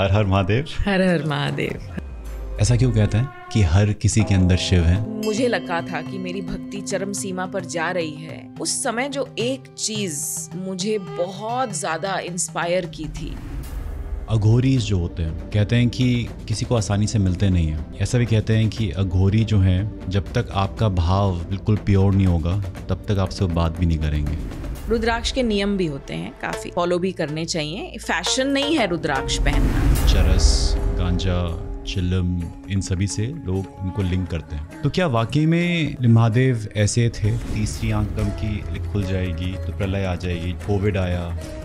हर हर महादेव हर हर महादेव ऐसा क्यों कहते हैं कि हर किसी के अंदर शिव है मुझे लगा था कि मेरी भक्ति चरम सीमा पर जा रही है उस समय जो एक चीज मुझे बहुत ज्यादा इंस्पायर की थी अघोरी जो होते हैं कहते हैं कि किसी को आसानी से मिलते नहीं है ऐसा भी कहते हैं कि अघोरी जो है जब तक आपका भाव बिल्कुल प्योर नहीं होगा तब तक आपसे बात भी नहीं करेंगे रुद्राक्ष के नियम भी होते हैं काफ़ी फॉलो भी करने चाहिए फैशन नहीं है रुद्राक्ष पहनना चरस गांजा चिलम इन सभी से लोग उनको लिंक करते हैं तो क्या वाकई में महादेव ऐसे थे तीसरी आंख दम की खुल जाएगी तो प्रलय आ जाएगी कोविड आया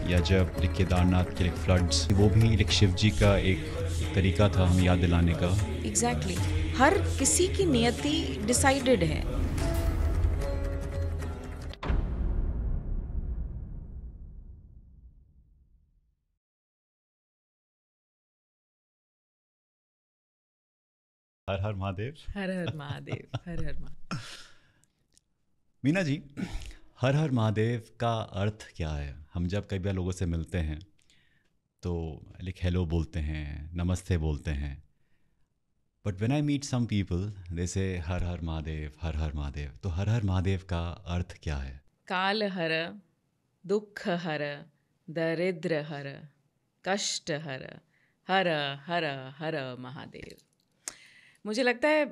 या जब केदारनाथ के फ्लड्स वो भी शिव जी का एक तरीका था हम याद दिलाने का एग्जैक्टली exactly. हर किसी की नियति डिसाइडेड है हर हर महादेव हर हर महादेव हर हर महादेव मीना जी हर हर महादेव का अर्थ क्या है हम जब कई बार लोगों से मिलते हैं तो लाइक हेलो बोलते हैं नमस्ते बोलते हैं but when I meet some people जैसे हर हर महादेव हर हर महादेव तो हर हर महादेव का अर्थ क्या है काल हर दुख हर दरिद्र हर कष्ट हर हर हर हर महादेव मुझे लगता है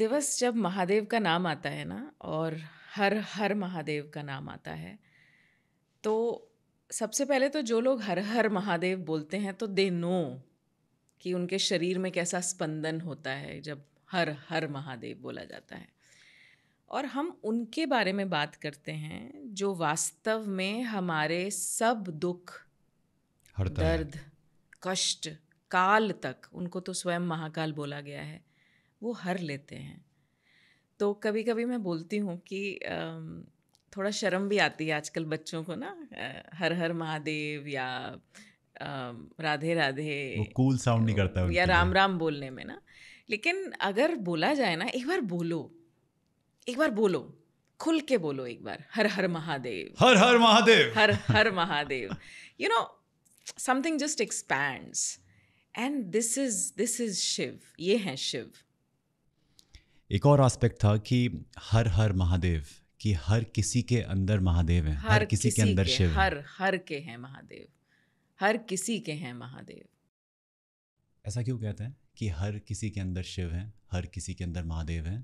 दिवस जब महादेव का नाम आता है ना और हर हर महादेव का नाम आता है तो सबसे पहले तो जो लोग हर हर महादेव बोलते हैं तो दे नो कि उनके शरीर में कैसा स्पंदन होता है जब हर हर महादेव बोला जाता है और हम उनके बारे में बात करते हैं जो वास्तव में हमारे सब दुख दर्द कष्ट काल तक उनको तो स्वयं महाकाल बोला गया है वो हर लेते हैं तो कभी कभी मैं बोलती हूँ कि थोड़ा शर्म भी आती है आजकल बच्चों को ना हर हर महादेव या राधे राधे कूल साउंड नहीं करता या राम राम बोलने में ना लेकिन अगर बोला जाए ना एक बार बोलो एक बार बोलो खुल के बोलो एक बार हर हर महादेव हर हर महादेव हर हर Mahadev you know something just expands and this is this is Shiv ये हैं शिव एक और एस्पेक्ट था कि हर हर महादेव कि हर किसी के अंदर महादेव है हर, हर किसी, किसी के अंदर के, शिव हर हर के हैं महादेव हर किसी के हैं महादेव ऐसा क्यों कहते हैं कि हर किसी के अंदर शिव है हर किसी के अंदर महादेव है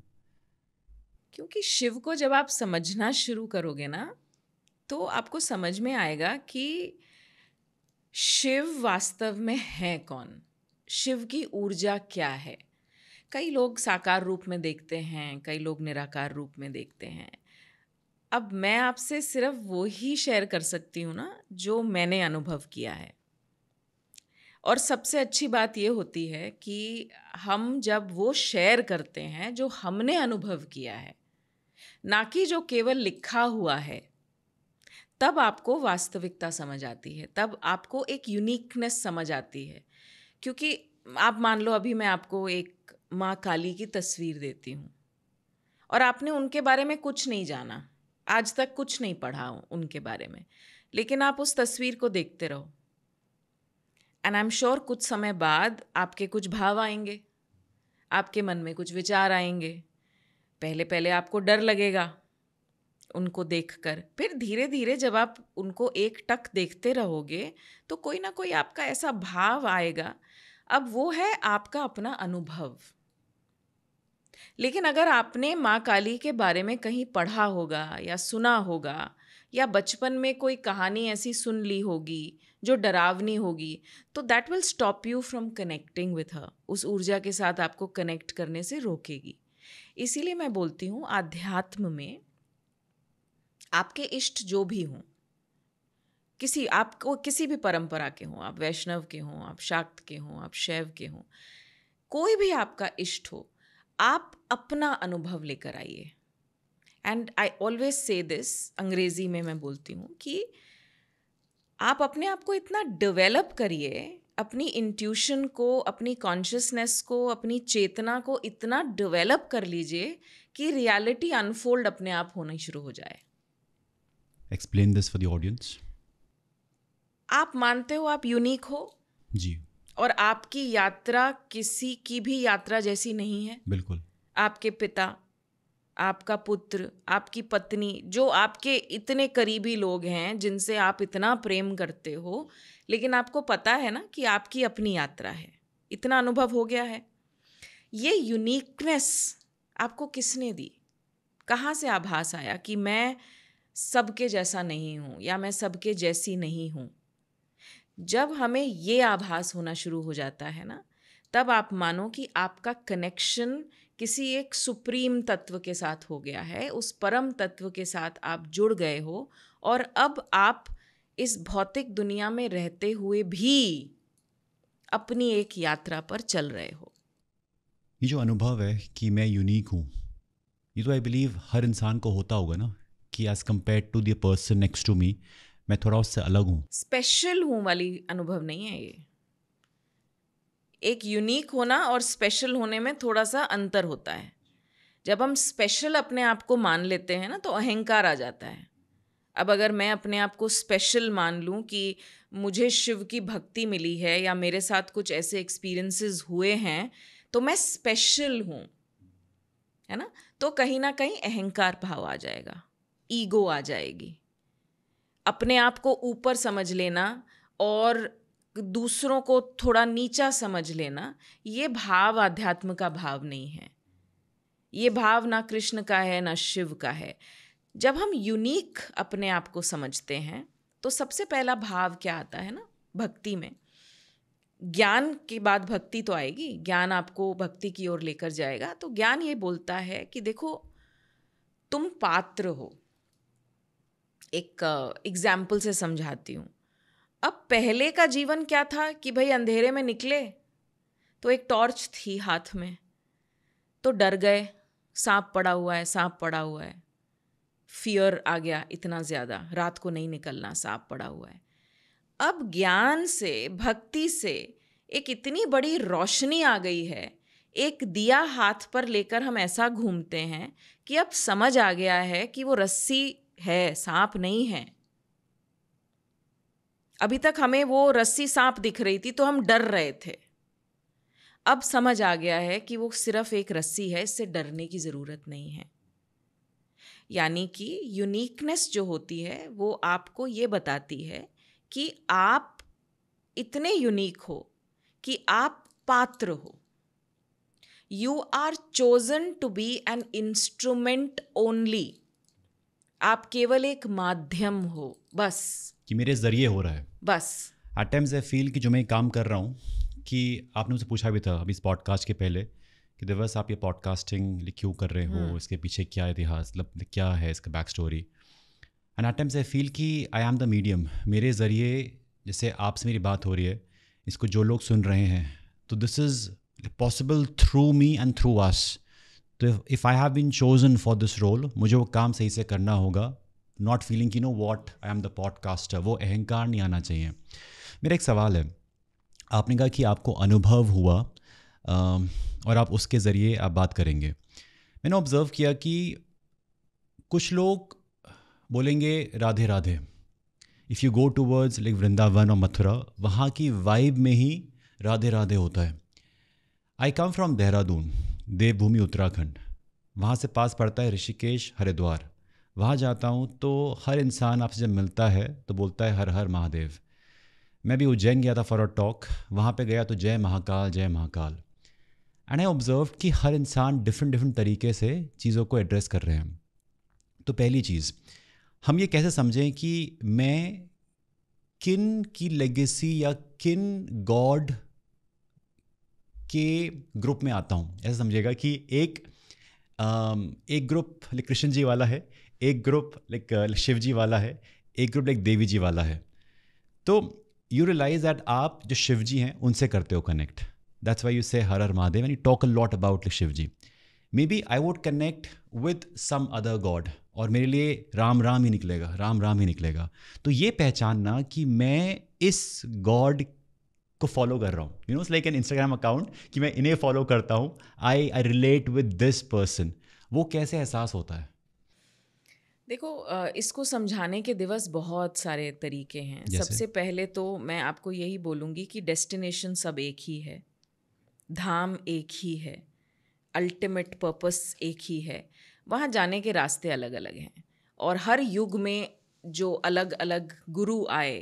क्योंकि शिव को जब आप समझना शुरू करोगे ना तो आपको समझ में आएगा कि शिव वास्तव में है कौन शिव की ऊर्जा क्या है कई लोग साकार रूप में देखते हैं कई लोग निराकार रूप में देखते हैं अब मैं आपसे सिर्फ वो ही शेयर कर सकती हूँ ना जो मैंने अनुभव किया है और सबसे अच्छी बात ये होती है कि हम जब वो शेयर करते हैं जो हमने अनुभव किया है ना कि जो केवल लिखा हुआ है तब आपको वास्तविकता समझ आती है तब आपको एक यूनिकनेस समझ आती है क्योंकि आप मान लो अभी मैं आपको एक माँ काली की तस्वीर देती हूँ और आपने उनके बारे में कुछ नहीं जाना आज तक कुछ नहीं पढ़ा उनके बारे में लेकिन आप उस तस्वीर को देखते रहो एंड आई एम श्योर कुछ समय बाद आपके कुछ भाव आएंगे आपके मन में कुछ विचार आएंगे पहले पहले आपको डर लगेगा उनको देखकर फिर धीरे धीरे जब आप उनको एक टक देखते रहोगे तो कोई ना कोई आपका ऐसा भाव आएगा अब वो है आपका अपना अनुभव लेकिन अगर आपने माँ काली के बारे में कहीं पढ़ा होगा या सुना होगा या बचपन में कोई कहानी ऐसी सुन ली होगी जो डरावनी होगी तो that will stop you from connecting with हर उस ऊर्जा के साथ आपको कनेक्ट करने से रोकेगी इसीलिए मैं बोलती हूँ आध्यात्म में आपके इष्ट जो भी हों किसी आपको किसी भी परंपरा के हों आप वैष्णव के हों आप शाक्त के हों आप शैव के हों कोई भी आपका इष्ट हो आप अपना अनुभव लेकर आइए and I always say this अंग्रेज़ी में मैं बोलती हूँ कि आप अपने आप को इतना डेवलप करिए अपनी इंट्यूशन को अपनी कॉन्शियसनेस को अपनी चेतना को इतना डेवलप कर लीजिए कि रियलिटी अनफोल्ड अपने आप होना शुरू हो जाए explain this for the audience आप मानते हो आप यूनिक हो जी और आपकी यात्रा किसी की भी यात्रा जैसी नहीं है बिल्कुल आपके पिता आपका पुत्र आपकी पत्नी जो आपके इतने करीबी लोग हैं जिनसे आप इतना प्रेम करते हो लेकिन आपको पता है ना कि आपकी अपनी यात्रा है इतना अनुभव हो गया है ये यूनिकनेस आपको किसने दी कहाँ से आभास आया कि मैं सबके जैसा नहीं हूँ या मैं सबके जैसी नहीं हूँ जब हमें ये आभास होना शुरू हो जाता है ना तब आप मानो कि आपका कनेक्शन किसी एक सुप्रीम तत्व के साथ हो गया है उस परम तत्व के साथ आप जुड़ गए हो और अब आप इस भौतिक दुनिया में रहते हुए भी अपनी एक यात्रा पर चल रहे हो ये जो अनुभव है कि मैं यूनिक हूँ ये तो आई बिलीव हर इंसान को होता होगा ना कि as compare to person next to me मैं थोड़ा उससे अलग हूँ स्पेशल हूँ वाली अनुभव नहीं है ये एक यूनिक होना और स्पेशल होने में थोड़ा सा अंतर होता है जब हम स्पेशल अपने आप को मान लेते हैं ना तो अहंकार आ जाता है अब अगर मैं अपने आप को स्पेशल मान लूँ कि मुझे शिव की भक्ति मिली है या मेरे साथ कुछ ऐसे एक्सपीरियंसेस हुए हैं तो मैं स्पेशल हूँ है ना तो कहीं ना कहीं अहंकार भाव आ जाएगा ईगो आ जाएगी अपने आप को ऊपर समझ लेना और दूसरों को थोड़ा नीचा समझ लेना ये भाव आध्यात्म का भाव नहीं है ये भाव ना कृष्ण का है ना शिव का है जब हम यूनिक अपने आप को समझते हैं तो सबसे पहला भाव क्या आता है ना भक्ति में ज्ञान के बाद भक्ति तो आएगी ज्ञान आपको भक्ति की ओर लेकर जाएगा तो ज्ञान ये बोलता है कि देखो तुम पात्र हो एक एग्जाम्पल uh, से समझाती हूँ अब पहले का जीवन क्या था कि भाई अंधेरे में निकले तो एक टॉर्च थी हाथ में तो डर गए सांप पड़ा हुआ है सांप पड़ा हुआ है फियर आ गया इतना ज़्यादा रात को नहीं निकलना सांप पड़ा हुआ है अब ज्ञान से भक्ति से एक इतनी बड़ी रोशनी आ गई है एक दिया हाथ पर लेकर हम ऐसा घूमते हैं कि अब समझ आ गया है कि वो रस्सी है सांप नहीं है अभी तक हमें वो रस्सी सांप दिख रही थी तो हम डर रहे थे अब समझ आ गया है कि वो सिर्फ एक रस्सी है इससे डरने की ज़रूरत नहीं है यानी कि यूनिकनेस जो होती है वो आपको ये बताती है कि आप इतने यूनिक हो कि आप पात्र हो you are chosen to be an instrument only आप केवल एक माध्यम हो बस कि मेरे जरिए हो रहा है बस एट टाइम्स आई फील कि जो मैं काम कर रहा हूँ कि आपने मुझसे पूछा भी था अभी इस पॉडकास्ट के पहले कि दिवस आप ये पॉडकास्टिंग क्यों कर रहे हो हम्म। इसके पीछे क्या इतिहास मतलब क्या है इसका back story and at times I feel कि आई एम द मीडियम मेरे ज़रिए जैसे आपसे मेरी बात हो रही है इसको जो लोग सुन रहे हैं तो this is possible through me and through us तो if I have been chosen for this role मुझे वो काम सही से करना होगा not feeling you know what I am the podcaster वो अहंकार नहीं आना चाहिए मेरा एक सवाल है आपने कहा कि आपको अनुभव हुआ और आप उसके ज़रिए आप बात करेंगे मैंने ऑब्ज़र्व किया कि कुछ लोग बोलेंगे Radhe Radhe if you go to words like Vrindavan और मथुरा वहाँ की वाइब में ही राधे राधे होता है I come from Dehradun Devbhoomi Uttarakhand वहाँ से पास पड़ता है ऋषिकेश हरिद्वार वहाँ जाता हूँ तो हर इंसान आपसे जब मिलता है तो बोलता है हर हर महादेव मैं भी उज्जैन गया था फॉर अ टॉक वहाँ पे गया तो जय महाकाल जय महाकाल एंड आई ऑब्जर्व कि हर इंसान डिफरेंट डिफरेंट तरीके से चीज़ों को एड्रेस कर रहे हैं तो पहली चीज़ हम ये कैसे समझें कि मैं किन की लेगेसी या किन गॉड के ग्रुप में आता हूँ ऐसा समझिएगा कि एक एक ग्रुप लाइक कृष्ण जी वाला है एक ग्रुप लाइक शिव जी वाला है एक ग्रुप लाइक देवी जी वाला है तो यू रियलाइज दैट आप जो शिव जी हैं उनसे करते हो connect that's why you say Har her Mahadev and you talk a lot about Shiv ji maybe I would connect with some other god और मेरे लिए राम राम ही निकलेगा राम राम ही निकलेगा तो ये पहचानना कि मैं इस गॉड को फॉलो कर रहा हूँ you know like an Instagram account कि मैं इन्हें फॉलो करता हूँ I I relate with this person वो कैसे एहसास होता है देखो इसको समझाने के दिवस बहुत सारे तरीके हैं सबसे पहले तो मैं आपको यही बोलूँगी कि डेस्टिनेशन सब एक ही है धाम एक ही है अल्टीमेट पर्पस एक ही है वहाँ जाने के रास्ते अलग अलग हैं और हर युग में जो अलग अलग गुरु आए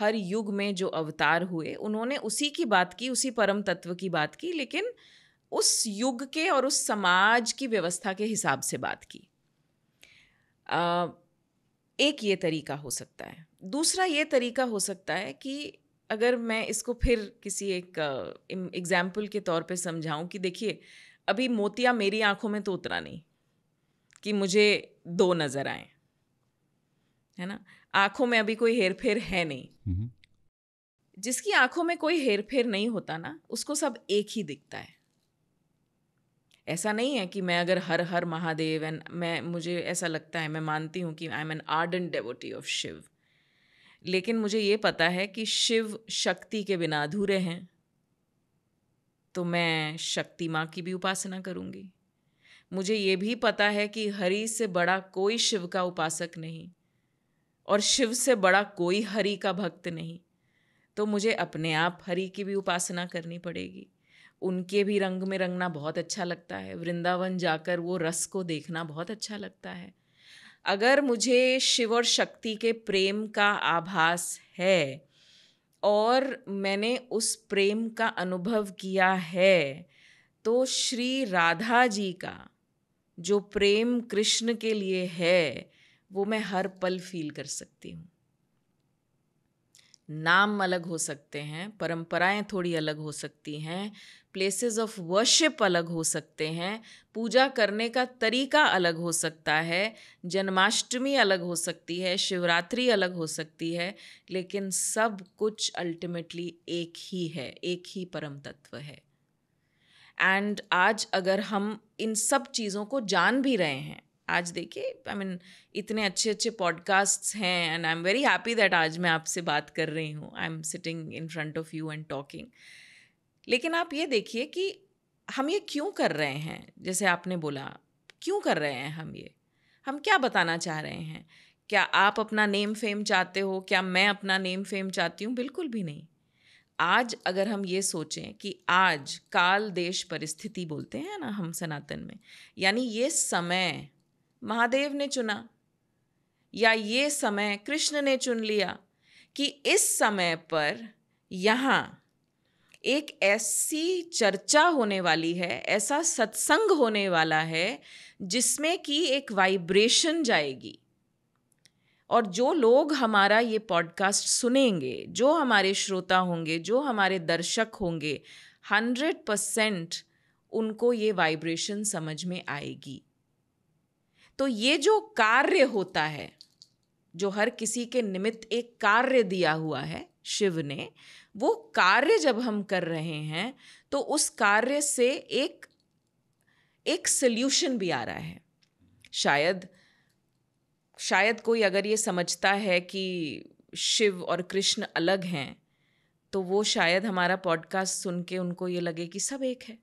हर युग में जो अवतार हुए उन्होंने उसी की बात की उसी परम तत्व की बात की लेकिन उस युग के और उस समाज की व्यवस्था के हिसाब से बात की आ, एक ये तरीका हो सकता है दूसरा ये तरीका हो सकता है कि अगर मैं इसको फिर किसी एक एग्जाम्पल के तौर पे समझाऊं कि देखिए अभी मोतिया मेरी आंखों में तो उतरा नहीं कि मुझे दो नज़र आए है ना आंखों में अभी कोई हेर फेर है नहीं जिसकी आंखों में कोई हेर फेर नहीं होता ना उसको सब एक ही दिखता है ऐसा नहीं है कि मैं अगर हर हर महादेव एंड मैं मुझे ऐसा लगता है मैं मानती हूँ कि I am an and devotee of Shiv लेकिन मुझे ये पता है कि शिव शक्ति के बिना अधूरे हैं तो मैं शक्ति माँ की भी उपासना करूँगी मुझे ये भी पता है कि हरि से बड़ा कोई शिव का उपासक नहीं और शिव से बड़ा कोई हरि का भक्त नहीं तो मुझे अपने आप हरि की भी उपासना करनी पड़ेगी उनके भी रंग में रंगना बहुत अच्छा लगता है वृंदावन जाकर वो रस को देखना बहुत अच्छा लगता है अगर मुझे शिव और शक्ति के प्रेम का आभास है और मैंने उस प्रेम का अनुभव किया है तो श्री राधा जी का जो प्रेम कृष्ण के लिए है वो मैं हर पल फील कर सकती हूँ नाम अलग हो सकते हैं परंपराएं थोड़ी अलग हो सकती हैं प्लेसेस ऑफ वर्शिप अलग हो सकते हैं पूजा करने का तरीका अलग हो सकता है जन्माष्टमी अलग हो सकती है शिवरात्रि अलग हो सकती है लेकिन सब कुछ अल्टीमेटली एक ही है एक ही परम तत्व है एंड आज अगर हम इन सब चीज़ों को जान भी रहे हैं आज देखिए आई मीन इतने अच्छे अच्छे पॉडकास्ट्स हैं and I am very happy that आज मैं आपसे बात कर रही हूँ I am sitting in front of you and talking लेकिन आप ये देखिए कि हम ये क्यों कर रहे हैं जैसे आपने बोला क्यों कर रहे हैं हम ये हम क्या बताना चाह रहे हैं क्या आप अपना नेम फेम चाहते हो क्या मैं अपना नेम फेम चाहती हूँ बिल्कुल भी नहीं आज अगर हम ये सोचें कि आज काल देश परिस्थिति बोलते हैं ना हम सनातन में यानी ये समय महादेव ने चुना या ये समय कृष्ण ने चुन लिया कि इस समय पर यहाँ एक ऐसी चर्चा होने वाली है ऐसा सत्संग होने वाला है जिसमें कि एक वाइब्रेशन जाएगी और जो लोग हमारा ये पॉडकास्ट सुनेंगे जो हमारे श्रोता होंगे जो हमारे दर्शक होंगे हंड्रेड परसेंट उनको ये वाइब्रेशन समझ में आएगी तो ये जो कार्य होता है जो हर किसी के निमित्त एक कार्य दिया हुआ है शिव ने वो कार्य जब हम कर रहे हैं तो उस कार्य से एक एक सल्यूशन भी आ रहा है शायद शायद कोई अगर ये समझता है कि शिव और कृष्ण अलग हैं तो वो शायद हमारा पॉडकास्ट सुन के उनको ये लगे कि सब एक है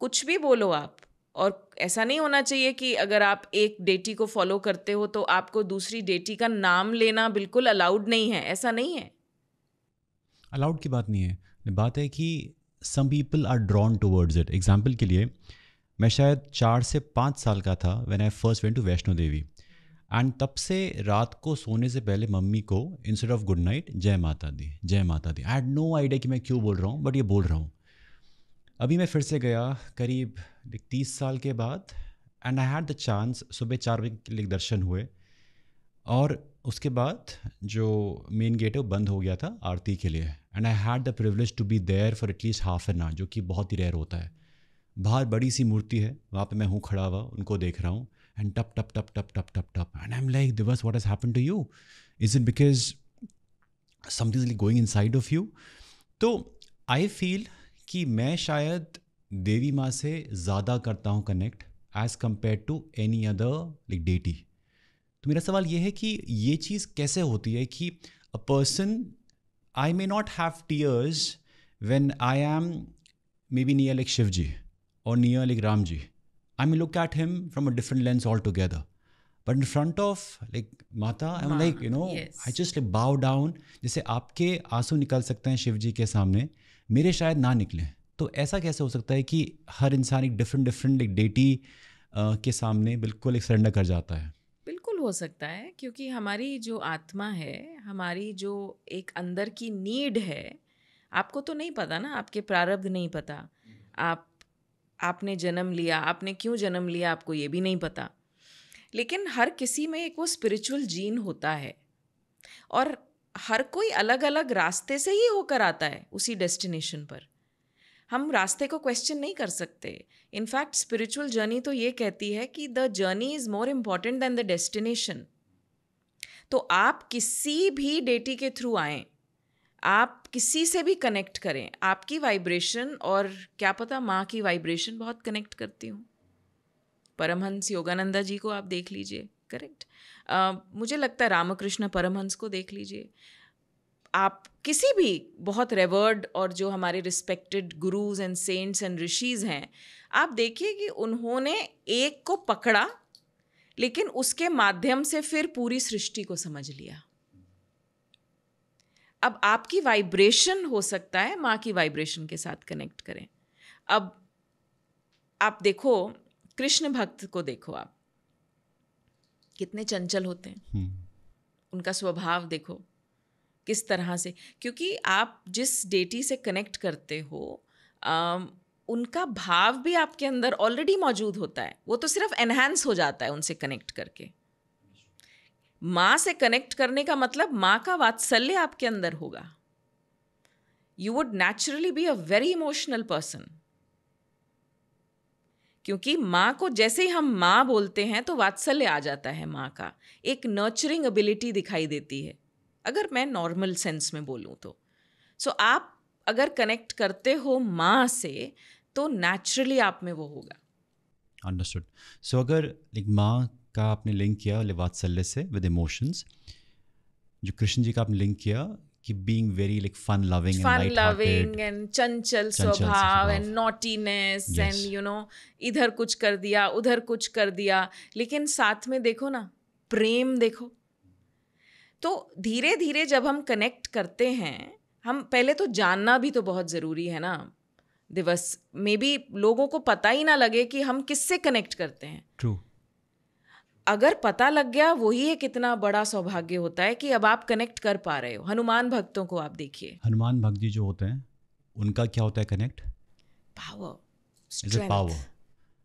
कुछ भी बोलो आप और ऐसा नहीं होना चाहिए कि अगर आप एक डेटी को फॉलो करते हो तो आपको दूसरी डेटी का नाम लेना बिल्कुल अलाउड नहीं है ऐसा नहीं है अलाउड की बात नहीं है बात है कि some people are drawn towards it example के लिए मैं शायद चार से पाँच साल का था when I first went to Vaishno Devi and तब से रात को सोने से पहले मम्मी को इंस्टेड ऑफ गुड नाइट जय माता दी जय माता दी आई हैड नो आइडिया कि मैं क्यों बोल रहा हूँ बट ये बोल रहा हूँ अभी मैं फिर से गया करीब तीस साल के बाद and I had the chance सुबह चार बजे के लिए दर्शन हुए और उसके बाद जो मेन गेट है वो बंद हो गया था आरती के लिए and I had the privilege to be there for at least half an hour जो कि बहुत ही रेयर होता है बाहर बड़ी सी मूर्ति है वहाँ पे मैं हूँ खड़ा हुआ उनको देख रहा हूँ एंड टप टप टप टप टप टप टप and I am like Divas what is happen to you is it because something going inside of you तो आई फील कि मैं शायद देवी माँ से ज़्यादा करता हूँ connect as compare to any other like deity तो मेरा सवाल ये है कि ये चीज़ कैसे होती है कि a person I may not have tears when I am maybe near like Shiv ji और near like Ram ji I may look at him from a different lens altogether but in front of like माता I am like you know I just like bow down जैसे आपके आंसू निकल सकते हैं शिव जी के सामने मेरे शायद ना निकलें तो ऐसा कैसे हो सकता है कि हर इंसान एक डिफरेंट डिफरेंट एक डेटी के सामने बिल्कुल एक सरेंडर कर जाता है बिल्कुल हो सकता है क्योंकि हमारी जो आत्मा है हमारी जो एक अंदर की नीड है आपको तो नहीं पता ना आपके प्रारब्ध नहीं पता आप आपने जन्म लिया आपने क्यों जन्म लिया आपको ये भी नहीं पता लेकिन हर किसी में एक वो स्पिरिचुअल जीन होता है और हर कोई अलग अलग रास्ते से ही होकर आता है उसी डेस्टिनेशन पर हम रास्ते को क्वेश्चन नहीं कर सकते इनफैक्ट स्पिरिचुअल जर्नी तो ये कहती है कि the journey is more important than the destination तो आप किसी भी डेटी के थ्रू आएँ आप किसी से भी कनेक्ट करें आपकी वाइब्रेशन और क्या पता माँ की वाइब्रेशन बहुत कनेक्ट करती हूँ परमहंस योगानंदा जी को आप देख लीजिए करेक्ट uh, मुझे लगता है रामकृष्ण परमहंस को देख लीजिए आप किसी भी बहुत रेवर्ड और जो हमारे respected gurus and saints and rishis हैं आप देखिए कि उन्होंने एक को पकड़ा लेकिन उसके माध्यम से फिर पूरी सृष्टि को समझ लिया अब आपकी वाइब्रेशन हो सकता है माँ की वाइब्रेशन के साथ कनेक्ट करें अब आप देखो कृष्ण भक्त को देखो आप कितने चंचल होते हैं हम्म। उनका स्वभाव देखो किस तरह से क्योंकि आप जिस डेटी से कनेक्ट करते हो आ, उनका भाव भी आपके अंदर ऑलरेडी मौजूद होता है वो तो सिर्फ एनहेंस हो जाता है उनसे कनेक्ट करके माँ से कनेक्ट करने का मतलब माँ का वात्सल्य आपके अंदर होगा you would naturally be a very emotional person क्योंकि माँ को जैसे ही हम माँ बोलते हैं तो वात्सल्य आ जाता है माँ का एक नर्चरिंग एबिलिटी दिखाई देती है अगर मैं नॉर्मल सेंस में बोलूँ तो सो so, आप अगर कनेक्ट करते हो माँ से तो नेचुरली आप में वो होगा अंडरस्टूड सो so, अगर लाइक माँ का आपने लिंक किया वात्सल्य से विद इमोशंस जो कृष्ण जी का आपने लिंक किया कि being very like fun loving fun loving and चंचल स्वभाव and naughtiness and you know इधर कुछ कर दिया उधर कुछ कर दिया लेकिन साथ में देखो ना प्रेम देखो तो धीरे धीरे जब हम कनेक्ट करते हैं हम पहले तो जानना भी तो बहुत ज़रूरी है ना दिवस मे बी लोगों को पता ही ना लगे कि हम किससे कनेक्ट करते हैं ट्रू अगर पता लग गया वही है कितना बड़ा सौभाग्य होता है कि अब आप कनेक्ट कर पा रहे हो हनुमान भक्तों को आप देखिए हनुमान भक्त जी जो होते हैं उनका क्या होता है connect power power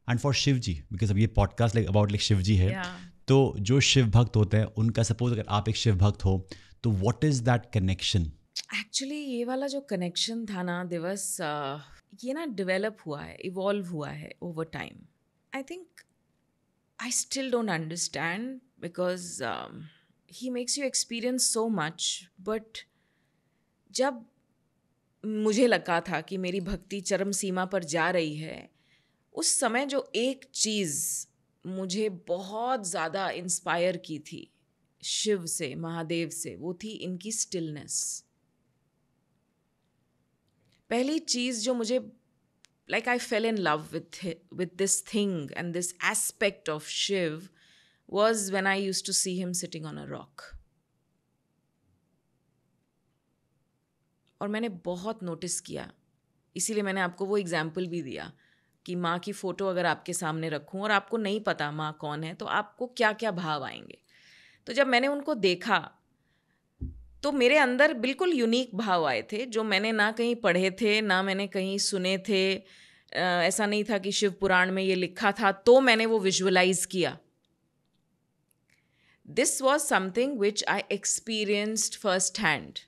and for Shiv ji because अब ये podcast like about like Shiv ji है तो जो शिव भक्त होते हैं उनका सपोज अगर आप एक शिव भक्त हो तो what is that connection actually ये वाला जो कनेक्शन था ना दिवस ये ना डिवेलप हुआ है इवॉल्व हुआ है over time I think I still don't understand because he makes you experience so much but जब मुझे लगा था कि मेरी भक्ति चरम सीमा पर जा रही है उस समय जो एक चीज़ मुझे बहुत ज़्यादा इंस्पायर की थी शिव से महादेव से वो थी इनकी स्टिलनेस पहली चीज़ जो मुझे like I fell in love with with this thing and this aspect of Shiv was when I use to see him sitting on a rock और मैंने बहुत नोटिस किया इसीलिए मैंने आपको वो एग्जाम्पल भी दिया कि माँ की फ़ोटो अगर आपके सामने रखूँ और आपको नहीं पता माँ कौन है तो आपको क्या क्या भाव आएंगे तो जब मैंने उनको देखा तो मेरे अंदर बिल्कुल यूनिक भाव आए थे जो मैंने ना कहीं पढ़े थे ना मैंने कहीं सुने थे ऐसा नहीं था कि शिव पुराण में ये लिखा था तो मैंने वो विजुअलाइज किया this was something which I experienced first hand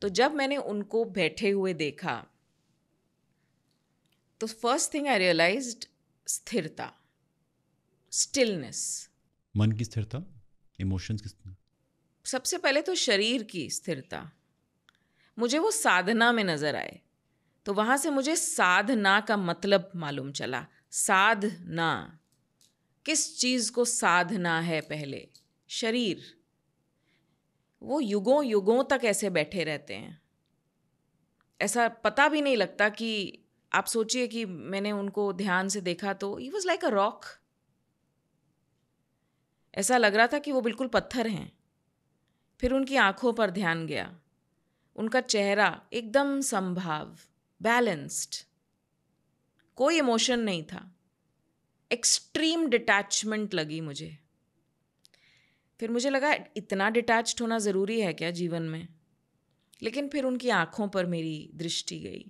तो जब मैंने उनको बैठे हुए देखा तो फर्स्ट थिंग आई रियलाइज स्थिरता स्टिलनेस मन की स्थिरता इमोशंस की सबसे पहले तो शरीर की स्थिरता मुझे वो साधना में नज़र आए तो वहां से मुझे साधना का मतलब मालूम चला साधना किस चीज़ को साधना है पहले शरीर वो युगों युगों तक ऐसे बैठे रहते हैं ऐसा पता भी नहीं लगता कि आप सोचिए कि मैंने उनको ध्यान से देखा तो he was like a rock ऐसा लग रहा था कि वो बिल्कुल पत्थर हैं फिर उनकी आंखों पर ध्यान गया उनका चेहरा एकदम संभाव बैलेंस्ड कोई इमोशन नहीं था एक्सट्रीम डिटैचमेंट लगी मुझे फिर मुझे लगा इतना डिटैच्ड होना ज़रूरी है क्या जीवन में लेकिन फिर उनकी आंखों पर मेरी दृष्टि गई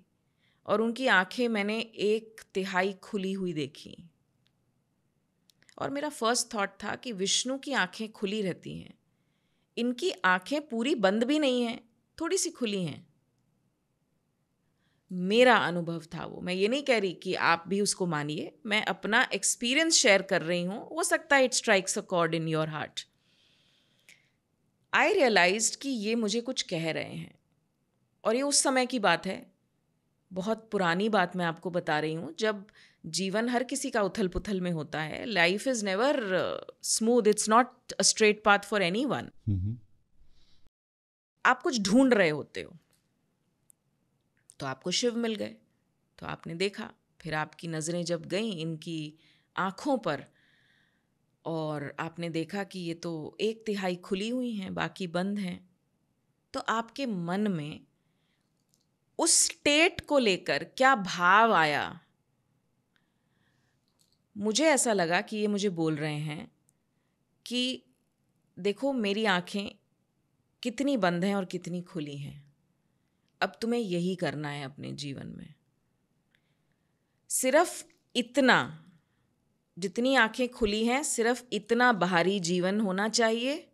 और उनकी आंखें मैंने एक तिहाई खुली हुई देखी और मेरा फर्स्ट थॉट था कि विष्णु की आंखें खुली रहती हैं इनकी आंखें पूरी बंद भी नहीं हैं थोड़ी सी खुली हैं मेरा अनुभव था वो मैं ये नहीं कह रही कि आप भी उसको मानिए मैं अपना एक्सपीरियंस शेयर कर रही हूँ हो सकता है it strikes a chord in your heart I realize कि ये मुझे कुछ कह रहे हैं और ये उस समय की बात है बहुत पुरानी बात मैं आपको बता रही हूँ जब जीवन हर किसी का उथल पुथल में होता है life is never smooth it's not a straight path for anyone आप कुछ ढूंढ रहे होते हो तो आपको शिव मिल गए तो आपने देखा फिर आपकी नज़रें जब गई इनकी आंखों पर और आपने देखा कि ये तो एक तिहाई खुली हुई हैं बाकी बंद हैं तो आपके मन में उस स्टेट को लेकर क्या भाव आया मुझे ऐसा लगा कि ये मुझे बोल रहे हैं कि देखो मेरी आंखें कितनी बंद हैं और कितनी खुली हैं अब तुम्हें यही करना है अपने जीवन में सिर्फ इतना जितनी आंखें खुली हैं सिर्फ इतना बाहरी जीवन होना चाहिए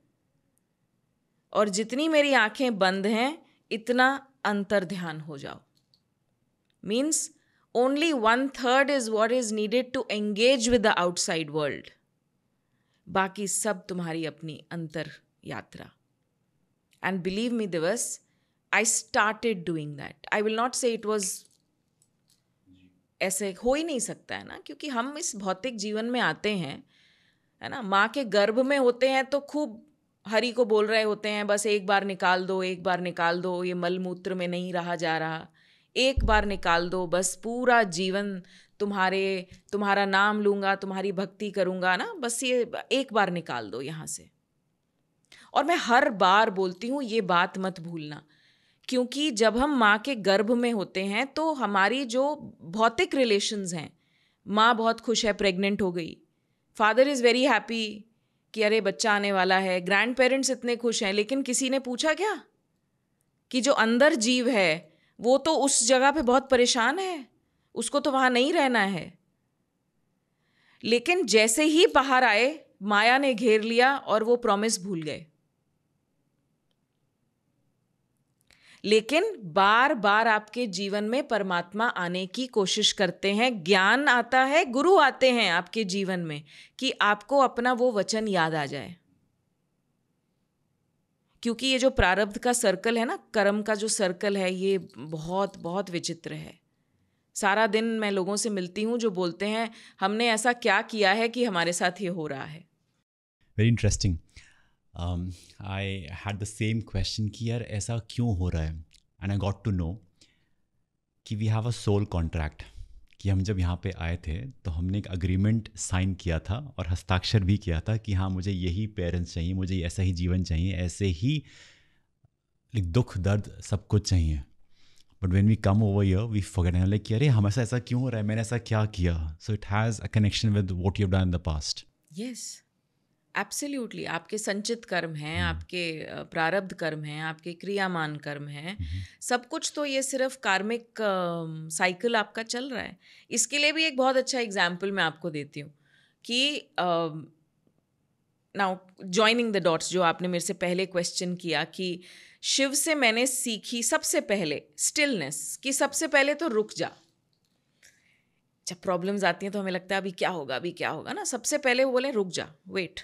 और जितनी मेरी आंखें बंद हैं इतना अंतर ध्यान हो जाओ means only one third is what is needed to engage with the outside world बाकी सब तुम्हारी अपनी अंतर यात्रा and believe me Divas I started doing that I will not say it was ऐसे हो ही नहीं सकता है ना क्योंकि हम इस भौतिक जीवन में आते हैं है ना माँ के गर्भ में होते हैं तो खूब हरि को बोल रहे होते हैं बस एक बार निकाल दो एक बार निकाल दो ये मल मूत्र में नहीं रहा जा रहा एक बार निकाल दो बस पूरा जीवन तुम्हारे तुम्हारा नाम लूँगा तुम्हारी भक्ति करूँगा ना बस ये एक बार निकाल दो यहाँ से और मैं हर बार बोलती हूँ ये बात मत भूलना क्योंकि जब हम माँ के गर्भ में होते हैं तो हमारी जो भौतिक रिलेशंस हैं माँ बहुत खुश है प्रेग्नेंट हो गई फादर इज़ वेरी हैप्पी कि अरे बच्चा आने वाला है ग्रैंड पेरेंट्स इतने खुश हैं लेकिन किसी ने पूछा क्या कि जो अंदर जीव है वो तो उस जगह पे बहुत परेशान है उसको तो वहाँ नहीं रहना है लेकिन जैसे ही बाहर आए माया ने घेर लिया और वो प्रॉमिस भूल गए लेकिन बार बार आपके जीवन में परमात्मा आने की कोशिश करते हैं ज्ञान आता है गुरु आते हैं आपके जीवन में कि आपको अपना वो वचन याद आ जाए क्योंकि ये जो प्रारब्ध का सर्कल है ना कर्म का जो सर्कल है ये बहुत बहुत विचित्र है सारा दिन मैं लोगों से मिलती हूँ जो बोलते हैं हमने ऐसा क्या किया है कि हमारे साथ ये हो रहा है very interesting I had the same question कि यार ऐसा क्यों हो रहा है and I got to know कि we have a soul contract कि हम जब यहाँ पे आए थे तो हमने एक अग्रीमेंट साइन किया था और हस्ताक्षर भी किया था कि हाँ मुझे यही पेरेंट्स चाहिए मुझे ऐसा ही जीवन चाहिए ऐसे ही दुख दर्द सब कुछ चाहिए but when we come over here we forget like कि अरे हमेशा ऐसा क्यों हो रहा है मैंने ऐसा क्या किया so it has a connection with what you done in the past yes absolutely आपके संचित कर्म हैं हम्म। आपके प्रारब्ध कर्म हैं आपके क्रियामान कर्म हैं हम्म। सब कुछ तो ये सिर्फ कार्मिक साइकिल आपका चल रहा है इसके लिए भी एक बहुत अच्छा एग्जाम्पल मैं आपको देती हूँ कि नाउ ज्वाइनिंग द डॉट्स जो आपने मेरे से पहले क्वेश्चन किया कि शिव से मैंने सीखी सबसे पहले स्टिलनेस कि सबसे पहले तो रुक जा जब प्रॉब्लम्स आती हैं तो हमें लगता है अभी क्या होगा अभी क्या होगा ना सबसे पहले वो बोले रुक जा वेट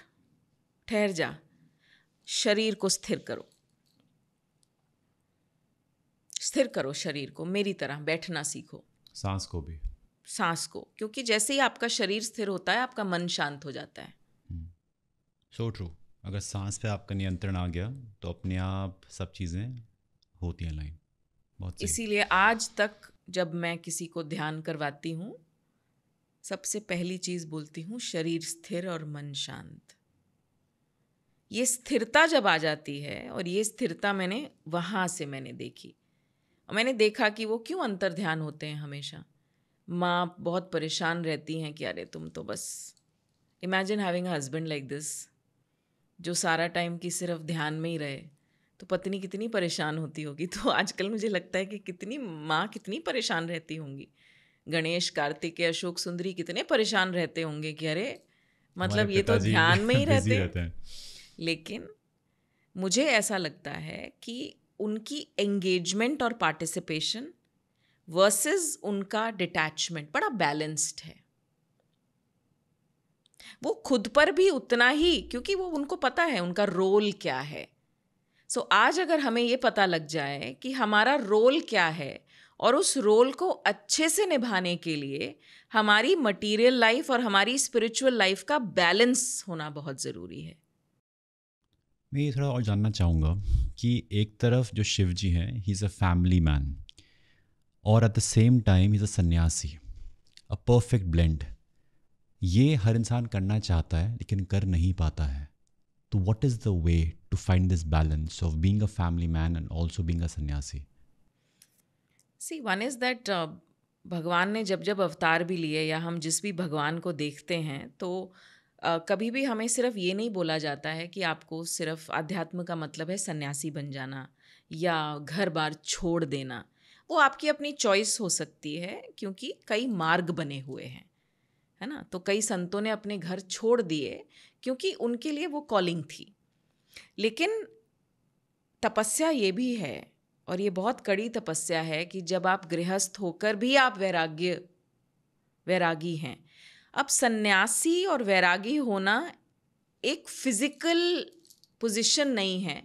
ठहर जा शरीर को स्थिर करो स्थिर करो शरीर को मेरी तरह बैठना सीखो सांस को भी सांस को क्योंकि जैसे ही आपका शरीर स्थिर होता है आपका मन शांत हो जाता है सो हम्म। ट्रू अगर सांस पे आपका नियंत्रण आ गया तो अपने आप सब चीज़ें होती हैं लाइन बहुत इसीलिए आज तक जब मैं किसी को ध्यान करवाती हूँ सबसे पहली चीज़ बोलती हूँ शरीर स्थिर और मन शांत ये स्थिरता जब आ जाती है और ये स्थिरता मैंने वहाँ से मैंने देखी और मैंने देखा कि वो क्यों अंतर ध्यान होते हैं हमेशा माँ बहुत परेशान रहती हैं कि अरे तुम तो बस imagine having a husband like this जो सारा टाइम की सिर्फ ध्यान में ही रहे तो पत्नी कितनी परेशान होती होगी तो आजकल मुझे लगता है कि कितनी माँ कितनी परेशान रहती होंगी गणेश कार्तिक अशोक सुंदरी कितने परेशान रहते होंगे कि अरे मतलब ये तो ध्यान में ही रहते, रहते हैं लेकिन मुझे ऐसा लगता है कि उनकी एंगेजमेंट और पार्टिसिपेशन वर्सेस उनका डिटैचमेंट बड़ा बैलेंस्ड है वो खुद पर भी उतना ही क्योंकि वो उनको पता है उनका रोल क्या है सो so, आज अगर हमें ये पता लग जाए कि हमारा रोल क्या है और उस रोल को अच्छे से निभाने के लिए हमारी मटेरियल लाइफ और हमारी स्पिरिचुअल लाइफ का बैलेंस होना बहुत ज़रूरी है मैं ये थोड़ा और जानना चाहूँगा कि एक तरफ जो शिव जी हैं he is a family man और at the same time is a sanyasi a perfect blend ये हर इंसान करना चाहता है लेकिन कर नहीं पाता है तो what is the way to find this balance of being a family man and also being a sanyasi सी वन इज़ दैट भगवान ने जब जब अवतार भी लिए या हम जिस भी भगवान को देखते हैं तो कभी भी हमें सिर्फ ये नहीं बोला जाता है कि आपको सिर्फ अध्यात्म का मतलब है सन्यासी बन जाना या घर बार छोड़ देना वो आपकी अपनी चॉइस हो सकती है क्योंकि कई मार्ग बने हुए हैं है ना तो कई संतों ने अपने घर छोड़ दिए क्योंकि उनके लिए वो कॉलिंग थी लेकिन तपस्या ये भी है और ये बहुत कड़ी तपस्या है कि जब आप गृहस्थ होकर भी आप वैराग्य वैरागी हैं अब सन्यासी और वैरागी होना एक फिज़िकल पोजीशन नहीं है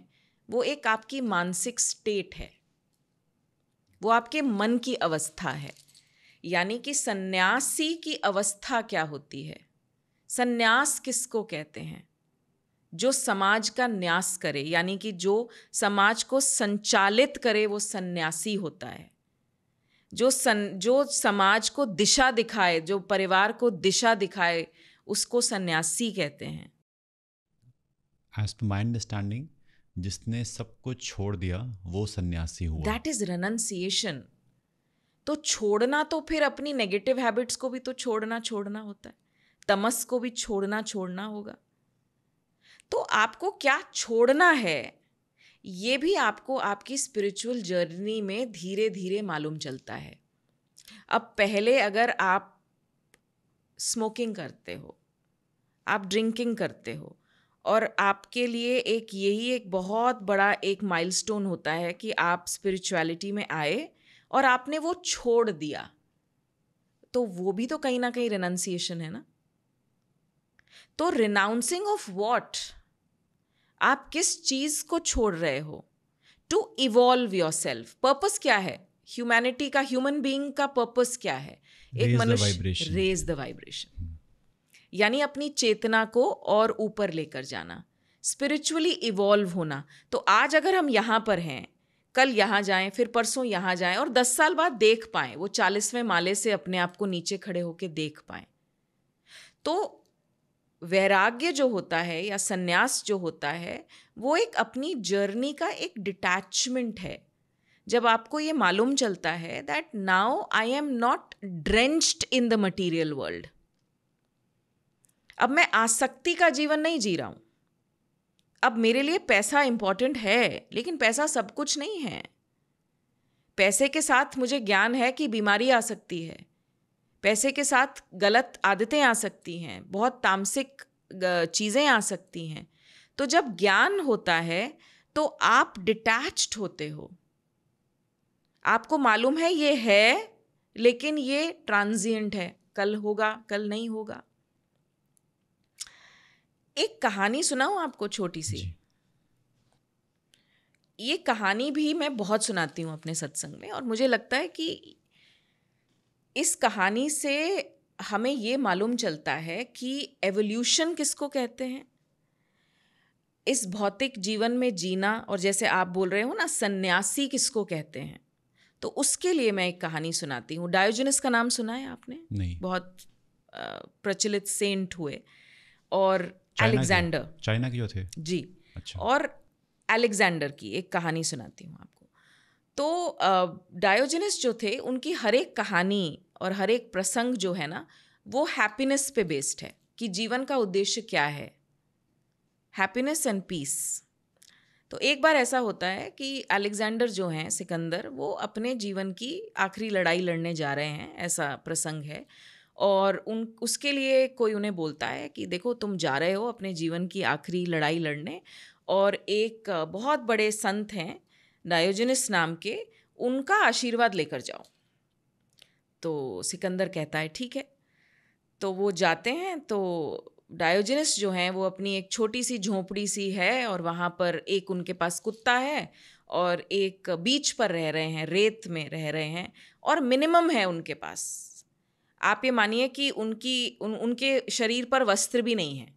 वो एक आपकी मानसिक स्टेट है वो आपके मन की अवस्था है यानी कि सन्यासी की अवस्था क्या होती है सन्यास किसको कहते हैं जो समाज का न्यास करे यानी कि जो समाज को संचालित करे वो सन्यासी होता है जो सन जो समाज को दिशा दिखाए जो परिवार को दिशा दिखाए उसको सन्यासी कहते हैं एज टू माई अंडरस्टैंडिंग जिसने सब कुछ छोड़ दिया वो सन्यासी हुआ दैट इज रनंसिएशन तो छोड़ना तो फिर अपनी नेगेटिव हैबिट्स को भी तो छोड़ना छोड़ना होता है तमस को भी छोड़ना छोड़ना होगा तो आपको क्या छोड़ना है ये भी आपको आपकी स्पिरिचुअल जर्नी में धीरे धीरे मालूम चलता है अब पहले अगर आप स्मोकिंग करते हो आप ड्रिंकिंग करते हो और आपके लिए एक यही एक बहुत बड़ा एक माइलस्टोन होता है कि आप स्पिरिचुअलिटी में आए और आपने वो छोड़ दिया तो वो भी तो कहीं ना कहीं रेनाउंसिएशन है ना तो रिनाउंसिंग ऑफ वॉट आप किस चीज़ को छोड़ रहे हो to evolve yourself purpose क्या है ह्यूमैनिटी का ह्यूमन बींग का पर्पज क्या है एक मनुष्य रेज द वाइब्रेशन यानी अपनी चेतना को और ऊपर लेकर जाना स्पिरिचुअली इवॉल्व होना तो आज अगर हम यहां पर हैं कल यहां जाएं फिर परसों यहां जाएं और दस साल बाद देख पाएं वो चालीसवें माले से अपने आप को नीचे खड़े होकर देख पाएं तो वैराग्य जो होता है या सन्यास जो होता है वो एक अपनी जर्नी का एक डिटैचमेंट है जब आपको ये मालूम चलता है that now I am not drenched in the material world अब मैं आसक्ति का जीवन नहीं जी रहा हूँ अब मेरे लिए पैसा इंपॉर्टेंट है लेकिन पैसा सब कुछ नहीं है पैसे के साथ मुझे ज्ञान है कि बीमारी आ सकती है पैसे के साथ गलत आदतें आ सकती हैं बहुत तामसिक चीज़ें आ सकती हैं तो जब ज्ञान होता है तो आप डिटैच्ड होते हो आपको मालूम है ये है लेकिन ये ट्रांजिएंट है कल होगा कल नहीं होगा एक कहानी सुनाऊं आपको छोटी सी ये कहानी भी मैं बहुत सुनाती हूँ अपने सत्संग में और मुझे लगता है कि इस कहानी से हमें ये मालूम चलता है कि एवोल्यूशन किसको कहते हैं इस भौतिक जीवन में जीना और जैसे आप बोल रहे हो ना सन्यासी किसको कहते हैं तो उसके लिए मैं एक कहानी सुनाती हूँ डायोजनस का नाम सुना है आपने नहीं बहुत प्रचलित सेंट हुए और अलेक्जेंडर चाइना के जो थे जी अच्छा और अलेक्जेंडर की एक कहानी सुनाती हूँ आपको तो डायोजनस जो थे उनकी हर एक कहानी और हर एक प्रसंग जो है ना वो हैप्पीनेस पे बेस्ड है कि जीवन का उद्देश्य क्या है हैप्पीनेस एंड पीस तो एक बार ऐसा होता है कि अलेक्जेंडर जो हैं सिकंदर वो अपने जीवन की आखिरी लड़ाई लड़ने जा रहे हैं ऐसा प्रसंग है और उन उसके लिए कोई उन्हें बोलता है कि देखो तुम जा रहे हो अपने जीवन की आखिरी लड़ाई लड़ने और एक बहुत बड़े संत हैं डायोजनिस नाम के उनका आशीर्वाद लेकर जाओ तो सिकंदर कहता है ठीक है तो वो जाते हैं तो डायोजनस जो हैं वो अपनी एक छोटी सी झोंपड़ी सी है और वहाँ पर एक उनके पास कुत्ता है और एक बीच पर रह रहे हैं रेत में रह रहे हैं और मिनिमम है उनके पास आप ये मानिए कि उनकी उन, उनके शरीर पर वस्त्र भी नहीं है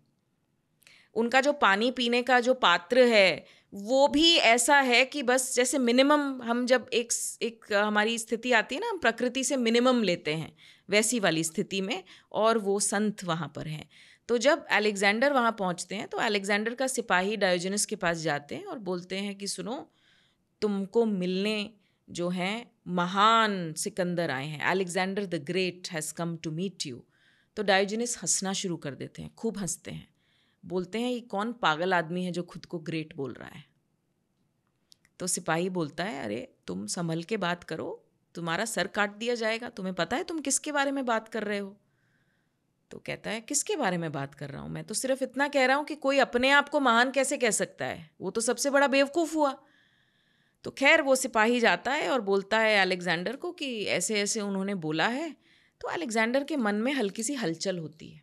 उनका जो पानी पीने का जो पात्र है वो भी ऐसा है कि बस जैसे मिनिमम हम जब एक एक हमारी स्थिति आती है ना हम प्रकृति से मिनिमम लेते हैं वैसी वाली स्थिति में और वो संत वहाँ पर हैं तो जब अलेक्जेंडर वहाँ पहुँचते हैं तो अलेक्जेंडर का सिपाही डायोजनस के पास जाते हैं और बोलते हैं कि सुनो तुमको मिलने जो हैं महान सिकंदर आए हैं Alexander the great has come to meet you तो डायोजनस हंसना शुरू कर देते हैं खूब हंसते हैं बोलते हैं ये कौन पागल आदमी है जो खुद को ग्रेट बोल रहा है तो सिपाही बोलता है अरे तुम संभल के बात करो तुम्हारा सर काट दिया जाएगा तुम्हें पता है तुम किसके बारे में बात कर रहे हो तो कहता है किसके बारे में बात कर रहा हूँ मैं तो सिर्फ इतना कह रहा हूँ कि कोई अपने आप को महान कैसे कह सकता है वो तो सबसे बड़ा बेवकूफ़ हुआ तो खैर वो सिपाही जाता है और बोलता है अलेक्ज़ेंडर को कि ऐसे ऐसे उन्होंने बोला है तो अलेक्ज़ेंडर के मन में हल्की सी हलचल होती है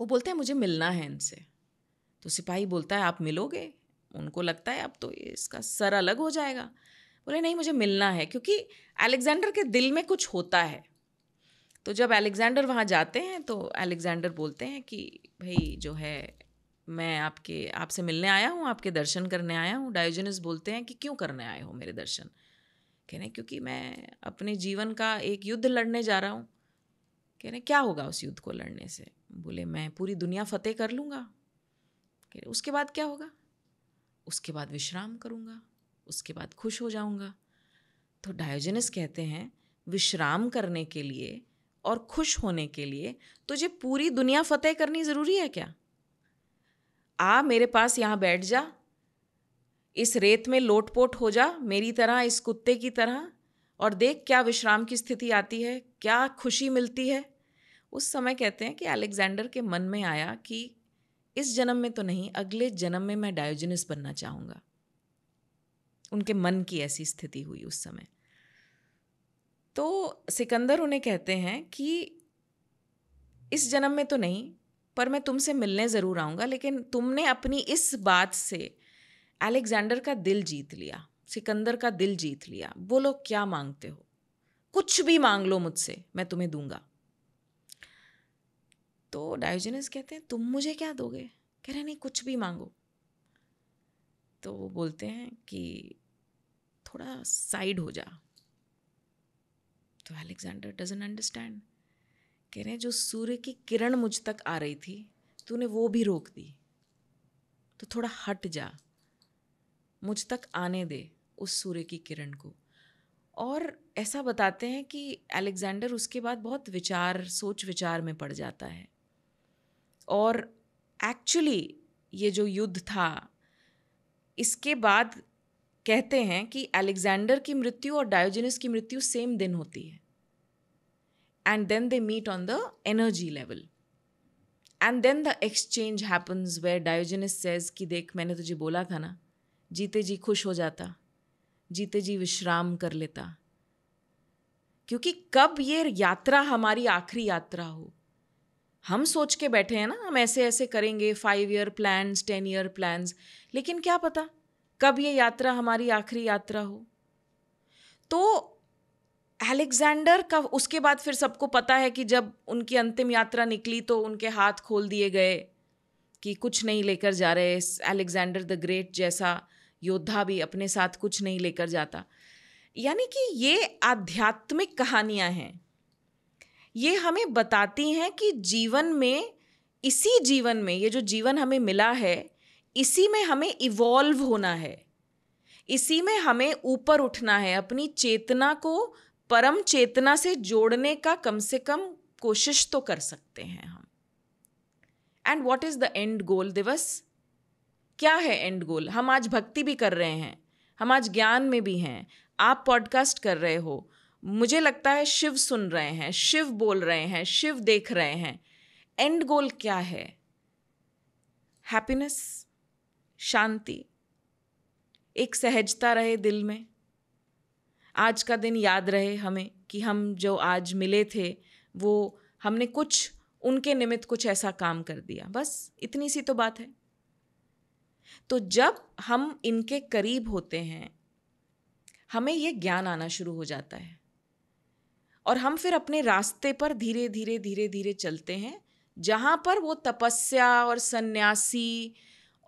वो बोलते हैं मुझे मिलना है इनसे तो सिपाही बोलता है आप मिलोगे उनको लगता है अब तो इसका सर अलग हो जाएगा बोले नहीं मुझे मिलना है क्योंकि अलेक्जेंडर के दिल में कुछ होता है तो जब अलेक्जेंडर वहाँ जाते हैं तो अलेक्जेंडर बोलते हैं कि भाई जो है मैं आपके आपसे मिलने आया हूँ आपके दर्शन करने आया हूँ डायोजनस बोलते हैं कि क्यों करने आए हो मेरे दर्शन कहने क्योंकि मैं अपने जीवन का एक युद्ध लड़ने जा रहा हूँ कह रहे क्या होगा उस युद्ध को लड़ने से बोले मैं पूरी दुनिया फतेह कर लूँगा कह रहे उसके बाद क्या होगा उसके बाद विश्राम करूँगा उसके बाद खुश हो जाऊँगा तो डायोजेनिस कहते हैं विश्राम करने के लिए और खुश होने के लिए तुझे पूरी दुनिया फतेह करनी ज़रूरी है क्या आ मेरे पास यहाँ बैठ जा इस रेत में लोटपोट हो जा मेरी तरह इस कुत्ते की तरह और देख क्या विश्राम की स्थिति आती है क्या खुशी मिलती है उस समय कहते हैं कि अलेक्जेंडर के मन में आया कि इस जन्म में तो नहीं अगले जन्म में मैं डायोजनस बनना चाहूँगा उनके मन की ऐसी स्थिति हुई उस समय तो सिकंदर उन्हें कहते हैं कि इस जन्म में तो नहीं पर मैं तुमसे मिलने ज़रूर आऊँगा लेकिन तुमने अपनी इस बात से अलेक्जेंडर का दिल जीत लिया सिकंदर का दिल जीत लिया बोलो क्या मांगते हो कुछ भी मांग लो मुझसे मैं तुम्हें दूंगा तो डायोजनस कहते हैं तुम मुझे क्या दोगे कह रहे नहीं कुछ भी मांगो तो वो बोलते हैं कि थोड़ा साइड हो जा तो अलेक्जेंडर डजन अंडरस्टैंड कह रहे हैं जो सूर्य की किरण मुझ तक आ रही थी तूने वो भी रोक दी तो थोड़ा हट जा मुझ तक आने दे उस सूर्य की किरण को और ऐसा बताते हैं कि अलेक्जेंडर उसके बाद बहुत विचार सोच विचार में पड़ जाता है और एक्चुअली ये जो युद्ध था इसके बाद कहते हैं कि अलेक्जेंडर की मृत्यु और डायोजेनिस की मृत्यु सेम दिन होती है and then they meet on the energy level and then the exchange happens where Diogenes says कि देख मैंने तुझे बोला था ना जीते जी खुश हो जाता जीते जी विश्राम कर लेता क्योंकि कब ये यात्रा हमारी आखिरी यात्रा हो हम सोच के बैठे हैं ना हम ऐसे ऐसे करेंगे five year plans ten year plans लेकिन क्या पता कब ये यात्रा हमारी आखिरी यात्रा हो तो एलेक्जेंडर का उसके बाद फिर सबको पता है कि जब उनकी अंतिम यात्रा निकली तो उनके हाथ खोल दिए गए कि कुछ नहीं लेकर जा रहे एलेक्जेंडर द ग्रेट जैसा योद्धा भी अपने साथ कुछ नहीं लेकर जाता यानी कि ये आध्यात्मिक कहानियाँ हैं ये हमें बताती हैं कि जीवन में इसी जीवन में ये जो जीवन हमें मिला है इसी में हमें इवॉल्व होना है इसी में हमें ऊपर उठना है अपनी चेतना को परम चेतना से जोड़ने का कम से कम कोशिश तो कर सकते हैं हम and what is the end goal Divas क्या है एंड गोल हम आज भक्ति भी कर रहे हैं हम आज ज्ञान में भी हैं आप पॉडकास्ट कर रहे हो मुझे लगता है शिव सुन रहे हैं शिव बोल रहे हैं शिव देख रहे हैं एंड गोल क्या है हैप्पीनेस शांति एक सहजता रहे दिल में आज का दिन याद रहे हमें कि हम जो आज मिले थे वो हमने कुछ उनके निमित्त कुछ ऐसा काम कर दिया बस इतनी सी तो बात है तो जब हम इनके करीब होते हैं हमें ये ज्ञान आना शुरू हो जाता है और हम फिर अपने रास्ते पर धीरे धीरे धीरे धीरे चलते हैं जहाँ पर वो तपस्या और सन्यासी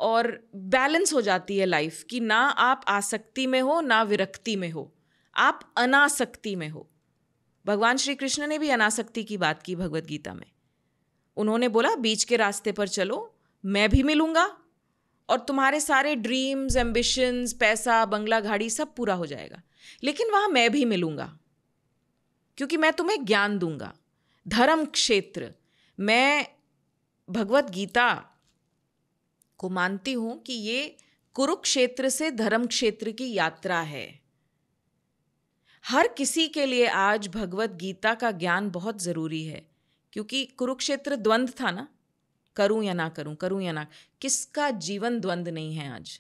और बैलेंस हो जाती है लाइफ कि ना आप आसक्ति में हो ना विरक्ति में हो आप अनासक्ति में हो भगवान श्री कृष्ण ने भी अनासक्ति की बात की भगवत गीता में उन्होंने बोला बीच के रास्ते पर चलो मैं भी मिलूंगा और तुम्हारे सारे ड्रीम्स एम्बिशंस पैसा बंगला घाड़ी सब पूरा हो जाएगा लेकिन वहाँ मैं भी मिलूंगा क्योंकि मैं तुम्हें ज्ञान दूंगा धर्म क्षेत्र मैं भगवत गीता को मानती हूँ कि ये कुरुक्षेत्र से धर्म क्षेत्र की यात्रा है हर किसी के लिए आज भगवत गीता का ज्ञान बहुत ज़रूरी है क्योंकि कुरुक्षेत्र द्वंद्व था ना करूं या ना करूं करूं या ना किसका जीवन द्वंद्व नहीं है आज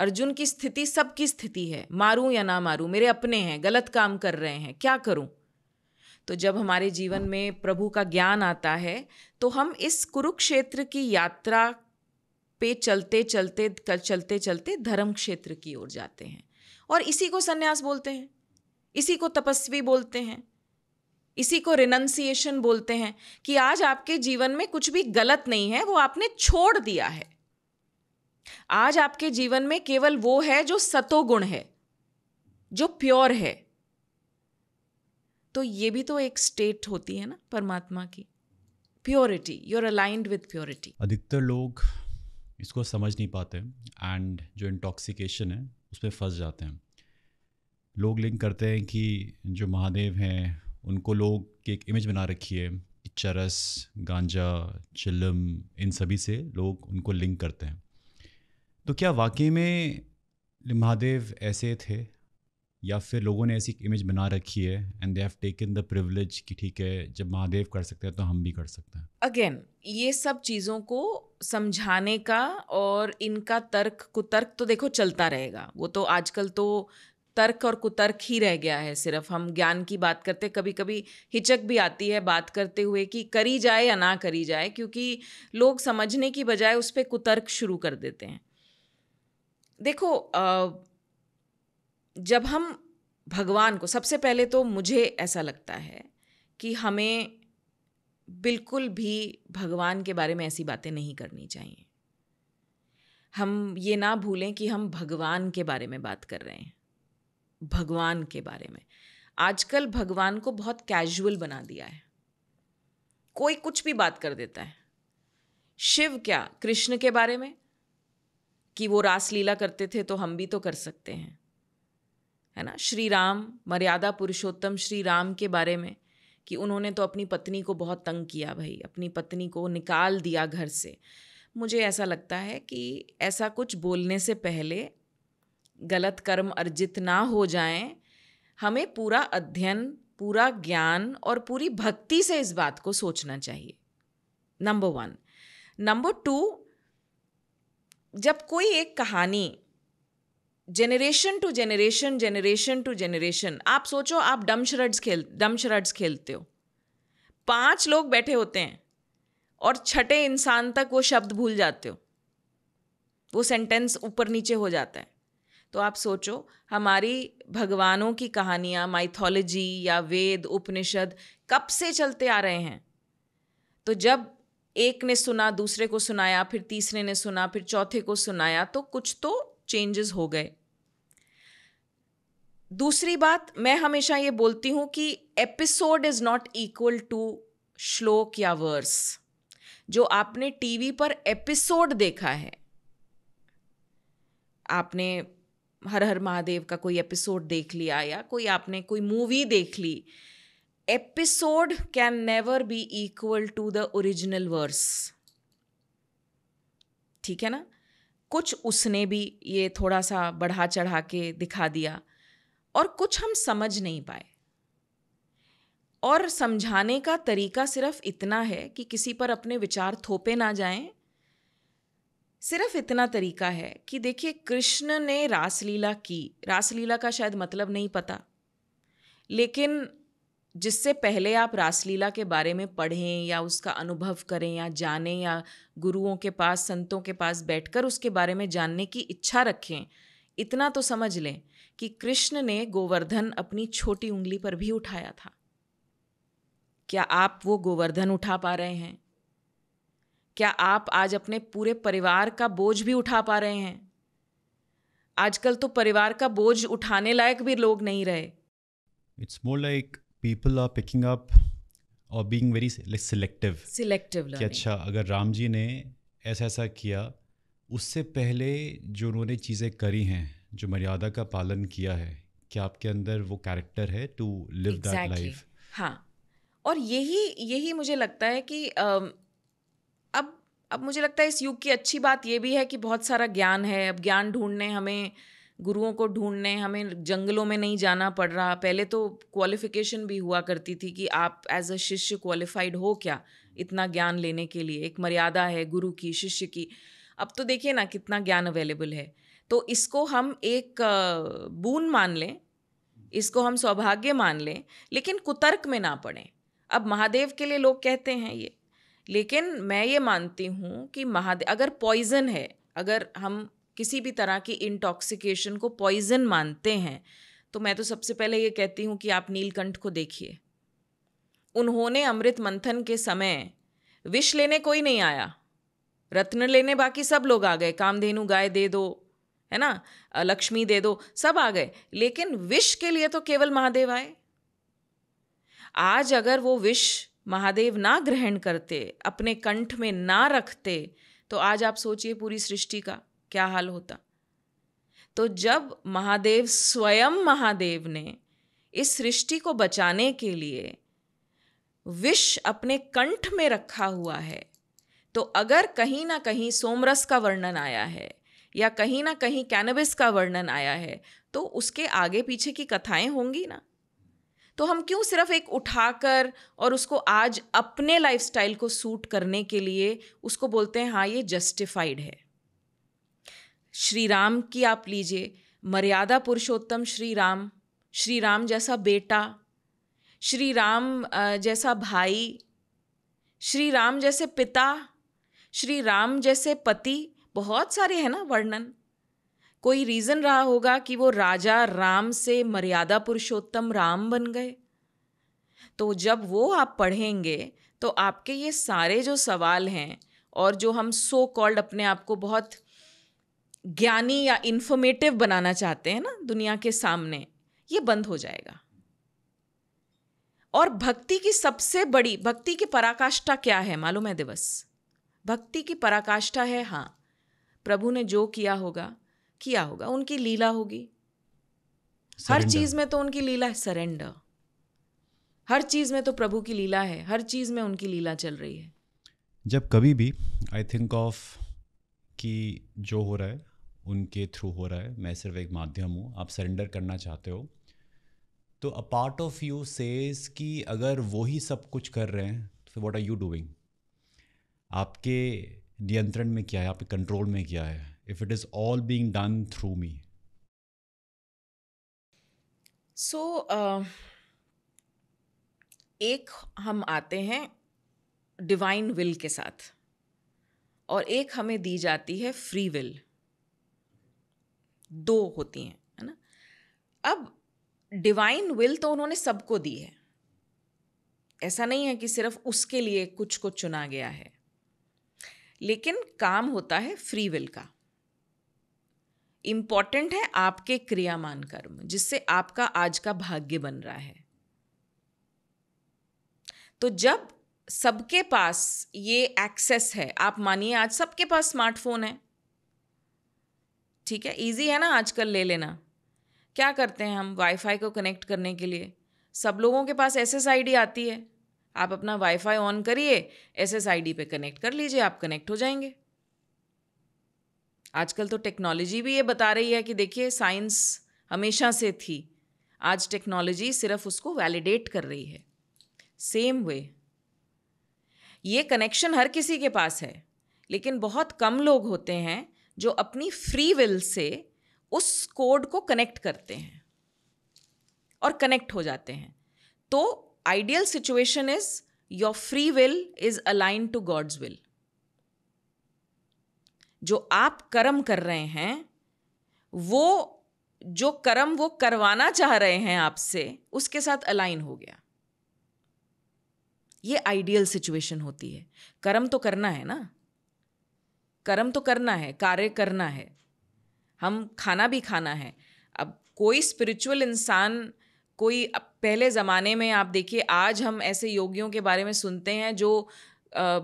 अर्जुन की स्थिति सबकी स्थिति है मारूं या ना मारूं मेरे अपने हैं गलत काम कर रहे हैं क्या करूं तो जब हमारे जीवन में प्रभु का ज्ञान आता है तो हम इस कुरुक्षेत्र की यात्रा पे चलते चलते चलते चलते धर्म क्षेत्र की ओर जाते हैं और इसी को सन्यास बोलते हैं इसी को तपस्वी बोलते हैं इसी को रिनंसिएशन बोलते हैं कि आज आपके जीवन में कुछ भी गलत नहीं है वो आपने छोड़ दिया है आज आपके जीवन में केवल वो है जो सतोगुण है जो प्योर है तो ये भी तो एक स्टेट होती है ना परमात्मा की purity you're aligned with purity अधिकतर लोग इसको समझ नहीं पाते एंड जो इंटॉक्सिकेशन है उसमें फंस जाते हैं लोग लिंक करते हैं कि जो महादेव हैं उनको लोग की एक इमेज बना रखी है चरस गांजा चिलम इन सभी से लोग उनको लिंक करते हैं तो क्या वाकई में महादेव ऐसे थे या फिर लोगों ने ऐसी इमेज बना रखी है and they have taken the privilege कि ठीक है जब महादेव कर सकते हैं तो हम भी कर सकते हैं अगेन ये सब चीज़ों को समझाने का और इनका तर्क कुतर्क तो देखो चलता रहेगा वो तो आजकल तो तर्क और कुतर्क ही रह गया है सिर्फ हम ज्ञान की बात करते कभी कभी हिचक भी आती है बात करते हुए कि करी जाए या ना करी जाए क्योंकि लोग समझने की बजाय उस पर कुतर्क शुरू कर देते हैं देखो जब हम भगवान को सबसे पहले तो मुझे ऐसा लगता है कि हमें बिल्कुल भी भगवान के बारे में ऐसी बातें नहीं करनी चाहिए हम ये ना भूलें कि हम भगवान के बारे में बात कर रहे हैं भगवान के बारे में आजकल भगवान को बहुत कैजुअल बना दिया है कोई कुछ भी बात कर देता है शिव क्या कृष्ण के बारे में कि वो रासलीला करते थे तो हम भी तो कर सकते हैं है ना श्री राम मर्यादा पुरुषोत्तम श्री राम के बारे में कि उन्होंने तो अपनी पत्नी को बहुत तंग किया भाई अपनी पत्नी को निकाल दिया घर से मुझे ऐसा लगता है कि ऐसा कुछ बोलने से पहले गलत कर्म अर्जित ना हो जाएं हमें पूरा अध्ययन पूरा ज्ञान और पूरी भक्ति से इस बात को सोचना चाहिए नंबर वन नंबर टू जब कोई एक कहानी generation to generation generation to generation आप सोचो आप डम शरड्स खेल डम शरड्स खेलते हो पांच लोग बैठे होते हैं और छठे इंसान तक वो शब्द भूल जाते हो वो सेंटेंस ऊपर नीचे हो जाता है तो आप सोचो हमारी भगवानों की कहानियाँ माइथोलॉजी या वेद उपनिषद कब से चलते आ रहे हैं तो जब एक ने सुना दूसरे को सुनाया फिर तीसरे ने सुना फिर चौथे को सुनाया तो कुछ तो चेंजेस हो गए दूसरी बात मैं हमेशा ये बोलती हूँ कि episode is not equal to shlok या वर्स जो आपने टीवी पर एपिसोड देखा है आपने हर हर महादेव का कोई एपिसोड देख लिया या कोई आपने कोई मूवी देख ली episode can never be equal to the original verse ठीक है ना कुछ उसने भी ये थोड़ा सा बढ़ा चढ़ा के दिखा दिया और कुछ हम समझ नहीं पाए और समझाने का तरीका सिर्फ इतना है कि किसी पर अपने विचार थोपे ना जाएं सिर्फ इतना तरीका है कि देखिए कृष्ण ने रासलीला की रासलीला का शायद मतलब नहीं पता लेकिन जिससे पहले आप रासलीला के बारे में पढ़ें या उसका अनुभव करें या जानें या गुरुओं के पास संतों के पास बैठकर उसके बारे में जानने की इच्छा रखें इतना तो समझ लें कि कृष्ण ने गोवर्धन अपनी छोटी उंगली पर भी उठाया था क्या आप वो गोवर्धन उठा पा रहे हैं क्या आप आज अपने पूरे परिवार का बोझ भी उठा पा रहे हैं आजकल तो परिवार का बोझ उठाने लायक भी लोग नहीं रहे it's more like people are picking up और बींग वेरी सिलेक्टिव सिलेक्टिव कि अच्छा अगर राम जी ने ऐसा ऐसा किया उससे पहले जो उन्होंने चीज़ें करी हैं जो मर्यादा का पालन किया है क्या आपके अंदर वो कैरेक्टर है टू लिव दैट लाइफ हाँ और यही यही मुझे लगता है कि अब अब मुझे लगता है इस युग की अच्छी बात ये भी है कि बहुत सारा ज्ञान है अब ज्ञान ढूंढने हमें गुरुओं को ढूंढने हमें जंगलों में नहीं जाना पड़ रहा पहले तो क्वालिफिकेशन भी हुआ करती थी कि आप एज अ शिष्य क्वालिफाइड हो क्या इतना ज्ञान लेने के लिए एक मर्यादा है गुरु की शिष्य की अब तो देखिए ना कितना ज्ञान अवेलेबल है तो इसको हम एक बून मान लें इसको हम सौभाग्य मान लें लेकिन कुतर्क में ना पड़ें अब महादेव के लिए लोग कहते हैं ये लेकिन मैं ये मानती हूँ कि महादेव अगर पॉइजन है अगर हम किसी भी तरह की इंटॉक्सिकेशन को पॉइजन मानते हैं तो मैं तो सबसे पहले ये कहती हूँ कि आप नीलकंठ को देखिए उन्होंने अमृत मंथन के समय विष लेने कोई नहीं आया रत्न लेने बाकी सब लोग आ गए कामधेनु गाय दे दो है ना लक्ष्मी दे दो सब आ गए लेकिन विष के लिए तो केवल महादेव आए आज अगर वो विष महादेव ना ग्रहण करते अपने कंठ में ना रखते तो आज आप सोचिए पूरी सृष्टि का क्या हाल होता तो जब महादेव स्वयं महादेव ने इस सृष्टि को बचाने के लिए विष अपने कंठ में रखा हुआ है तो अगर कहीं ना कहीं सोमरस का वर्णन आया है या कहीं ना कहीं कैनबिस का वर्णन आया है तो उसके आगे पीछे की कथाएं होंगी ना तो हम क्यों सिर्फ एक उठाकर और उसको आज अपने लाइफस्टाइल को सूट करने के लिए उसको बोलते हैं हाँ ये जस्टिफाइड है श्री राम की आप लीजिए मर्यादा पुरुषोत्तम श्री राम श्री राम जैसा बेटा श्री राम जैसा भाई श्री राम जैसे पिता श्री राम जैसे पति बहुत सारे हैं ना वर्णन कोई रीज़न रहा होगा कि वो राजा राम से मर्यादा पुरुषोत्तम राम बन गए तो जब वो आप पढ़ेंगे तो आपके ये सारे जो सवाल हैं और जो हम सो कॉल्ड अपने आप को बहुत ज्ञानी या इन्फॉर्मेटिव बनाना चाहते हैं ना दुनिया के सामने ये बंद हो जाएगा और भक्ति की सबसे बड़ी भक्ति की पराकाष्ठा क्या है मालूम है दिवस भक्ति की पराकाष्ठा है हाँ प्रभु ने जो किया होगा किया होगा उनकी लीला होगी हर चीज में तो उनकी लीला है सरेंडर हर चीज में तो प्रभु की लीला है हर चीज में उनकी लीला चल रही है जब कभी भी आई थिंक ऑफ कि जो हो रहा है उनके थ्रू हो रहा है मैं सिर्फ एक माध्यम हूँ आप सरेंडर करना चाहते हो तो a part of you says कि अगर वो ही सब कुछ कर रहे हैं तो वॉट आर यू डूइंग आपके नियंत्रण में क्या है आपके कंट्रोल में क्या है if it is all being done through me so एक हम आते हैं डिवाइन विल के साथ और एक हमें दी जाती है फ्री विल दो होती हैं है ना अब डिवाइन विल तो उन्होंने सबको दी है ऐसा नहीं है कि सिर्फ उसके लिए कुछ को चुना गया है लेकिन काम होता है फ्री विल का इंपॉर्टेंट है आपके क्रियामान कर्म जिससे आपका आज का भाग्य बन रहा है तो जब सबके पास ये एक्सेस है आप मानिए आज सबके पास स्मार्टफोन है ठीक है ईजी है ना आजकल ले लेना क्या करते हैं हम वाईफाई को कनेक्ट करने के लिए सब लोगों के पास एस एस आती है आप अपना वाईफाई ऑन करिए एस एस पे कनेक्ट कर लीजिए आप कनेक्ट हो जाएंगे आजकल तो टेक्नोलॉजी भी ये बता रही है कि देखिए साइंस हमेशा से थी आज टेक्नोलॉजी सिर्फ उसको वैलिडेट कर रही है सेम वे ये कनेक्शन हर किसी के पास है लेकिन बहुत कम लोग होते हैं जो अपनी फ्री विल से उस कोड को कनेक्ट करते हैं और कनेक्ट हो जाते हैं तो ideal situation is your free will is align to God's will जो आप कर्म कर रहे हैं वो जो कर्म वो करवाना चाह रहे हैं आपसे उसके साथ अलाइन हो गया ये आइडियल सिचुएशन होती है कर्म तो करना है ना कर्म तो करना है कार्य करना है हम खाना भी खाना है अब कोई स्पिरिचुअल इंसान कोई पहले ज़माने में आप देखिए आज हम ऐसे योगियों के बारे में सुनते हैं जो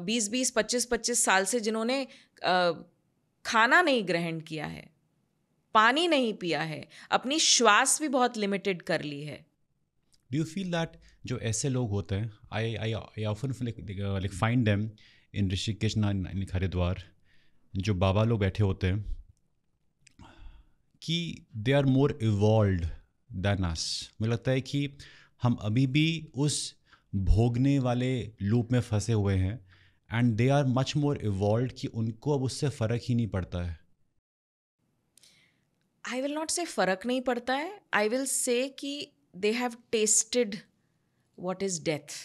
बीस बीस पच्चीस पच्चीस साल से जिन्होंने खाना नहीं ग्रहण किया है पानी नहीं पिया है अपनी श्वास भी बहुत लिमिटेड कर ली है डू यू फील दैट जो ऐसे लोग होते हैं I I I often like find them in Rishikesh Haridwar जो बाबा लोग बैठे होते हैं कि they are more evolve than us मुझे लगता है कि हम अभी भी उस भोगने वाले लूप में फंसे हुए हैं and they are much more evolve कि उनको अब उससे फ़र्क ही नहीं पड़ता है आई विल नॉट से फ़र्क नहीं पड़ता है आई विल से कि they have tested what is death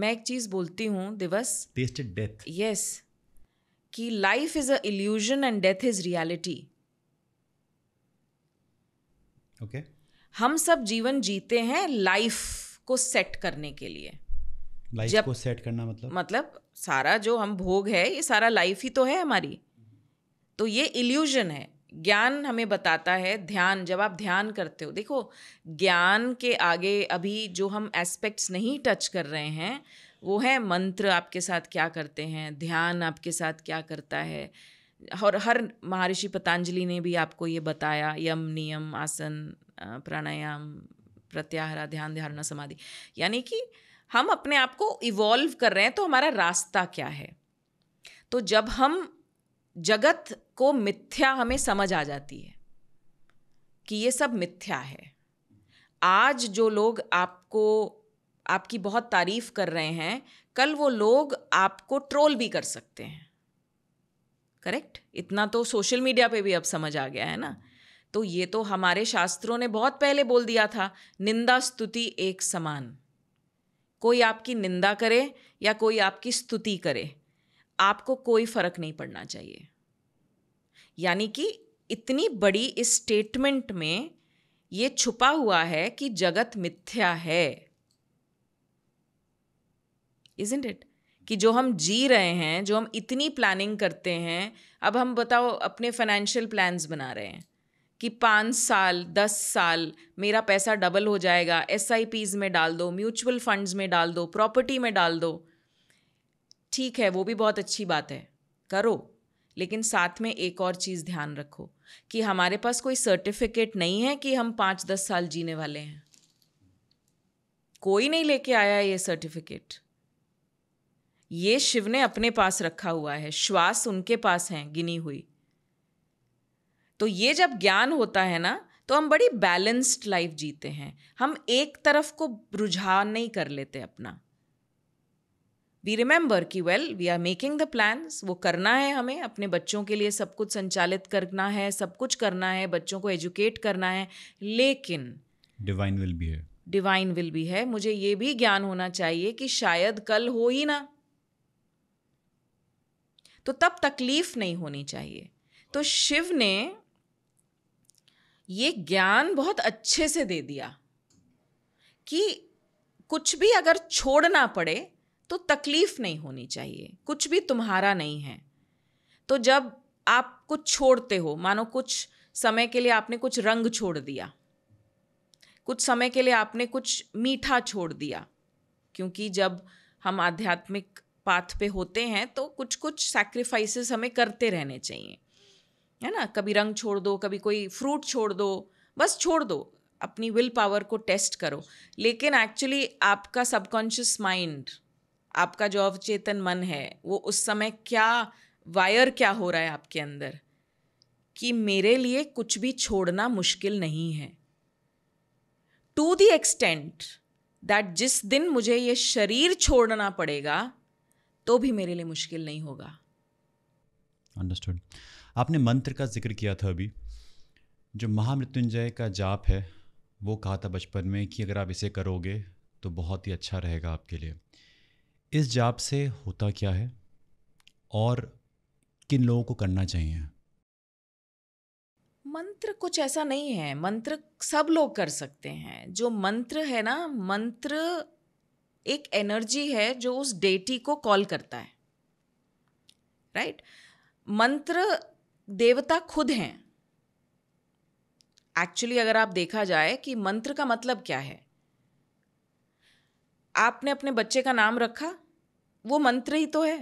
मैं एक चीज़ बोलती हूँ दिवस टेस्टेड डेथ यस कि life is a illusion and death is reality okay हम सब जीवन जीते हैं लाइफ को सेट करने के लिए लाइफ को सेट करना मतलब मतलब सारा जो हम भोग है ये सारा लाइफ ही तो है हमारी तो ये इल्यूजन है ज्ञान हमें बताता है ध्यान जब आप ध्यान करते हो देखो ज्ञान के आगे अभी जो हम एस्पेक्ट्स नहीं टच कर रहे हैं वो है मंत्र आपके साथ क्या करते हैं ध्यान आपके साथ क्या करता है और हर महर्षि पतंजलि ने भी आपको ये बताया यम नियम आसन प्राणायाम प्रत्याहरा ध्यान धारणा समाधि यानी कि हम अपने आप को इवॉल्व कर रहे हैं तो हमारा रास्ता क्या है तो जब हम जगत को मिथ्या हमें समझ आ जाती है कि ये सब मिथ्या है आज जो लोग आपको आपकी बहुत तारीफ कर रहे हैं कल वो लोग आपको ट्रोल भी कर सकते हैं करेक्ट इतना तो सोशल मीडिया पे भी अब समझ आ गया है ना तो ये तो हमारे शास्त्रों ने बहुत पहले बोल दिया था निंदा स्तुति एक समान कोई आपकी निंदा करे या कोई आपकी स्तुति करे आपको कोई फर्क नहीं पड़ना चाहिए यानी कि इतनी बड़ी इस स्टेटमेंट में ये छुपा हुआ है कि जगत मिथ्या है इजेंट इट कि जो हम जी रहे हैं जो हम इतनी प्लानिंग करते हैं अब हम बताओ अपने फाइनेंशियल प्लान्स बना रहे हैं कि पाँच साल दस साल मेरा पैसा डबल हो जाएगा एस आई पीज़ में डाल दो म्यूचुअल फंड्स में डाल दो प्रॉपर्टी में डाल दो ठीक है वो भी बहुत अच्छी बात है करो लेकिन साथ में एक और चीज़ ध्यान रखो कि हमारे पास कोई सर्टिफिकेट नहीं है कि हम पाँच दस साल जीने वाले हैं कोई नहीं लेके आया ये सर्टिफिकेट ये शिव ने अपने पास रखा हुआ है श्वास उनके पास है गिनी हुई तो ये जब ज्ञान होता है ना तो हम बड़ी बैलेंस्ड लाइफ जीते हैं हम एक तरफ को रुझान नहीं कर लेते अपना वी रिमेंबर कि well we are making the plan वो करना है हमें अपने बच्चों के लिए सब कुछ संचालित करना है सब कुछ करना है बच्चों को एजुकेट करना है लेकिन डिवाइन विल भी है डिवाइन विल भी है मुझे ये भी ज्ञान होना चाहिए कि शायद कल हो ही ना तो तब तकलीफ नहीं होनी चाहिए तो शिव ने ये ज्ञान बहुत अच्छे से दे दिया कि कुछ भी अगर छोड़ना पड़े तो तकलीफ नहीं होनी चाहिए कुछ भी तुम्हारा नहीं है तो जब आप कुछ छोड़ते हो मानो कुछ समय के लिए आपने कुछ रंग छोड़ दिया कुछ समय के लिए आपने कुछ मीठा छोड़ दिया क्योंकि जब हम आध्यात्मिक पाथ पे होते हैं तो कुछ कुछ सैक्रिफाइसेस हमें करते रहने चाहिए है ना कभी रंग छोड़ दो कभी कोई फ्रूट छोड़ दो बस छोड़ दो अपनी विल पावर को टेस्ट करो लेकिन एक्चुअली आपका सबकॉन्शियस माइंड आपका जो अवचेतन मन है वो उस समय क्या वायर क्या हो रहा है आपके अंदर कि मेरे लिए कुछ भी छोड़ना मुश्किल नहीं है टू द एक्सटेंट दैट जिस दिन मुझे ये शरीर छोड़ना पड़ेगा तो भी मेरे लिए मुश्किल नहीं होगा अंडरस्टूड आपने मंत्र का जिक्र किया था अभी जो महामृत्युंजय का जाप है वो कहा था बचपन में कि अगर आप इसे करोगे तो बहुत ही अच्छा रहेगा आपके लिए इस जाप से होता क्या है और किन लोगों को करना चाहिए मंत्र कुछ ऐसा नहीं है मंत्र सब लोग कर सकते हैं जो मंत्र है ना मंत्र एक एनर्जी है जो उस डेटी को कॉल करता है राइट मंत्र देवता खुद हैं एक्चुअली अगर आप देखा जाए कि मंत्र का मतलब क्या है आपने अपने बच्चे का नाम रखा वो मंत्र ही तो है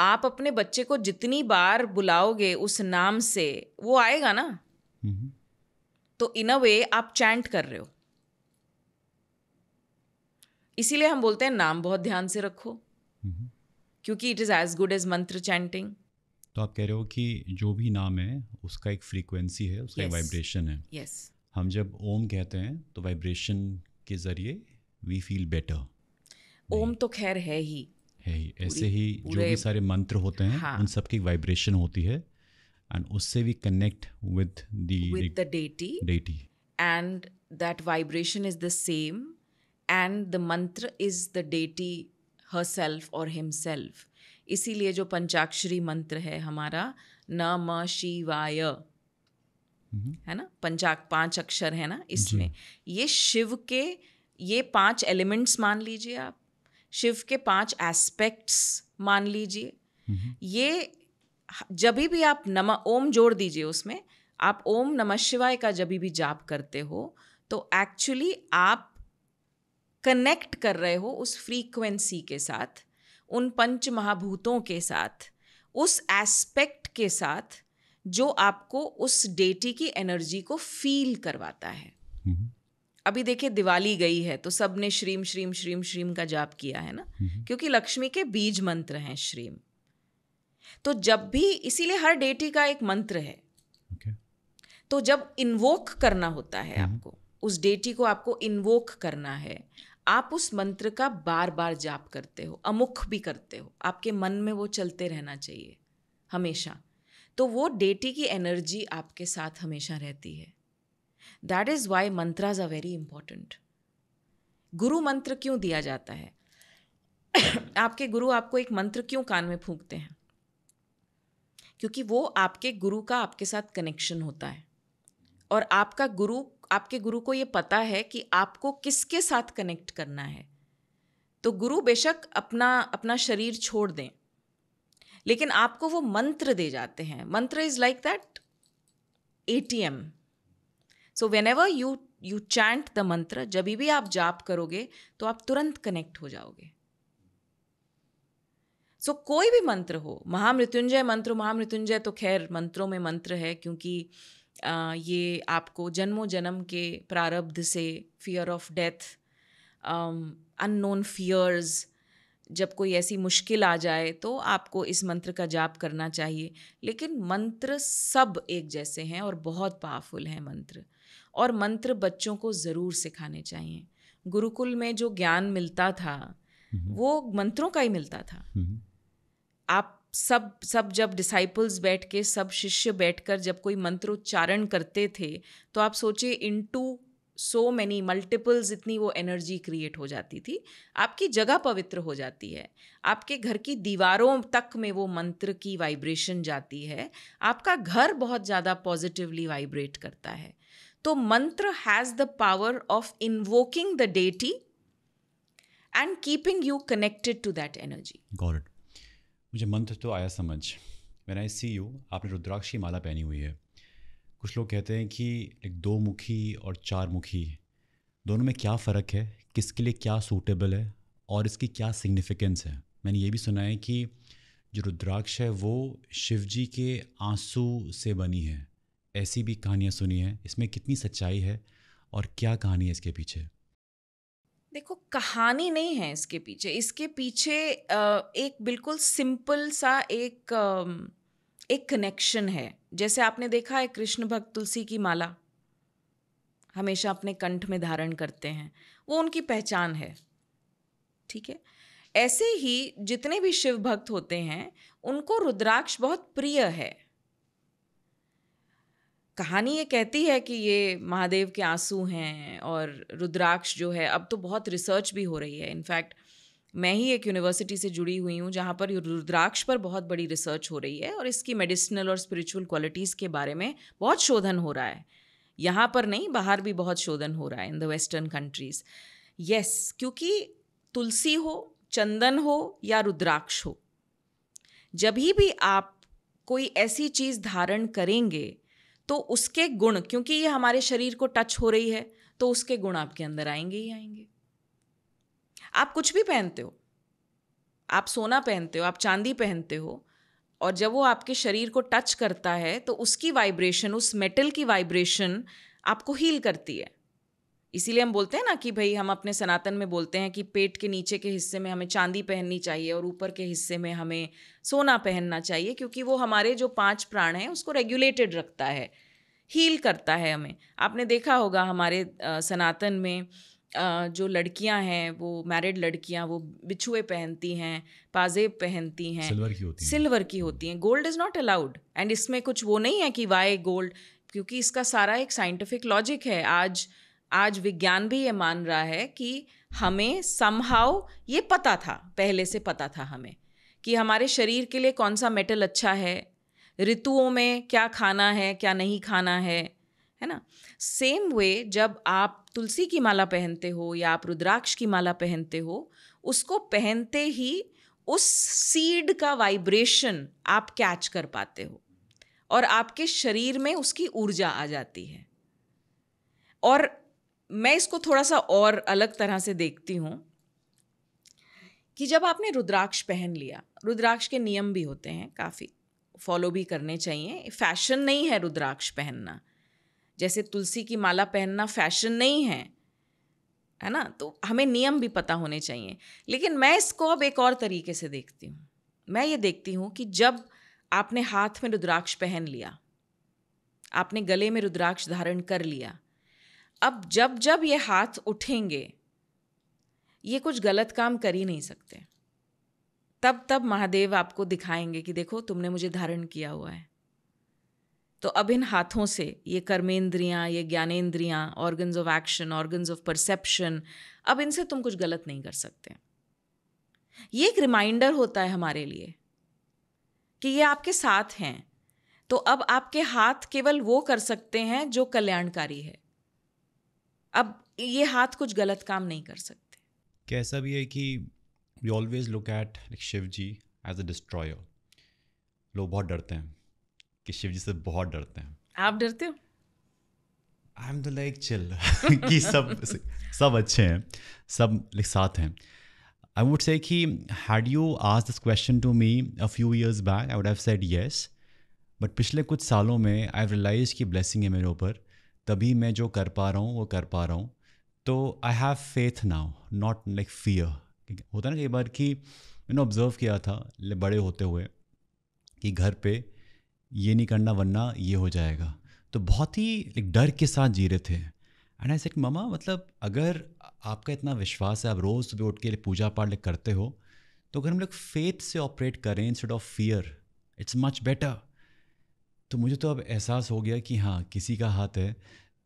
आप अपने बच्चे को जितनी बार बुलाओगे उस नाम से वो आएगा ना हम्म। तो इन अ वे आप चैंट कर रहे हो इसीलिए हम बोलते हैं नाम बहुत ध्यान से रखो हम्म। क्योंकि it is as good as mantra chanting तो आप कह रहे हो कि जो भी नाम है उसका एक फ्रीक्वेंसी है उसका yes. वाइब्रेशन है यस yes. हम जब ओम कहते हैं तो वाइब्रेशन के ज़रिए वी फील बेटर ओम तो खैर है ही है ही ऐसे ही जो भी सारे मंत्र होते हैं हाँ. उन सब की वाइब्रेशन होती है एंड उससे we connect with the deity deity and that vibration is the same and the mantra is the deity herself और हिम सेल्फ इसीलिए जो पंचाक्षरी मंत्र है हमारा न म शिवाय mm-hmm. है ना पंचाक पांच अक्षर है ना इसमें ये शिव के ये पांच एलिमेंट्स मान लीजिए आप शिव के पांच एस्पेक्ट्स मान लीजिए mm-hmm. ये जब भी आप नम ओम जोड़ दीजिए उसमें आप ओम नमः शिवाय का जब भी जाप करते हो तो एक्चुअली आप कनेक्ट कर रहे हो उस फ्रीक्वेंसी के साथ उन पंच महाभूतों के साथ उस एस्पेक्ट के साथ जो आपको उस डेटी की एनर्जी को फील करवाता है हम्म। अभी देखिए दिवाली गई है तो सब ने श्रीम श्रीम श्रीम श्रीम का जाप किया है ना हम्म। क्योंकि लक्ष्मी के बीज मंत्र हैं श्रीम तो जब भी इसीलिए हर डेटी का एक मंत्र है तो जब इन्वोक करना होता है हम्म। आपको उस डेटी को आपको इन्वोक करना है आप उस मंत्र का बार बार जाप करते हो अमुख भी करते हो आपके मन में वो चलते रहना चाहिए हमेशा तो वो डेटी की एनर्जी आपके साथ हमेशा रहती है that is why mantras are very important गुरु मंत्र क्यों दिया जाता है आपके गुरु आपको एक मंत्र क्यों कान में फूंकते हैं क्योंकि वो आपके गुरु का आपके साथ कनेक्शन होता है और आपका गुरु आपके गुरु को ये पता है कि आपको किसके साथ कनेक्ट करना है तो गुरु बेशक अपना अपना शरीर छोड़ दें लेकिन आपको वो मंत्र दे जाते हैं mantra is like that A T M so whenever you you chant the mantra जब भी आप जाप करोगे तो आप तुरंत कनेक्ट हो जाओगे सो so, कोई भी मंत्र हो महामृत्युंजय मंत्र महामृत्युंजय तो खैर मंत्रों में मंत्र है क्योंकि uh, ये आपको जन्मों जन्म के प्रारब्ध से fear of death unknown fears जब कोई ऐसी मुश्किल आ जाए तो आपको इस मंत्र का जाप करना चाहिए लेकिन मंत्र सब एक जैसे हैं और बहुत पावरफुल हैं मंत्र और मंत्र बच्चों को ज़रूर सिखाने चाहिए गुरुकुल में जो ज्ञान मिलता था हम्म। वो मंत्रों का ही मिलता था हम्म। आप सब सब जब डिसाइपल्स बैठ के सब शिष्य बैठकर जब कोई मंत्रोच्चारण करते थे तो आप सोचिए इनटू सो मैनी मल्टीपल्स इतनी वो एनर्जी क्रिएट हो जाती थी आपकी जगह पवित्र हो जाती है आपके घर की दीवारों तक में वो मंत्र की वाइब्रेशन जाती है आपका घर बहुत ज़्यादा पॉजिटिवली वाइब्रेट करता है तो mantra has the power of invoking the deity and keeping you connected to that energy God मुझे मंत्र तो आया समझ मैन आई सी यू आपने रुद्राक्ष की माला पहनी हुई है कुछ लोग कहते हैं कि एक दो मुखी और चार मुखी दोनों में क्या फ़र्क है किसके लिए क्या सूटेबल है और इसकी क्या सिग्निफिकेंस है मैंने ये भी सुना है कि जो रुद्राक्ष है वो शिव जी के आंसू से बनी है ऐसी भी कहानियाँ सुनी हैं इसमें कितनी सच्चाई है और क्या कहानी है इसके पीछे देखो कहानी नहीं है इसके पीछे इसके पीछे एक बिल्कुल सिंपल सा एक एक कनेक्शन है जैसे आपने देखा है कृष्ण भक्त तुलसी की माला हमेशा अपने कंठ में धारण करते हैं वो उनकी पहचान है ठीक है ऐसे ही जितने भी शिव भक्त होते हैं उनको रुद्राक्ष बहुत प्रिय है कहानी ये कहती है कि ये महादेव के आंसू हैं और रुद्राक्ष जो है अब तो बहुत रिसर्च भी हो रही है इनफैक्ट मैं ही एक यूनिवर्सिटी से जुड़ी हुई हूँ जहाँ पर रुद्राक्ष पर बहुत बड़ी रिसर्च हो रही है और इसकी मेडिसिनल और स्पिरिचुअल क्वालिटीज़ के बारे में बहुत शोधन हो रहा है यहाँ पर नहीं बाहर भी बहुत शोधन हो रहा है in the western countries yes क्योंकि तुलसी हो चंदन हो या रुद्राक्ष हो जब भी आप कोई ऐसी चीज़ धारण करेंगे तो उसके गुण क्योंकि ये हमारे शरीर को टच हो रही है तो उसके गुण आपके अंदर आएंगे ही आएंगे आप कुछ भी पहनते हो आप सोना पहनते हो आप चांदी पहनते हो और जब वो आपके शरीर को टच करता है तो उसकी वाइब्रेशन उस मेटल की वाइब्रेशन आपको हील करती है इसीलिए हम बोलते हैं ना कि भाई हम अपने सनातन में बोलते हैं कि पेट के नीचे के हिस्से में हमें चांदी पहननी चाहिए और ऊपर के हिस्से में हमें सोना पहनना चाहिए क्योंकि वो हमारे जो पांच प्राण हैं उसको रेगुलेटेड रखता है हील करता है हमें आपने देखा होगा हमारे सनातन में जो लड़कियां हैं वो मैरिड लड़कियां वो बिछुए पहनती हैं पाजेब पहनती हैं सिल्वर की होती हैं सिल्वर की होती हैं gold is not allowed and इसमें कुछ वो नहीं है कि वाई गोल्ड क्योंकि इसका सारा एक साइंटिफिक लॉजिक है आज आज विज्ञान भी ये मान रहा है कि हमें समहाव ये पता था पहले से पता था हमें कि हमारे शरीर के लिए कौन सा मेटल अच्छा है ऋतुओं में क्या खाना है क्या नहीं खाना है है ना सेम वे जब आप तुलसी की माला पहनते हो या आप रुद्राक्ष की माला पहनते हो उसको पहनते ही उस सीड का वाइब्रेशन आप कैच कर पाते हो और आपके शरीर में उसकी ऊर्जा आ जाती है और मैं इसको थोड़ा सा और अलग तरह से देखती हूँ कि जब आपने रुद्राक्ष पहन लिया रुद्राक्ष के नियम भी होते हैं काफ़ी फॉलो भी करने चाहिए फैशन नहीं है रुद्राक्ष पहनना जैसे तुलसी की माला पहनना फैशन नहीं है है ना तो हमें नियम भी पता होने चाहिए लेकिन मैं इसको अब एक और तरीके से देखती हूँ मैं ये देखती हूँ कि जब आपने हाथ में रुद्राक्ष पहन लिया आपने गले में रुद्राक्ष धारण कर लिया अब जब जब ये हाथ उठेंगे ये कुछ गलत काम कर ही नहीं सकते तब तब महादेव आपको दिखाएंगे कि देखो तुमने मुझे धारण किया हुआ है तो अब इन हाथों से ये कर्मेंद्रियाँ ये ज्ञानेन्द्रियाँ organs of action organs of perception अब इनसे तुम कुछ गलत नहीं कर सकते ये एक रिमाइंडर होता है हमारे लिए कि ये आपके साथ हैं तो अब आपके हाथ केवल वो कर सकते हैं जो कल्याणकारी है अब ये हाथ कुछ गलत काम नहीं कर सकते कैसा भी है कि we always look at like Shiv ji as a destroyer लोग बहुत डरते हैं कि शिव जी से बहुत डरते हैं आप डरते हो I am the like chill कि सब सब अच्छे हैं सब लाइक साथ हैं आई वुड से कि हैड यू आज this question to me a few years back I would have said yes but पिछले कुछ सालों में आई रियलाइज की ब्लेसिंग है मेरे ऊपर तभी मैं जो कर पा रहा हूँ वो कर पा रहा हूँ तो I have faith now not like fear होता है ना कई बार कि मैंने ऑब्ज़र्व किया था बड़े होते हुए कि घर पे ये नहीं करना वरना ये हो जाएगा तो बहुत ही एक डर के साथ जी रहे थे एंड ऐसे कि ममा मतलब अगर आपका इतना विश्वास है आप रोज़ सुबह उठ के लिए पूजा पाठ करते हो तो अगर हम लोग फेथ से ऑपरेट करें instead of fear it's much better तो मुझे तो अब एहसास हो गया कि हाँ किसी का हाथ है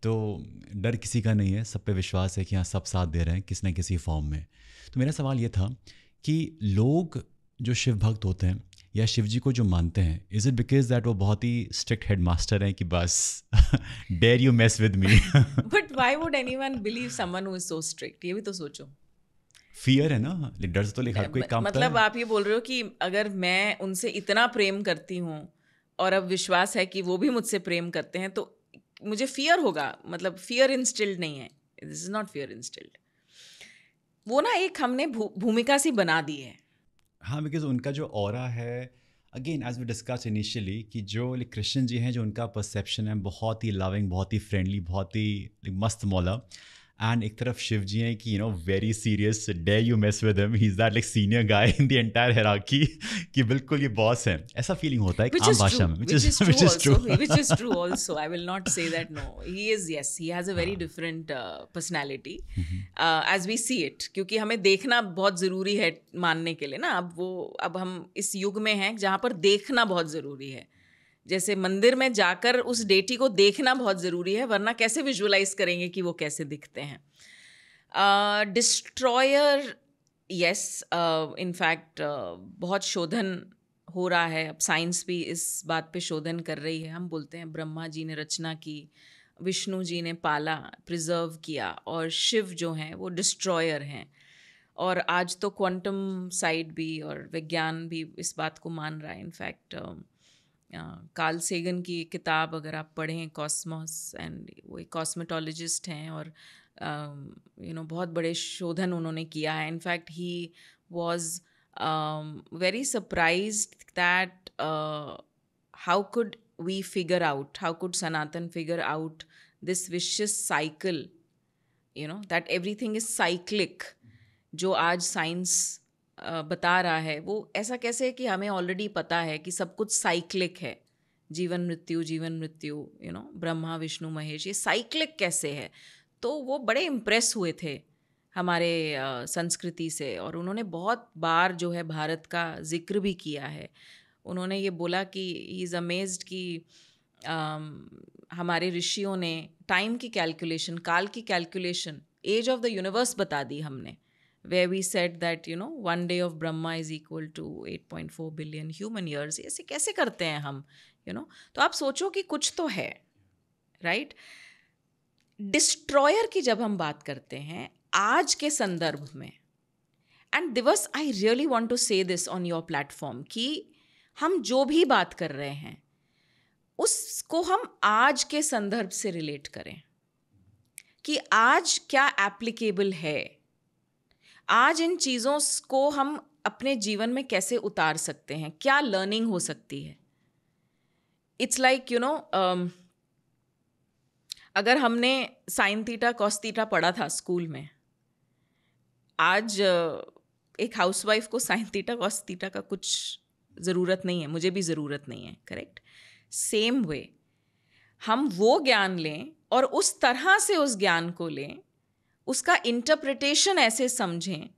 तो डर किसी का नहीं है सब पे विश्वास है कि हाँ सब साथ दे रहे हैं किसी न किसी फॉर्म में तो मेरा सवाल ये था कि लोग जो शिव भक्त होते हैं या शिव जी को जो मानते हैं इज़ इट बिकॉज दैट वो बहुत ही स्ट्रिक्ट हेड मास्टर हैं कि बस dare you mess with me but why would anyone believe someone is so strict ये भी तो सोचो फियर है ना डर तो लिखा कोई काम मतलब आप ये बोल रहे हो कि अगर मैं उनसे इतना प्रेम करती हूँ और अब विश्वास है कि वो भी मुझसे प्रेम करते हैं तो मुझे फियर होगा मतलब फियर इंस्टिल्ड नहीं है this is not fear instilled वो ना एक हमने भूमिका सी बना दी है हाँ बिकॉज उनका जो और है again as we discussed initially कि जो लाइक कृष्ण जी हैं जो उनका परसेप्शन है बहुत ही लविंग बहुत ही फ्रेंडली बहुत ही मस्त मौला and ek taraf Shivji hai ki you know very serious dare you mess with him he's that like senior guy in the entire hierarchy कि बिल्कुल ये बॉस है ऐसा फीलिंग होता है आम भाषा में which is which is true which is true also I will not say that no he is yes he has a very different uh, personality uh, as we see it क्योंकि हमें देखना बहुत ज़रूरी है मानने के लिए ना अब वो अब हम इस युग में हैं जहाँ पर देखना बहुत ज़रूरी है जैसे मंदिर में जाकर उस डेटी को देखना बहुत ज़रूरी है वरना कैसे विजुअलाइज करेंगे कि वो कैसे दिखते हैं डिस्ट्रॉयर यस इनफैक्ट बहुत शोधन हो रहा है अब साइंस भी इस बात पे शोधन कर रही है हम बोलते हैं ब्रह्मा जी ने रचना की विष्णु जी ने पाला प्रिजर्व किया और शिव जो हैं वो डिस्ट्रॉयर हैं और आज तो क्वांटम साइड भी और विज्ञान भी इस बात को मान रहा है इनफैक्ट कार्ल सेगन की किताब अगर आप पढ़ें कॉस्मोस एंड वो एक कॉस्मेटोलॉजिस्ट हैं और यू um, नो बहुत बड़े शोधन उन्होंने किया है in fact he was very surprise that how could we figure out how could Sanatan figure out this vicious cycle you know that everything is cyclic जो आज साइंस बता रहा है वो ऐसा कैसे है कि हमें ऑलरेडी पता है कि सब कुछ साइक्लिक है जीवन मृत्यु जीवन मृत्यु यू नो ब्रह्मा विष्णु महेश ये साइक्लिक कैसे है तो वो बड़े इम्प्रेस हुए थे हमारे संस्कृति से और उन्होंने बहुत बार जो है भारत का जिक्र भी किया है उन्होंने ये बोला कि ही इज़ अमेज कि हमारे ऋषियों ने टाइम की कैलकुलेशन काल की calculation age of the universe बता दी हमने where we said that you know one day of Brahma is equal to 8.4 billion human years ऐसे कैसे करते हैं हम यू you नो know? तो आप सोचो कि कुछ तो है राइट right? डिस्ट्रॉयर की जब हम बात करते हैं आज के संदर्भ में एंड दिवस I really want to say this on your platform कि हम जो भी बात कर रहे हैं उसको हम आज के संदर्भ से रिलेट करें कि आज क्या एप्लीकेबल है आज इन चीज़ों को हम अपने जीवन में कैसे उतार सकते हैं क्या लर्निंग हो सकती है इट्स लाइक यू नो अगर हमने साइन थीटा कॉस थीटा पढ़ा था स्कूल में आज uh, एक हाउसवाइफ को साइन थीटा कॉस थीटा का कुछ ज़रूरत नहीं है मुझे भी ज़रूरत नहीं है करेक्ट सेम वे हम वो ज्ञान लें और उस तरह से उस ज्ञान को लें उसका इंटरप्रिटेशन ऐसे समझें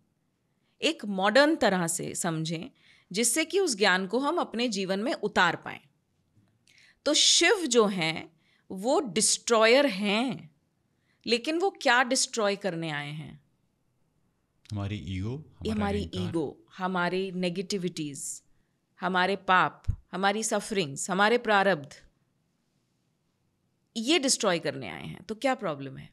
एक मॉडर्न तरह से समझें जिससे कि उस ज्ञान को हम अपने जीवन में उतार पाए तो शिव जो हैं वो डिस्ट्रॉयर हैं लेकिन वो क्या डिस्ट्रॉय करने आए हैं हमारी ईगो हमारी ईगो हमारी नेगेटिविटीज़ हमारे पाप हमारी सफरिंग्स हमारे प्रारब्ध ये डिस्ट्रॉय करने आए हैं तो क्या प्रॉब्लम है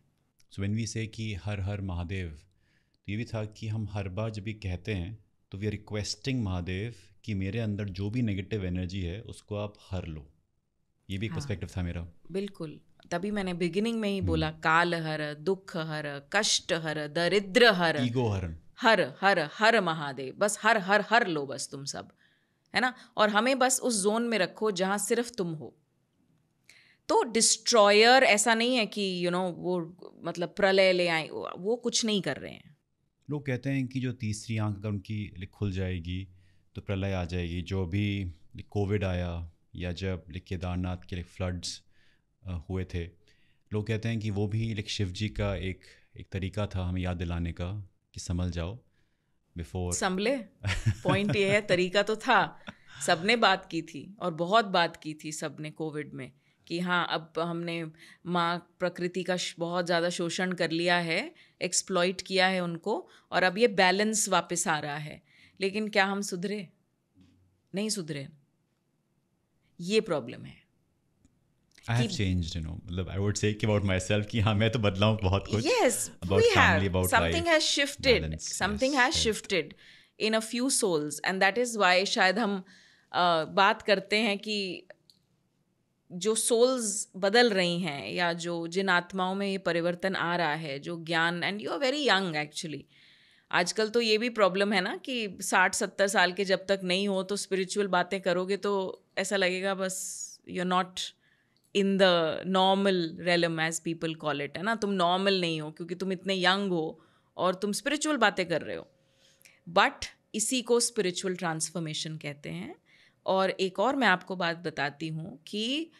सो वेन वी से कि हर हर महादेव तो ये भी था कि हम हर बार जब भी कहते हैं तो वी आर रिक्वेस्टिंग महादेव कि मेरे अंदर जो भी नेगेटिव एनर्जी है उसको आप हर लो ये भी एक पर्सपेक्टिव हाँ, था मेरा बिल्कुल तभी मैंने बिगिनिंग में ही हम्म। बोला काल हर दुख हर कष्ट हर दरिद्र हर ईगो हरण हर हर हर महादेव बस हर हर हर लो बस तुम सब है ना और हमें बस उस जोन में रखो जहाँ सिर्फ तुम हो तो डिस्ट्रॉयर ऐसा नहीं है कि यू you नो know, वो मतलब प्रलय ले आए वो कुछ नहीं कर रहे हैं लोग कहते हैं कि जो तीसरी आंख अगर उनकी खुल जाएगी तो प्रलय आ जाएगी जो भी कोविड आया या जब केदारनाथ के लिए फ्लड्स हुए थे लोग कहते हैं कि वो भी लाइक शिव जी का एक एक तरीका था हमें याद दिलाने का कि संभल जाओ बिफोर संभले पॉइंट ये है तरीका तो था सबने बात की थी और बहुत बात की थी सबने कोविड में कि हाँ अब हमने माँ प्रकृति का बहुत ज़्यादा शोषण कर लिया है एक्सप्लॉइट किया है उनको और अब ये बैलेंस वापस आ रहा है लेकिन क्या हम सुधरे नहीं सुधरे ये प्रॉब्लम है I have changed, you know. मतलब I would say about myself कि हाँ मैं तो बदला हूँ बहुत कुछ. Yes, about we family, have about something life, has shifted. Balance, something yes, has right. shifted in a few souls, and that is why शायद हम uh, बात करते हैं कि जो सोल्स बदल रही हैं या जो जिन आत्माओं में ये परिवर्तन आ रहा है जो ज्ञान and you are very young actually आजकल तो ये भी प्रॉब्लम है ना कि साठ सत्तर साल के जब तक नहीं हो तो स्पिरिचुअल बातें करोगे तो ऐसा लगेगा बस you are not in the normal realm as people call it है ना तुम नॉर्मल नहीं हो क्योंकि तुम इतने यंग हो और तुम स्पिरिचुअल बातें कर रहे हो बट इसी को स्पिरिचुअल ट्रांसफॉर्मेशन कहते हैं और एक और मैं आपको बात बताती हूँ कि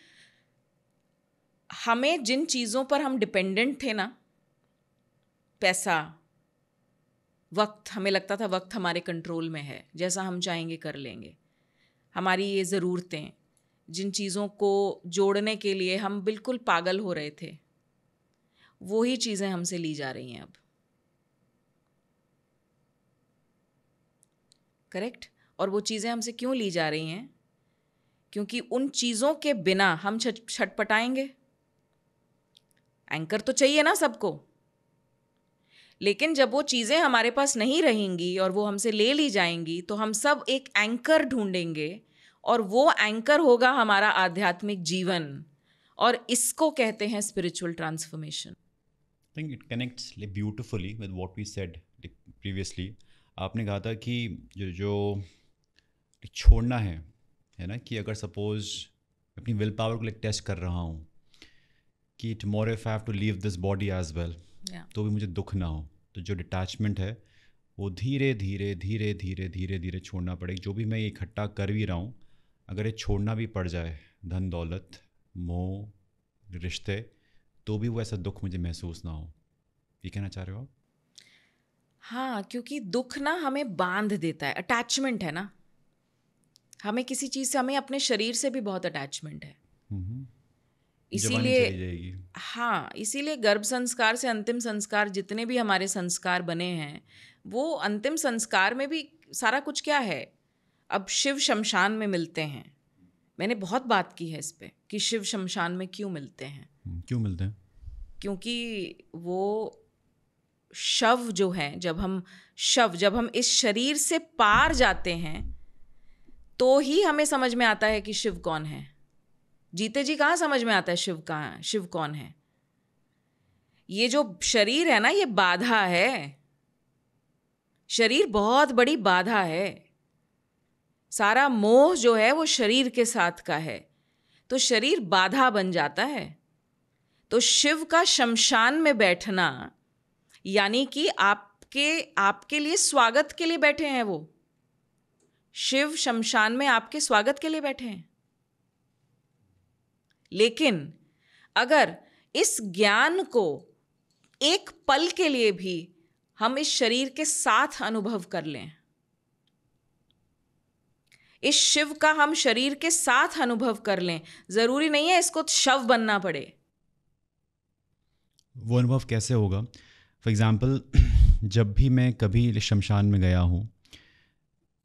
हमें जिन चीज़ों पर हम डिपेंडेंट थे ना पैसा वक्त हमें लगता था वक्त हमारे कंट्रोल में है जैसा हम चाहेंगे कर लेंगे हमारी ये ज़रूरतें जिन चीज़ों को जोड़ने के लिए हम बिल्कुल पागल हो रहे थे वो ही चीज़ें हमसे ली जा रही हैं अब करेक्ट और वो चीज़ें हमसे क्यों ली जा रही हैं क्योंकि उन चीज़ों के बिना हम छटपटाएंगे एंकर तो चाहिए ना सबको लेकिन जब वो चीज़ें हमारे पास नहीं रहेंगी और वो हमसे ले ली जाएंगी तो हम सब एक एंकर ढूंढेंगे और वो एंकर होगा हमारा आध्यात्मिक जीवन और इसको कहते हैं spiritual transformation think it connects beautifully with what we said previously आपने कहा था कि जो जो छोड़ना है है ना कि अगर सपोज अपनी विल पावर को लाइक टेस्ट कर रहा हूँ कि tomorrow if have to leave this body as well तो भी मुझे दुख ना हो तो जो डिटैचमेंट है वो धीरे धीरे धीरे धीरे धीरे धीरे छोड़ना पड़ेगा जो भी मैं ये इकट्ठा कर भी रहा हूँ अगर ये छोड़ना भी पड़ जाए धन दौलत मोह रिश्ते तो भी वो ऐसा दुख मुझे महसूस ना हो ये कहना चाह रहे हो आप हाँ क्योंकि दुख ना हमें बांध देता है अटैचमेंट है ना हमें किसी चीज़ से हमें अपने शरीर से भी बहुत अटैचमेंट है हम्म। इसीलिए हाँ इसीलिए गर्भ संस्कार से अंतिम संस्कार जितने भी हमारे संस्कार बने हैं वो अंतिम संस्कार में भी सारा कुछ क्या है अब शिव शमशान में मिलते हैं मैंने बहुत बात की है इस पर कि शिव शमशान में क्यों मिलते हैं हम्म, क्यों मिलते हैं क्योंकि वो शव जो है जब हम शव जब हम इस शरीर से पार जाते हैं तो ही हमें समझ में आता है कि शिव कौन है जीते जी कहाँ समझ में आता है शिव कहाँ शिव कौन है ये जो शरीर है ना ये बाधा है शरीर बहुत बड़ी बाधा है सारा मोह जो है वो शरीर के साथ का है तो शरीर बाधा बन जाता है तो शिव का शमशान में बैठना यानी कि आपके आपके लिए स्वागत के लिए बैठे हैं वो शिव शमशान में आपके स्वागत के लिए बैठे हैं लेकिन अगर इस ज्ञान को एक पल के लिए भी हम इस शरीर के साथ अनुभव कर लें इस शिव का हम शरीर के साथ अनुभव कर लें जरूरी नहीं है इसको शव बनना पड़े वो अनुभव कैसे होगा फॉर एग्ज़ाम्पल जब भी मैं कभी शमशान में गया हूँ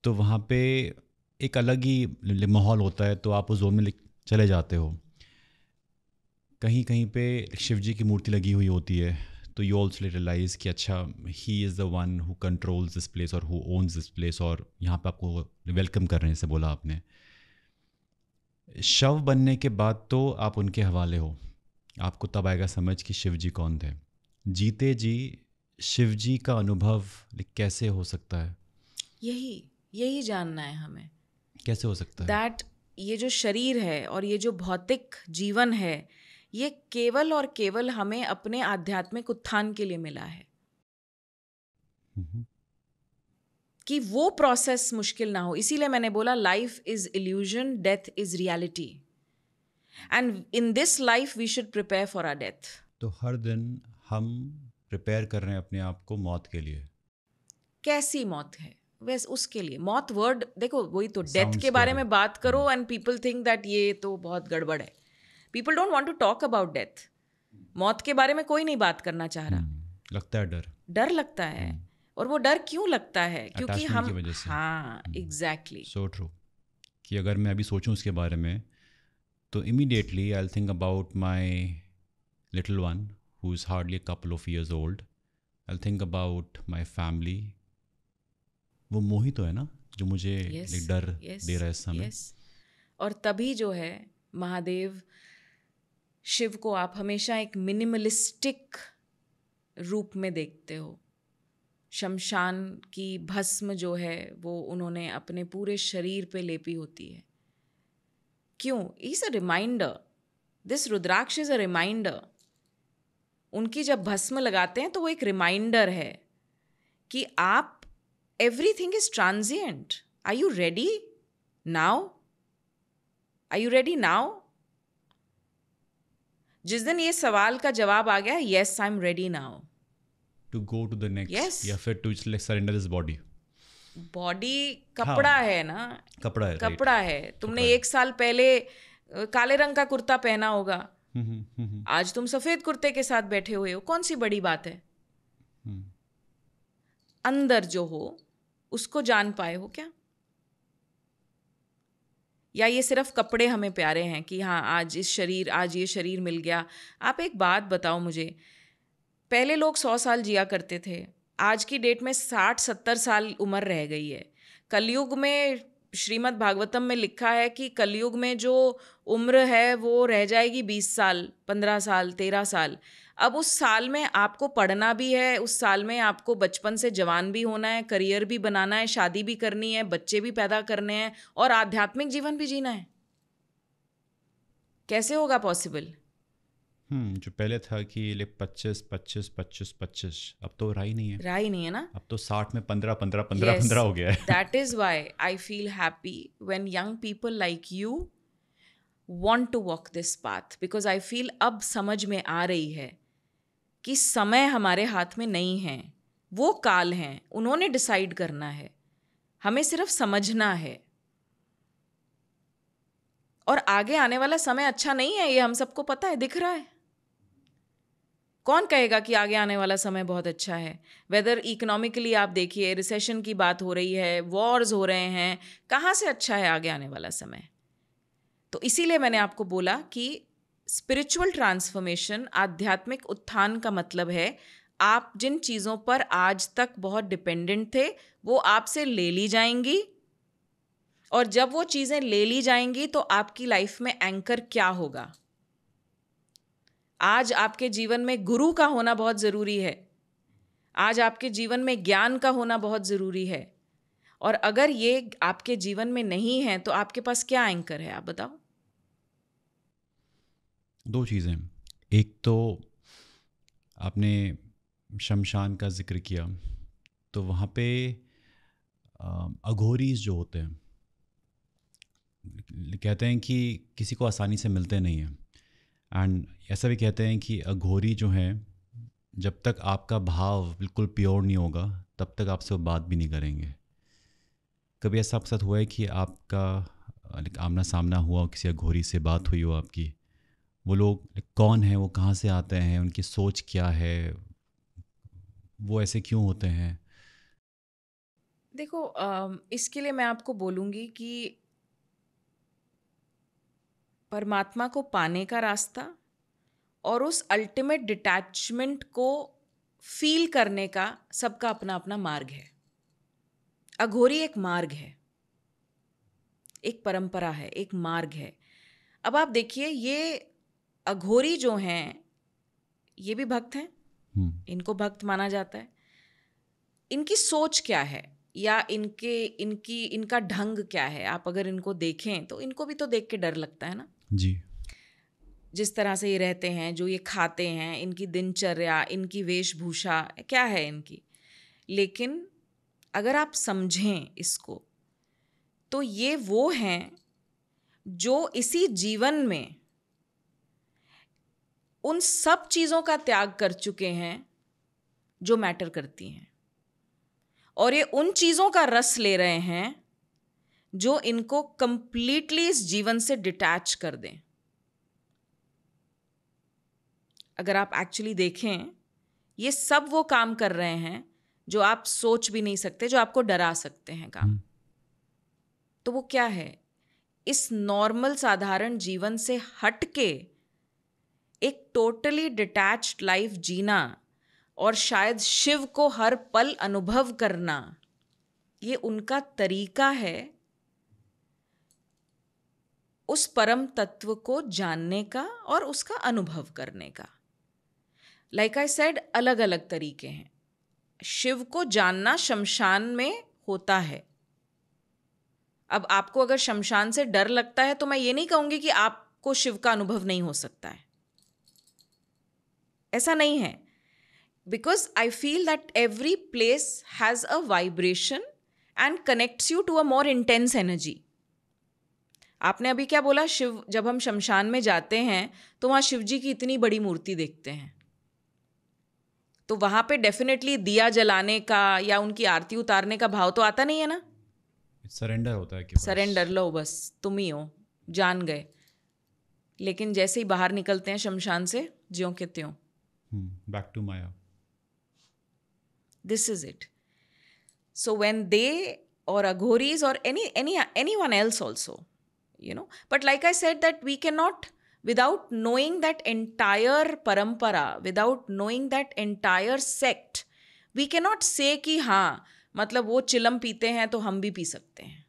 तो वहाँ पे एक अलग ही माहौल होता है तो आप उस जोन में चले जाते हो कहीं कहीं पे शिव जी की मूर्ति लगी हुई होती है तो यू ऑल्सो रियलाइज कि अच्छा he is the one who controls this place और हु ओन्स दिस प्लेस और यहाँ पे आपको वेलकम कर रहे हैं से बोला आपने शव बनने के बाद तो आप उनके हवाले हो आपको तब आएगा समझ कि शिव जी कौन थे जीते जी शिव जी का अनुभव कैसे हो सकता है यही यही जानना है हमें कैसे हो सकता है दैट ये जो शरीर है और ये जो भौतिक जीवन है ये केवल और केवल हमें अपने आध्यात्मिक उत्थान के लिए मिला है कि वो प्रोसेस मुश्किल ना हो इसीलिए मैंने बोला life is illusion death is reality and in this life we should prepare for our death तो हर दिन हम प्रिपेयर कर रहे हैं अपने आप को मौत के लिए कैसी मौत है बस उसके लिए मौत वर्ड देखो वही तो डेथ के बारे में बात करो एंड पीपल थिंक दैट ये तो बहुत गड़बड़ है people don't want to talk about death मौत के बारे में कोई नहीं बात करना चाह रहा हम्म, लगता है डर डर लगता है हम्म। और वो डर क्यों लगता है क्योंकि हम हाँ एग्जैक्टली सो ट्रू कि अगर मैं अभी सोचूं उसके बारे में तो immediately I think about my little one who is hardly couple of years old I think about my family वो मोहित तो है ना जो मुझे yes, डर yes, दे रहा है समय yes. और तभी जो है महादेव शिव को आप हमेशा एक मिनिमलिस्टिक रूप में देखते हो शमशान की भस्म जो है वो उन्होंने अपने पूरे शरीर पे लेपी होती है क्यों is a reminder this rudraksha is a reminder उनकी जब भस्म लगाते हैं तो वो एक रिमाइंडर है कि आप everything is transient. Are you ready now? Are you ready now? जिस दिन ये सवाल का जवाब आ गया yes I am ready now to go to the next yes या फिर to surrender this body body कपड़ा हाँ, है ना कपड़ा है कपड़ा है तुमने कपड़ा एक साल पहले काले रंग का कुर्ता पहना होगा हुँ, हम्म, हुँ, हम्म, हम्म, आज तुम सफेद कुर्ते के साथ बैठे हुए हो कौन सी बड़ी बात है हुँ. अंदर जो हो उसको जान पाए हो क्या या ये सिर्फ कपड़े हमें प्यारे हैं कि हाँ आज इस शरीर आज ये शरीर मिल गया आप एक बात बताओ मुझे पहले लोग सौ साल जिया करते थे आज की डेट में साठ सत्तर साल उम्र रह गई है कलयुग में श्रीमद् भागवतम में लिखा है कि कलयुग में जो उम्र है वो रह जाएगी बीस साल पंद्रह साल तेरह साल अब उस साल में आपको पढ़ना भी है उस साल में आपको बचपन से जवान भी होना है करियर भी बनाना है शादी भी करनी है बच्चे भी पैदा करने हैं और आध्यात्मिक जीवन भी जीना है कैसे होगा पॉसिबल हम्म जो पहले था कि ले पच्चीस पच्चीस पच्चीस पच्चीस अब तो राय नहीं है राय नहीं है ना अब तो साठ में पंद्रह पंद्रह पंद्रह पंद्रह हो गया है that is why I feel happy when young people like you want to walk this path because I feel अब समझ में आ रही है कि समय हमारे हाथ में नहीं है वो काल हैं उन्होंने डिसाइड करना है हमें सिर्फ समझना है और आगे आने वाला समय अच्छा नहीं है ये हम सबको पता है दिख रहा है कौन कहेगा कि आगे आने वाला समय बहुत अच्छा है वेदर इकोनॉमिकली आप देखिए रिसेशन की बात हो रही है वॉर्स हो रहे हैं कहाँ से अच्छा है आगे आने वाला समय तो इसीलिए मैंने आपको बोला कि स्पिरिचुअल ट्रांसफॉर्मेशन आध्यात्मिक उत्थान का मतलब है आप जिन चीज़ों पर आज तक बहुत डिपेंडेंट थे वो आपसे ले ली जाएंगी और जब वो चीज़ें ले ली जाएंगी तो आपकी लाइफ में एंकर क्या होगा आज आपके जीवन में गुरु का होना बहुत ज़रूरी है आज आपके जीवन में ज्ञान का होना बहुत ज़रूरी है और अगर ये आपके जीवन में नहीं है तो आपके पास क्या एंकर है आप बताओ दो चीज़ें एक तो आपने शमशान का जिक्र किया तो वहाँ पे अघोरीज जो होते हैं कहते हैं कि किसी को आसानी से मिलते नहीं हैं एंड ऐसा भी कहते हैं कि अघोरी जो हैं जब तक आपका भाव बिल्कुल प्योर नहीं होगा तब तक आपसे वो बात भी नहीं करेंगे कभी ऐसा आपके साथ हुआ है कि आपका आमना सामना हुआ किसी अघोरी से बात हुई हो आपकी वो लोग कौन हैं वो कहाँ से आते हैं उनकी सोच क्या है वो ऐसे क्यों होते हैं देखो इसके लिए मैं आपको बोलूँगी कि परमात्मा को पाने का रास्ता और उस अल्टीमेट डिटैचमेंट को फील करने का सबका अपना अपना मार्ग है अघोरी एक मार्ग है एक परंपरा है एक मार्ग है अब आप देखिए ये अघोरी जो हैं ये भी भक्त हैं हम्म। इनको भक्त माना जाता है इनकी सोच क्या है या इनके इनकी इनका ढंग क्या है आप अगर इनको देखें तो इनको भी तो देख के डर लगता है ना जी जिस तरह से ये रहते हैं जो ये खाते हैं इनकी दिनचर्या इनकी वेशभूषा क्या है इनकी लेकिन अगर आप समझें इसको तो ये वो हैं जो इसी जीवन में उन सब चीज़ों का त्याग कर चुके हैं जो मैटर करती हैं और ये उन चीज़ों का रस ले रहे हैं जो इनको कंप्लीटली इस जीवन से डिटैच कर दें अगर आप एक्चुअली देखें ये सब वो काम कर रहे हैं जो आप सोच भी नहीं सकते जो आपको डरा सकते हैं काम हम्म। तो वो क्या है इस नॉर्मल साधारण जीवन से हट के एक टोटली डिटैच्ड लाइफ जीना और शायद शिव को हर पल अनुभव करना ये उनका तरीका है उस परम तत्व को जानने का और उसका अनुभव करने का लाइक आई सेड अलग अलग तरीके हैं शिव को जानना शमशान में होता है अब आपको अगर शमशान से डर लगता है तो मैं ये नहीं कहूँगी कि आपको शिव का अनुभव नहीं हो सकता है ऐसा नहीं है because I feel that every place has a vibration and connects you to a more intense energy आपने अभी क्या बोला शिव जब हम शमशान में जाते हैं तो वहाँ शिव जी की इतनी बड़ी मूर्ति देखते हैं तो वहाँ पे डेफिनेटली दिया जलाने का या उनकी आरती उतारने का भाव तो आता नहीं है ना सरेंडर होता है कि सरेंडर लो बस तुम ही हो जान गए लेकिन जैसे ही बाहर निकलते हैं शमशान से ज्यों के त्यों back to maya this is it so when they or aghoris or any any anyone else also you know but like i said that we cannot without knowing that entire parampara without knowing that entire sect we can not say कि हाँ मतलब वो चिलम पीते हैं तो हम भी पी सकते हैं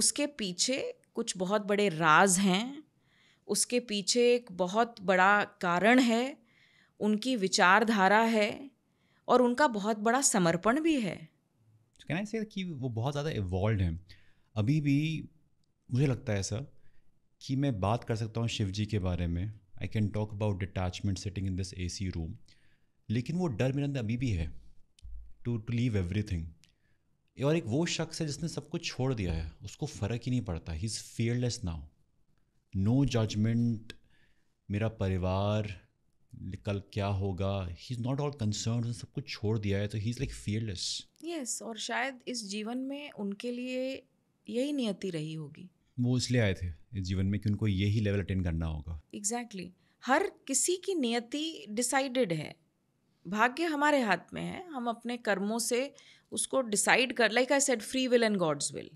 उसके पीछे कुछ बहुत बड़े राज हैं उसके पीछे एक बहुत बड़ा कारण है उनकी विचारधारा है और उनका बहुत बड़ा समर्पण भी है कहना से कि वो बहुत ज़्यादा इवॉल्व हैं अभी भी मुझे लगता है ऐसा कि मैं बात कर सकता हूँ शिव जी के बारे में I can talk about detachment sitting in this A C room लेकिन वो डर मेरे अंदर अभी भी है to to leave everything और एक वो शख्स है जिसने सब कुछ छोड़ दिया है उसको फ़र्क ही नहीं पड़ता he is fearless now no judgement मेरा परिवार कल क्या होगा he is not all concern सब कुछ छोड़ दिया है तो he is like fearless yes और शायद इस जीवन में उनके लिए यही नियति रही होगी वो इसलिए आए थे इस जीवन में कि उनको यही लेवल अटेंड करना होगा एग्जैक्टली exactly. हर किसी की नियति डिसाइडेड है भाग्य हमारे हाथ में है हम अपने कर्मों से उसको डिसाइड कर like I said free will and God's will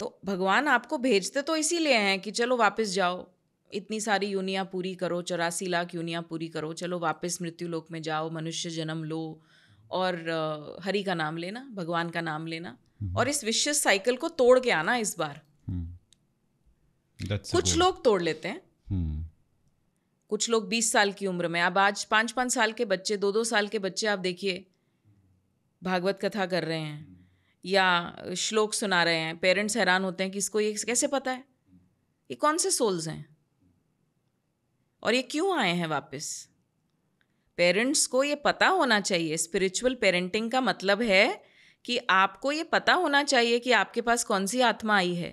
तो भगवान आपको भेजते तो इसीलिए हैं कि चलो वापस जाओ इतनी सारी यूनियाँ पूरी करो चौरासी लाख यूनियाँ पूरी करो चलो वापस मृत्यु लोक में जाओ मनुष्य जन्म लो और हरि का नाम लेना भगवान का नाम लेना हम्म। और इस विशेष साइकिल को तोड़ के आना इस बार हम्म। कुछ लोग तोड़ लेते हैं हम्म। कुछ लोग बीस साल की उम्र में अब आज पाँच पाँच साल के बच्चे दो दो साल के बच्चे आप देखिए भागवत कथा कर रहे हैं या श्लोक सुना रहे हैं पेरेंट्स हैरान होते हैं कि इसको ये कैसे पता है ये कौन से सोल्स हैं और ये क्यों आए हैं वापस पेरेंट्स को ये पता होना चाहिए स्पिरिचुअल पेरेंटिंग का मतलब है कि आपको ये पता होना चाहिए कि आपके पास कौन सी आत्मा आई है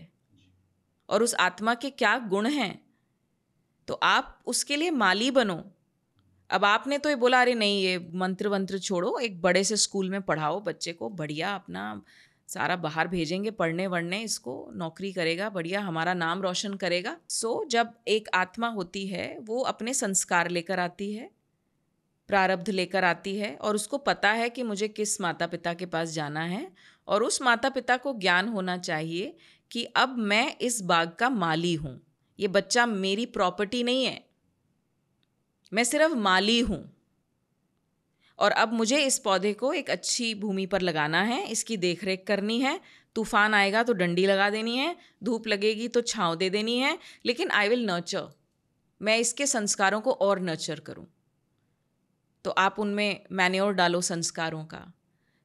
और उस आत्मा के क्या गुण हैं तो आप उसके लिए माली बनो अब आपने तो ये बोला अरे नहीं ये मंत्र वंत्र छोड़ो एक बड़े से स्कूल में पढ़ाओ बच्चे को बढ़िया अपना सारा बाहर भेजेंगे पढ़ने वढ़ने इसको नौकरी करेगा बढ़िया हमारा नाम रोशन करेगा सो जब एक आत्मा होती है वो अपने संस्कार लेकर आती है प्रारब्ध लेकर आती है और उसको पता है कि मुझे किस माता पिता के पास जाना है और उस माता पिता को ज्ञान होना चाहिए कि अब मैं इस बाग का माली हूँ ये बच्चा मेरी प्रॉपर्टी नहीं है मैं सिर्फ माली हूँ और अब मुझे इस पौधे को एक अच्छी भूमि पर लगाना है इसकी देखरेख करनी है तूफान आएगा तो डंडी लगा देनी है धूप लगेगी तो छाँव दे देनी है लेकिन आई विल नर्चर मैं इसके संस्कारों को और नर्चर करूँ तो आप उनमें मैन्योर डालो संस्कारों का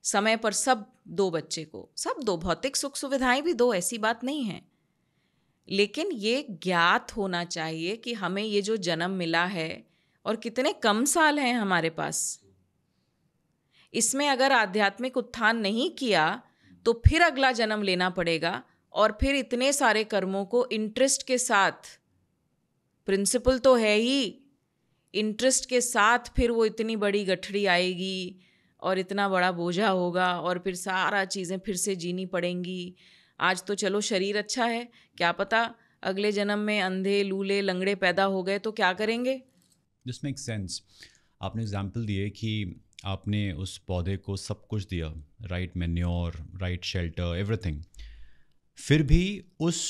समय पर सब दो बच्चे को सब दो भौतिक सुख सुविधाएं भी दो ऐसी बात नहीं है लेकिन ये ज्ञात होना चाहिए कि हमें ये जो जन्म मिला है और कितने कम साल हैं हमारे पास इसमें अगर आध्यात्मिक उत्थान नहीं किया तो फिर अगला जन्म लेना पड़ेगा और फिर इतने सारे कर्मों को इंटरेस्ट के साथ प्रिंसिपल तो है ही इंटरेस्ट के साथ फिर वो इतनी बड़ी गठड़ी आएगी और इतना बड़ा बोझा होगा और फिर सारा चीज़ें फिर से जीनी पड़ेंगी आज तो चलो शरीर अच्छा है क्या पता अगले जन्म में अंधे लूले लंगड़े पैदा हो गए तो क्या करेंगे दिस मेक सेंस आपने एग्जाम्पल दिए कि आपने उस पौधे को सब कुछ दिया right manure right shelter everything फिर भी उस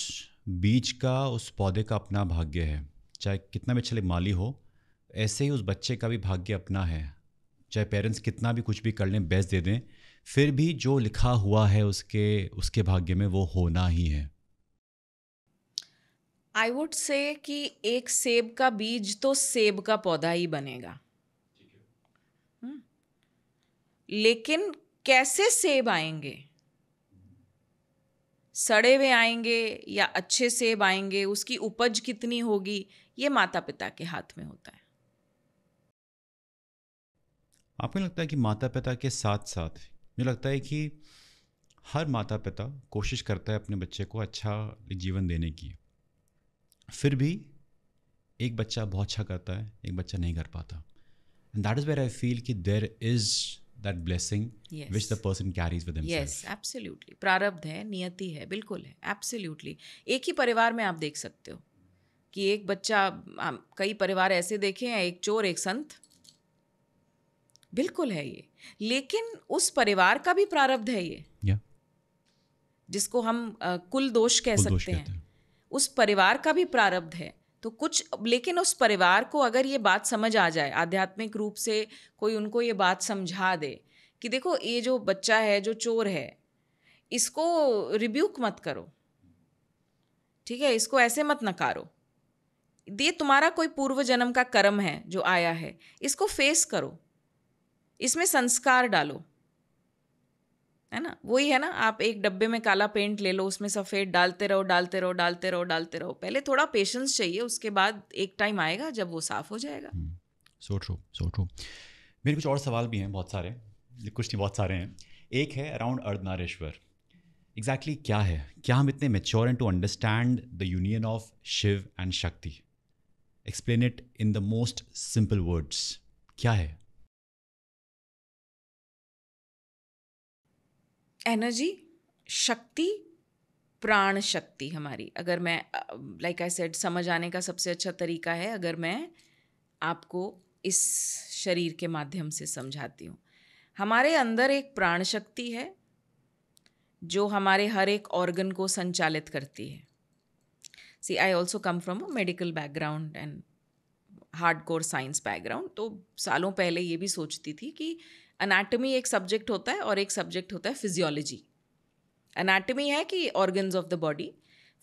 बीज का उस पौधे का अपना भाग्य है चाहे कितना भी अच्छे माली हो ऐसे ही उस बच्चे का भी भाग्य अपना है चाहे पेरेंट्स कितना भी कुछ भी कर लें बेस्ट दे दें फिर भी जो लिखा हुआ है उसके उसके भाग्य में वो होना ही है आई वुड से कि एक सेब का बीज तो सेब का पौधा ही बनेगा लेकिन कैसे सेब आएंगे सड़े हुए आएंगे या अच्छे सेब आएंगे उसकी उपज कितनी होगी ये माता पिता के हाथ में होता है आपको लगता है कि माता पिता के साथ साथ मुझे लगता है कि हर माता पिता कोशिश करता है अपने बच्चे को अच्छा जीवन देने की फिर भी एक बच्चा बहुत अच्छा करता है एक बच्चा नहीं कर पाता and that is where I feel कि there is that blessing yes. which the person carries with himself. Yes, absolutely. प्रारब्ध है नियति है बिल्कुल है absolutely. एक ही परिवार में आप देख सकते हो कि एक बच्चा कई परिवार ऐसे देखे हैं एक चोर एक संत बिल्कुल है ये लेकिन उस परिवार का भी प्रारब्ध है ये yeah. जिसको हम कुल दोष कह कुल सकते दोष हैं।, हैं उस परिवार का भी प्रारब्ध है तो कुछ लेकिन उस परिवार को अगर ये बात समझ आ जाए आध्यात्मिक रूप से कोई उनको ये बात समझा दे कि देखो ये जो बच्चा है जो चोर है इसको रिब्यूक मत करो ठीक है इसको ऐसे मत नकारो ये तुम्हारा कोई पूर्व जन्म का कर्म है जो आया है इसको फेस करो इसमें संस्कार डालो है ना वही है ना आप एक डब्बे में काला पेंट ले लो उसमें सफ़ेद डालते रहो डालते रहो डालते रहो डालते रहो पहले थोड़ा पेशेंस चाहिए उसके बाद एक टाइम आएगा जब वो साफ़ हो जाएगा सो ट्रू सो ट्रू मेरे कुछ और सवाल भी हैं बहुत सारे कुछ नहीं बहुत सारे हैं एक है अराउंड अर्धनारेश्वर एग्जैक्टली exactly क्या है क्या हम इतने mature and to understand the union of Shiv and Shakti explain it in the most simple words क्या है एनर्जी शक्ति प्राण शक्ति हमारी अगर मैं लाइक आई सेड समझ आने का सबसे अच्छा तरीका है अगर मैं आपको इस शरीर के माध्यम से समझाती हूँ हमारे अंदर एक प्राण शक्ति है जो हमारे हर एक ऑर्गन को संचालित करती है see I also come from a medical background and hard core science background तो सालों पहले ये भी सोचती थी कि अनाटमी एक सब्जेक्ट होता है और एक सब्जेक्ट होता है फिजियोलॉजी अनाटमी है कि organs of the body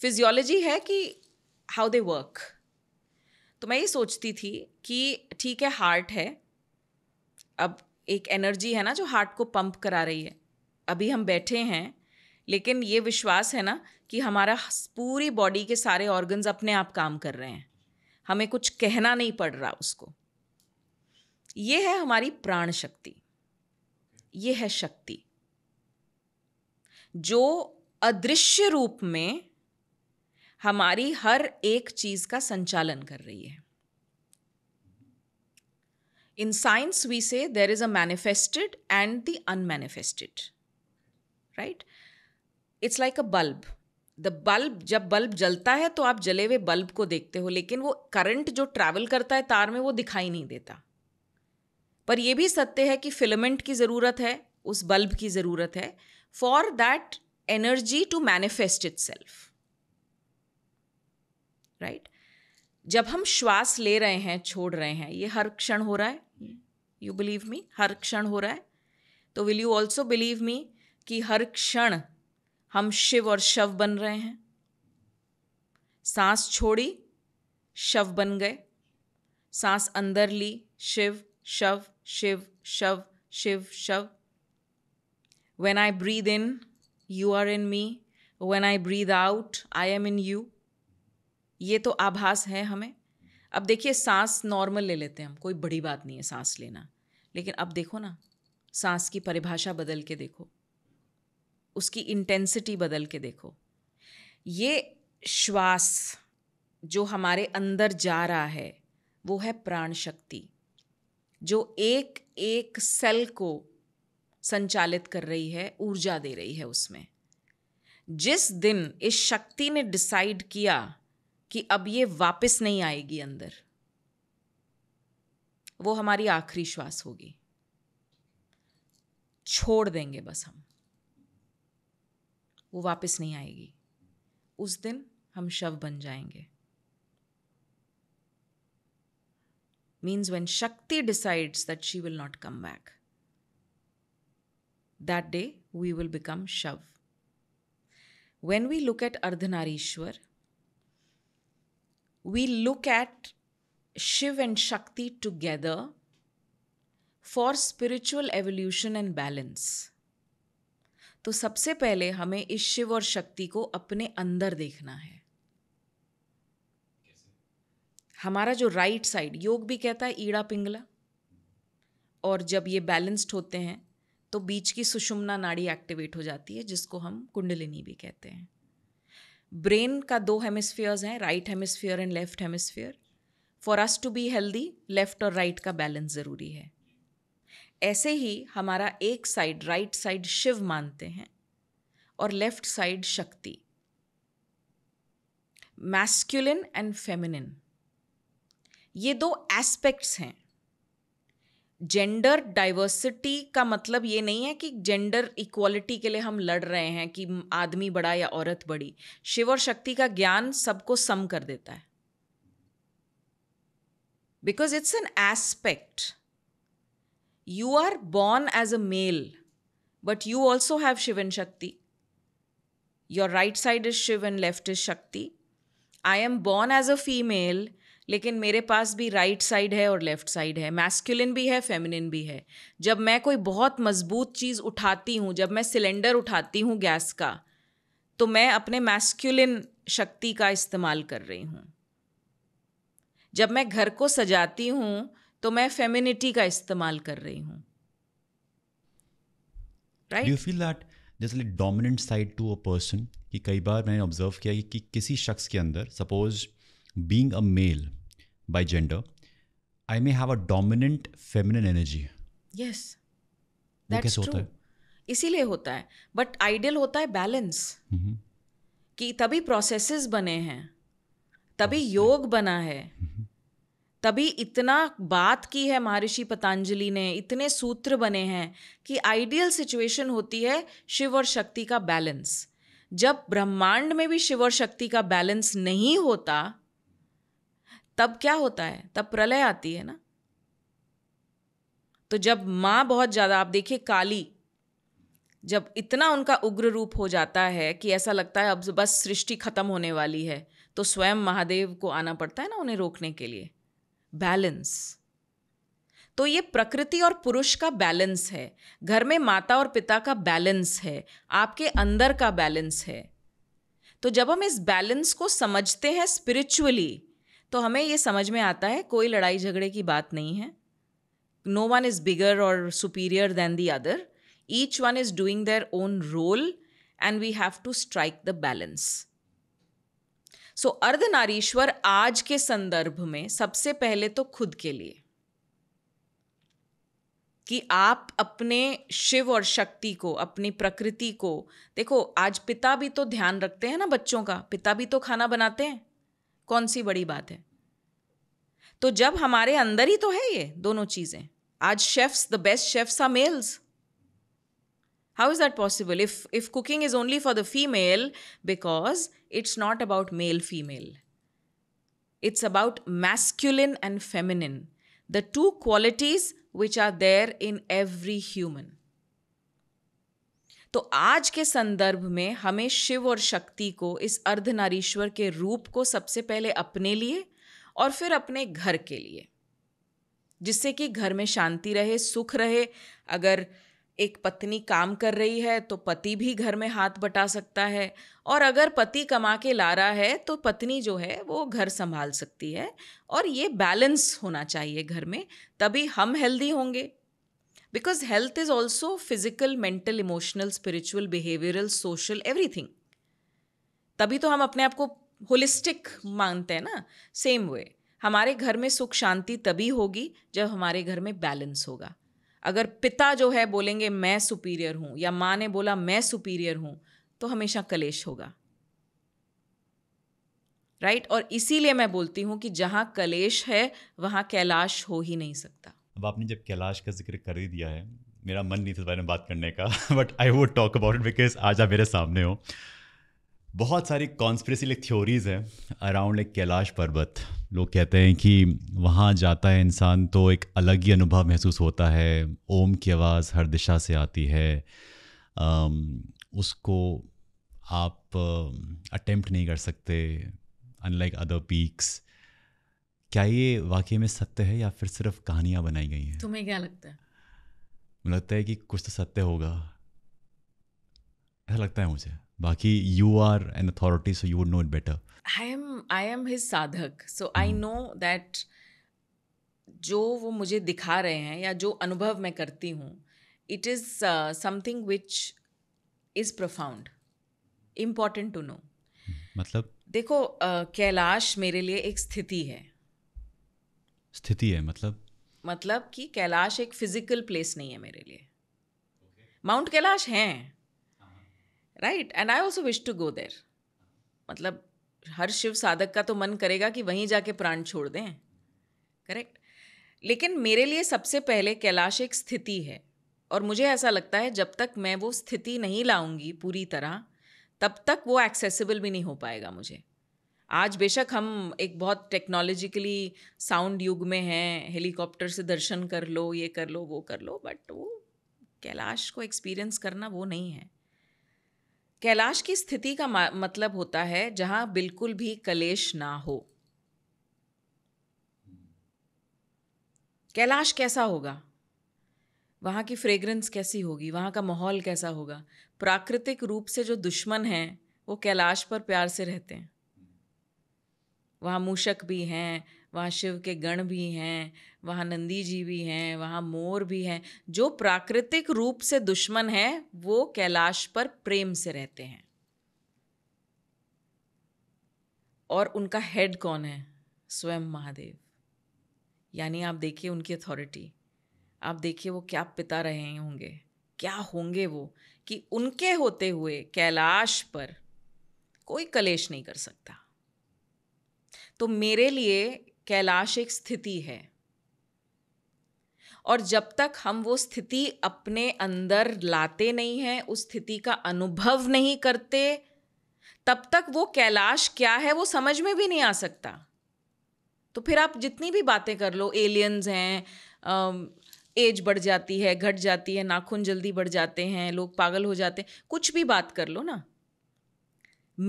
physiology है कि हाउ दे वर्क तो मैं ये सोचती थी कि ठीक है हार्ट है अब एक एनर्जी है ना जो हार्ट को पंप करा रही है अभी हम बैठे हैं लेकिन ये विश्वास है ना कि हमारा पूरी बॉडी के सारे ऑर्गन्स अपने आप काम कर रहे हैं हमें कुछ कहना नहीं पड़ रहा उसको ये है हमारी प्राण शक्ति ये है शक्ति जो अदृश्य रूप में हमारी हर एक चीज का संचालन कर रही है इन science we say there is a manifested and the unmanifested right it's like a bulb the bulb जब बल्ब जलता है तो आप जले हुए बल्ब को देखते हो लेकिन वो करंट जो ट्रैवल करता है तार में वो दिखाई नहीं देता पर यह भी सत्य है कि फिलामेंट की ज़रूरत है उस बल्ब की ज़रूरत है for that energy to manifest itself right जब हम श्वास ले रहे हैं छोड़ रहे हैं ये हर क्षण हो रहा है यू बिलीव मी हर क्षण हो रहा है तो will you also believe me कि हर क्षण हम शिव और शव बन रहे हैं सांस छोड़ी शव बन गए सांस अंदर ली शिव शव शिव शव शिव शव when I breathe in, you are in me. When I breathe out, I am in you. ये तो आभास है हमें अब देखिए सांस नॉर्मल ले लेते हैं हम कोई बड़ी बात नहीं है सांस लेना लेकिन अब देखो ना सांस की परिभाषा बदल के देखो उसकी इंटेंसिटी बदल के देखो ये श्वास जो हमारे अंदर जा रहा है वो है प्राण शक्ति जो एक एक सेल को संचालित कर रही है ऊर्जा दे रही है उसमें जिस दिन इस शक्ति ने डिसाइड किया कि अब ये वापस नहीं आएगी अंदर वो हमारी आखिरी श्वास होगी छोड़ देंगे बस हम वो वापस नहीं आएगी उस दिन हम शव बन जाएंगे means when Shakti decides that she will not come back. That day we will become Shav. When we look at Ardhanarishwar, we look at Shiv and Shakti together for spiritual evolution and balance. तो सबसे पहले हमें इस शिव और शक्ति को अपने अंदर देखना है हमारा जो राइट साइड योग भी कहता है ईड़ा पिंगला और जब ये बैलेंस्ड होते हैं तो बीच की सुषुम्ना नाड़ी एक्टिवेट हो जाती है जिसको हम कुंडलिनी भी कहते हैं ब्रेन का दो हेमिस्फीयर्स हैं right hemisphere and left hemisphere for us to be healthy left और राइट का बैलेंस ज़रूरी है ऐसे ही हमारा एक साइड राइट साइड शिव मानते हैं और left side Shakti masculine and feminine ये दो एस्पेक्ट्स हैं जेंडर डाइवर्सिटी का मतलब ये नहीं है कि जेंडर इक्वालिटी के लिए हम लड़ रहे हैं कि आदमी बड़ा या औरत बड़ी शिव और शक्ति का ज्ञान सबको सम कर देता है because it's an aspect you are born as a male but you also have Shiv and Shakti your right side is Shiv and left is Shakti I am born as a female लेकिन मेरे पास भी राइट right साइड है और left side है masculine भी है feminine भी है जब मैं कोई बहुत मजबूत चीज़ उठाती हूँ जब मैं सिलेंडर उठाती हूँ गैस का तो मैं अपने मैस्कुलिन शक्ति का इस्तेमाल कर रही हूँ जब मैं घर को सजाती हूँ तो मैं फेमिनिटी का इस्तेमाल कर रही हूँ राइट यू फील दैट जैसे dominant side to a person कि कई बार मैंने ऑब्जर्व किया कि, कि किसी शख्स के अंदर suppose being a male by gender, I may have a dominant feminine energy. Yes. That's true. इसीलिए होता है बट आइडियल होता है बैलेंस mm-hmm. कि तभी प्रोसेसेस बने हैं तभी okay. योग बना है mm-hmm. तभी इतना बात की है महर्षि पतंजलि ने इतने सूत्र बने हैं कि आइडियल सिचुएशन होती है शिव और शक्ति का बैलेंस जब ब्रह्मांड में भी शिव और शक्ति का बैलेंस नहीं होता तब क्या होता है तब प्रलय आती है ना तो जब माँ बहुत ज़्यादा आप देखिए काली जब इतना उनका उग्र रूप हो जाता है कि ऐसा लगता है अब बस सृष्टि खत्म होने वाली है तो स्वयं महादेव को आना पड़ता है ना उन्हें रोकने के लिए बैलेंस तो ये प्रकृति और पुरुष का बैलेंस है घर में माता और पिता का बैलेंस है आपके अंदर का बैलेंस है तो जब हम इस बैलेंस को समझते हैं स्पिरिचुअली तो हमें ये समझ में आता है कोई लड़ाई झगड़े की बात नहीं है नो वन इज़ बिगर और superior than the other each one is doing their own role and we have to strike the balance so Ardhanarishvara आज के संदर्भ में सबसे पहले तो खुद के लिए कि आप अपने शिव और शक्ति को अपनी प्रकृति को देखो आज पिता भी तो ध्यान रखते हैं ना बच्चों का पिता भी तो खाना बनाते हैं कौन सी बड़ी बात है तो जब हमारे अंदर ही तो है ये दोनों चीजें आज chefs the best chefs are males how is that possible if if cooking is only for the female because it's not about male female it's about masculine and feminine the two qualities which are there in every human तो आज के संदर्भ में हमें शिव और शक्ति को इस अर्धनारीश्वर के रूप को सबसे पहले अपने लिए और फिर अपने घर के लिए जिससे कि घर में शांति रहे सुख रहे अगर एक पत्नी काम कर रही है तो पति भी घर में हाथ बटा सकता है और अगर पति कमा के ला रहा है तो पत्नी जो है वो घर संभाल सकती है और ये बैलेंस होना चाहिए घर में तभी हम हेल्दी होंगे because health is also physical mental emotional spiritual behavioural social everything तभी तो हम अपने आप को होलिस्टिक मानते हैं ना सेम वे हमारे घर में सुख शांति तभी होगी जब हमारे घर में बैलेंस होगा अगर पिता जो है बोलेंगे मैं सुपीरियर हूँ या माँ ने बोला मैं सुपीरियर हूँ तो हमेशा कलेश होगा राइट right? और इसीलिए मैं बोलती हूँ कि जहाँ कलेश है वहाँ कैलाश हो ही नहीं सकता अब आपने जब कैलाश का जिक्र कर ही दिया है मेरा मन नहीं था इस बारे में बात करने का but I would talk about because आज आप मेरे सामने हो बहुत सारी कॉन्स्परेसी लाइक थ्योरीज हैं अराउंड लाइक कैलाश पर्वत लोग कहते हैं कि वहाँ जाता है इंसान तो एक अलग ही अनुभव महसूस होता है ओम की आवाज़ हर दिशा से आती है उसको आप अटेम्प्ट नहीं कर सकते अनलाइक अदर पीक्स क्या ये वाकई में सत्य है या फिर सिर्फ कहानियां बनाई गई हैं तुम्हें क्या लगता है मुझे लगता है कि कुछ तो सत्य होगा ऐसा लगता है मुझे बाकी you are an authority so you would know it better I am I am his sadhak so I know that जो वो मुझे दिखा रहे हैं या जो अनुभव मैं करती हूँ it is something which is profound important to know मतलब देखो uh, कैलाश मेरे लिए एक स्थिति है स्थिति है मतलब मतलब कि कैलाश एक फिजिकल प्लेस नहीं है मेरे लिए माउंट कैलाश हैं right and I also wish to go there मतलब हर शिव साधक का तो मन करेगा कि वहीं जाके प्राण छोड़ दें करेक्ट लेकिन मेरे लिए सबसे पहले कैलाश एक स्थिति है और मुझे ऐसा लगता है जब तक मैं वो स्थिति नहीं लाऊंगी पूरी तरह तब तक वो एक्सेसिबल भी नहीं हो पाएगा मुझे आज बेशक हम एक बहुत टेक्नोलॉजिकली साउंड युग में हैं हेलीकॉप्टर से दर्शन कर लो ये कर लो वो कर लो बट वो कैलाश को एक्सपीरियंस करना वो नहीं है कैलाश की स्थिति का मतलब होता है जहाँ बिल्कुल भी कलेश ना हो कैलाश कैसा होगा वहाँ की फ्रेगरेंस कैसी होगी वहाँ का माहौल कैसा होगा प्राकृतिक रूप से जो दुश्मन हैं वो कैलाश पर प्यार से रहते हैं वहाँ मूषक भी हैं वहाँ शिव के गण भी हैं वहाँ नंदी जी भी हैं वहाँ मोर भी हैं जो प्राकृतिक रूप से दुश्मन हैं वो कैलाश पर प्रेम से रहते हैं और उनका हेड कौन है स्वयं महादेव यानी आप देखिए उनकी अथॉरिटी आप देखिए वो क्या पिता रहे होंगे क्या होंगे वो कि उनके होते हुए कैलाश पर कोई कलेश नहीं कर सकता तो मेरे लिए कैलाश एक स्थिति है और जब तक हम वो स्थिति अपने अंदर लाते नहीं हैं उस स्थिति का अनुभव नहीं करते तब तक वो कैलाश क्या है वो समझ में भी नहीं आ सकता तो फिर आप जितनी भी बातें कर लो एलियंस हैं एज बढ़ जाती है घट जाती है नाखून जल्दी बढ़ जाते हैं लोग पागल हो जाते हैं कुछ भी बात कर लो ना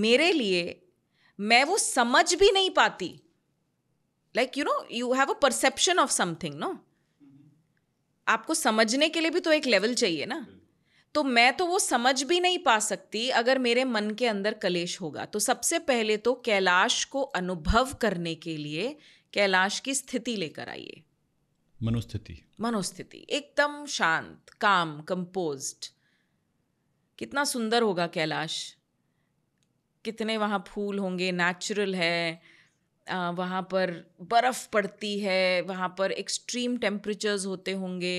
मेरे लिए मैं वो समझ भी नहीं पाती like you know you have a perception of something no आपको समझने के लिए भी तो एक लेवल चाहिए ना तो मैं तो वो समझ भी नहीं पा सकती अगर मेरे मन के अंदर कलेश होगा तो सबसे पहले तो कैलाश को अनुभव करने के लिए कैलाश की स्थिति लेकर आइए मनोस्थिति मनोस्थिति एकदम शांत काम कंपोज्ड कितना सुंदर होगा कैलाश कितने वहाँ फूल होंगे नेचुरल है वहाँ पर बर्फ़ पड़ती है वहाँ पर एक्सट्रीम टेम्परेचर्स होते होंगे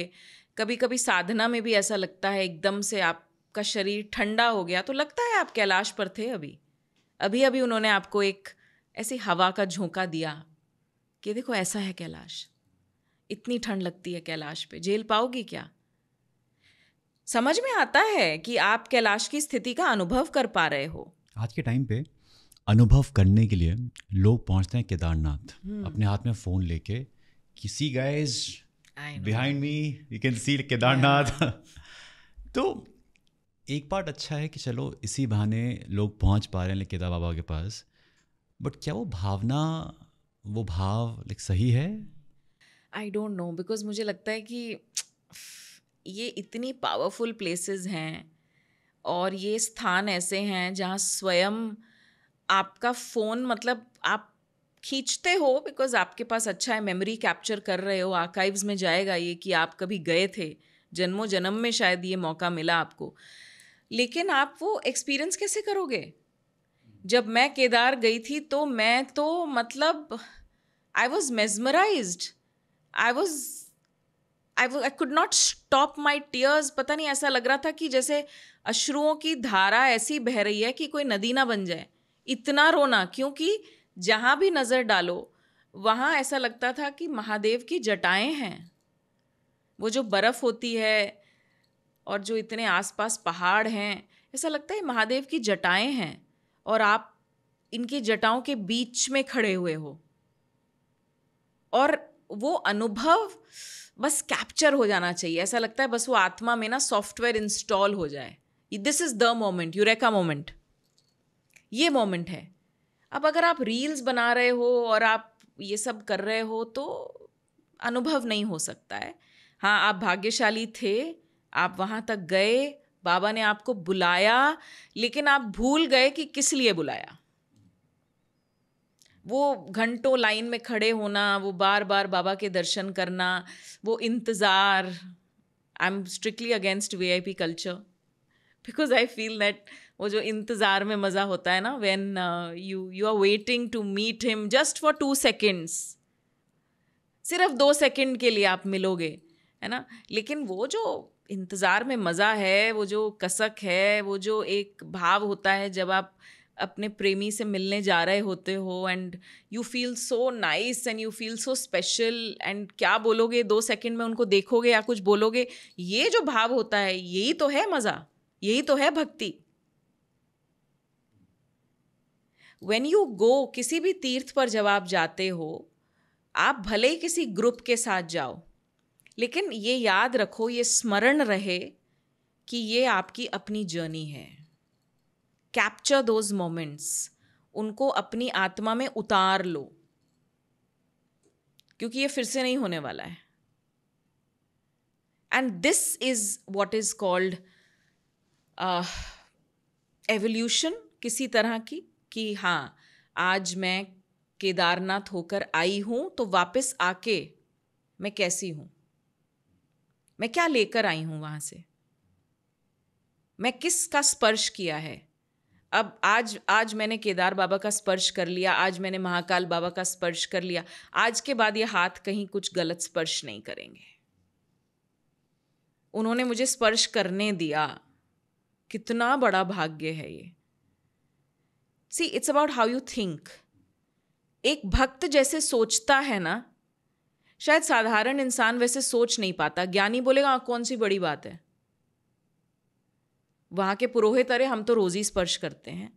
कभी कभी साधना में भी ऐसा लगता है एकदम से आपका शरीर ठंडा हो गया तो लगता है आप कैलाश पर थे अभी अभी अभी उन्होंने आपको एक ऐसी हवा का झोंका दिया कि देखो ऐसा है कैलाश इतनी ठंड लगती है कैलाश पे जेल पाओगी क्या समझ में आता है कि आप कैलाश की स्थिति का अनुभव कर पा रहे हो आज के टाइम पे अनुभव करने के लिए लोग पहुंचते हैं केदारनाथ hmm. अपने हाथ में फ़ोन लेके किसी see guys behind me you can see Kedarnath तो एक पार्ट अच्छा है कि चलो इसी बहाने लोग पहुंच पा रहे हैं केदार बाबा के पास बट क्या वो भावना वो भाव लाइक सही है आई डोंट नो बिकॉज मुझे लगता है कि ये इतनी पावरफुल प्लेसेस हैं और ये स्थान ऐसे हैं जहाँ स्वयं आपका फ़ोन मतलब आप खींचते हो बिकॉज आपके पास अच्छा है मेमोरी कैप्चर कर रहे हो आर्काइव्स में जाएगा ये कि आप कभी गए थे जन्मों जन्म में शायद ये मौका मिला आपको लेकिन आप वो एक्सपीरियंस कैसे करोगे जब मैं केदार गई थी तो मैं तो मतलब I was mesmerise I was I I could not stop my tears पता नहीं ऐसा लग रहा था कि जैसे अश्रुओं की धारा ऐसी बह रही है कि कोई नदी ना बन जाए इतना रोना क्योंकि जहाँ भी नज़र डालो वहाँ ऐसा लगता था कि महादेव की जटाएं हैं वो जो बर्फ़ होती है और जो इतने आसपास पहाड़ हैं ऐसा लगता है महादेव की जटाएं हैं और आप इनकी जटाओं के बीच में खड़े हुए हो और वो अनुभव बस कैप्चर हो जाना चाहिए ऐसा लगता है बस वो आत्मा में ना सॉफ्टवेयर इंस्टॉल हो जाए this is the moment eureka moment ये मोमेंट है अब अगर आप रील्स बना रहे हो और आप ये सब कर रहे हो तो अनुभव नहीं हो सकता है हाँ आप भाग्यशाली थे आप वहाँ तक गए बाबा ने आपको बुलाया लेकिन आप भूल गए कि किस लिए बुलाया वो घंटों लाइन में खड़े होना वो बार बार बाबा के दर्शन करना वो इंतज़ार I am strictly against V I P culture because I feel that वो जो इंतज़ार में मज़ा होता है ना when you you are waiting to meet him just for two seconds सिर्फ दो सेकेंड के लिए आप मिलोगे है ना लेकिन वो जो इंतज़ार में मज़ा है वो जो कसक है वो जो एक भाव होता है जब आप अपने प्रेमी से मिलने जा रहे होते हो and you feel so nice and you feel so special and क्या बोलोगे दो सेकंड में उनको देखोगे या कुछ बोलोगे ये जो भाव होता है यही तो है मज़ा यही तो है भक्ति वेन यू गो किसी भी तीर्थ पर जब आप जाते हो आप भले ही किसी ग्रुप के साथ जाओ लेकिन ये याद रखो ये स्मरण रहे कि ये आपकी अपनी जर्नी है कैप्चर दोज मोमेंट्स उनको अपनी आत्मा में उतार लो क्योंकि ये फिर से नहीं होने वाला है and this is what is called evolution uh, किसी तरह की कि हाँ आज मैं केदारनाथ होकर आई हूँ तो वापस आके मैं कैसी हूँ मैं क्या लेकर आई हूँ वहाँ से मैं किस का स्पर्श किया है अब आज आज मैंने केदार बाबा का स्पर्श कर लिया आज मैंने महाकाल बाबा का स्पर्श कर लिया आज के बाद ये हाथ कहीं कुछ गलत स्पर्श नहीं करेंगे उन्होंने मुझे स्पर्श करने दिया कितना बड़ा भाग्य है ये see it's about how you think एक भक्त जैसे सोचता है ना शायद साधारण इंसान वैसे सोच नहीं पाता ज्ञानी बोलेगा हाँ, कौन सी बड़ी बात है वहां के पुरोहित अरे हम तो रोज़ ही स्पर्श करते हैं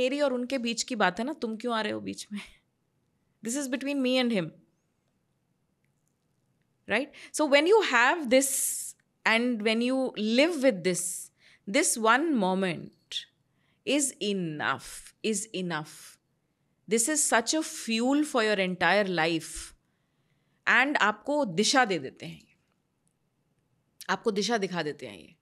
मेरी और उनके बीच की बात है ना तुम क्यों आ रहे हो बीच में this is between me and him right so when you have this and when you live with this this one moment is enough, is enough. This is such a fuel for your entire life and आपको दिशा दे देते हैं आपको दिशा दिखा देते हैं ये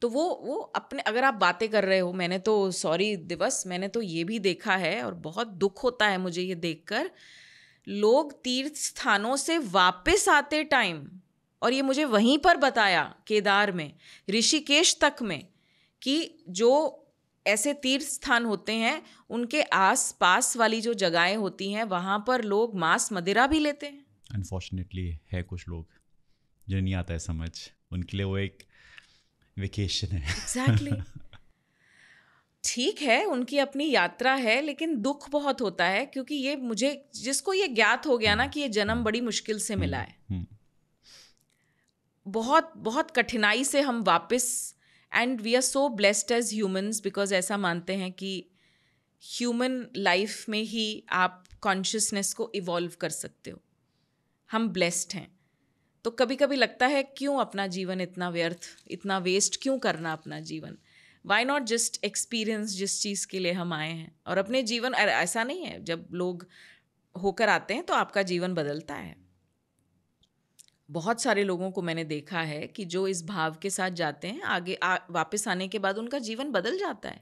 तो वो वो अपने अगर आप बातें कर रहे हो मैंने तो सॉरी दिवस मैंने तो ये भी देखा है और बहुत दुख होता है मुझे ये देखकर लोग तीर्थ स्थानों से वापस आते टाइम और ये मुझे वहीं पर बताया केदार में ऋषिकेश तक में कि जो ऐसे तीर्थ स्थान होते हैं उनके आस पास वाली जो जगहें होती हैं वहाँ पर लोग मांस मदिरा भी लेते हैं अनफॉर्चुनेटली है कुछ लोग जो नहीं आता है समझ उनके लिए वो एक वेकेशन है एग्जैक्टली ठीक है उनकी अपनी यात्रा है लेकिन दुख बहुत होता है क्योंकि ये मुझे जिसको ये ज्ञात हो गया ना हम्म। कि ये जन्म हम्म। बड़ी मुश्किल से मिला हम्म। है बहुत बहुत कठिनाई से हम वापस and we are so blessed as humans because ऐसा मानते हैं कि ह्यूमन लाइफ में ही आप कॉन्शियसनेस को इवॉल्व कर सकते हो हम ब्लेस्ड हैं तो कभी कभी लगता है क्यों अपना जीवन इतना व्यर्थ इतना वेस्ट क्यों करना अपना जीवन वाई नॉट जस्ट एक्सपीरियंस जिस चीज़ के लिए हम आए हैं और अपने जीवन ऐसा नहीं है जब लोग होकर आते हैं तो आपका जीवन बदलता है बहुत सारे लोगों को मैंने देखा है कि जो इस भाव के साथ जाते हैं आगे आ, वापस आने के बाद उनका जीवन बदल जाता है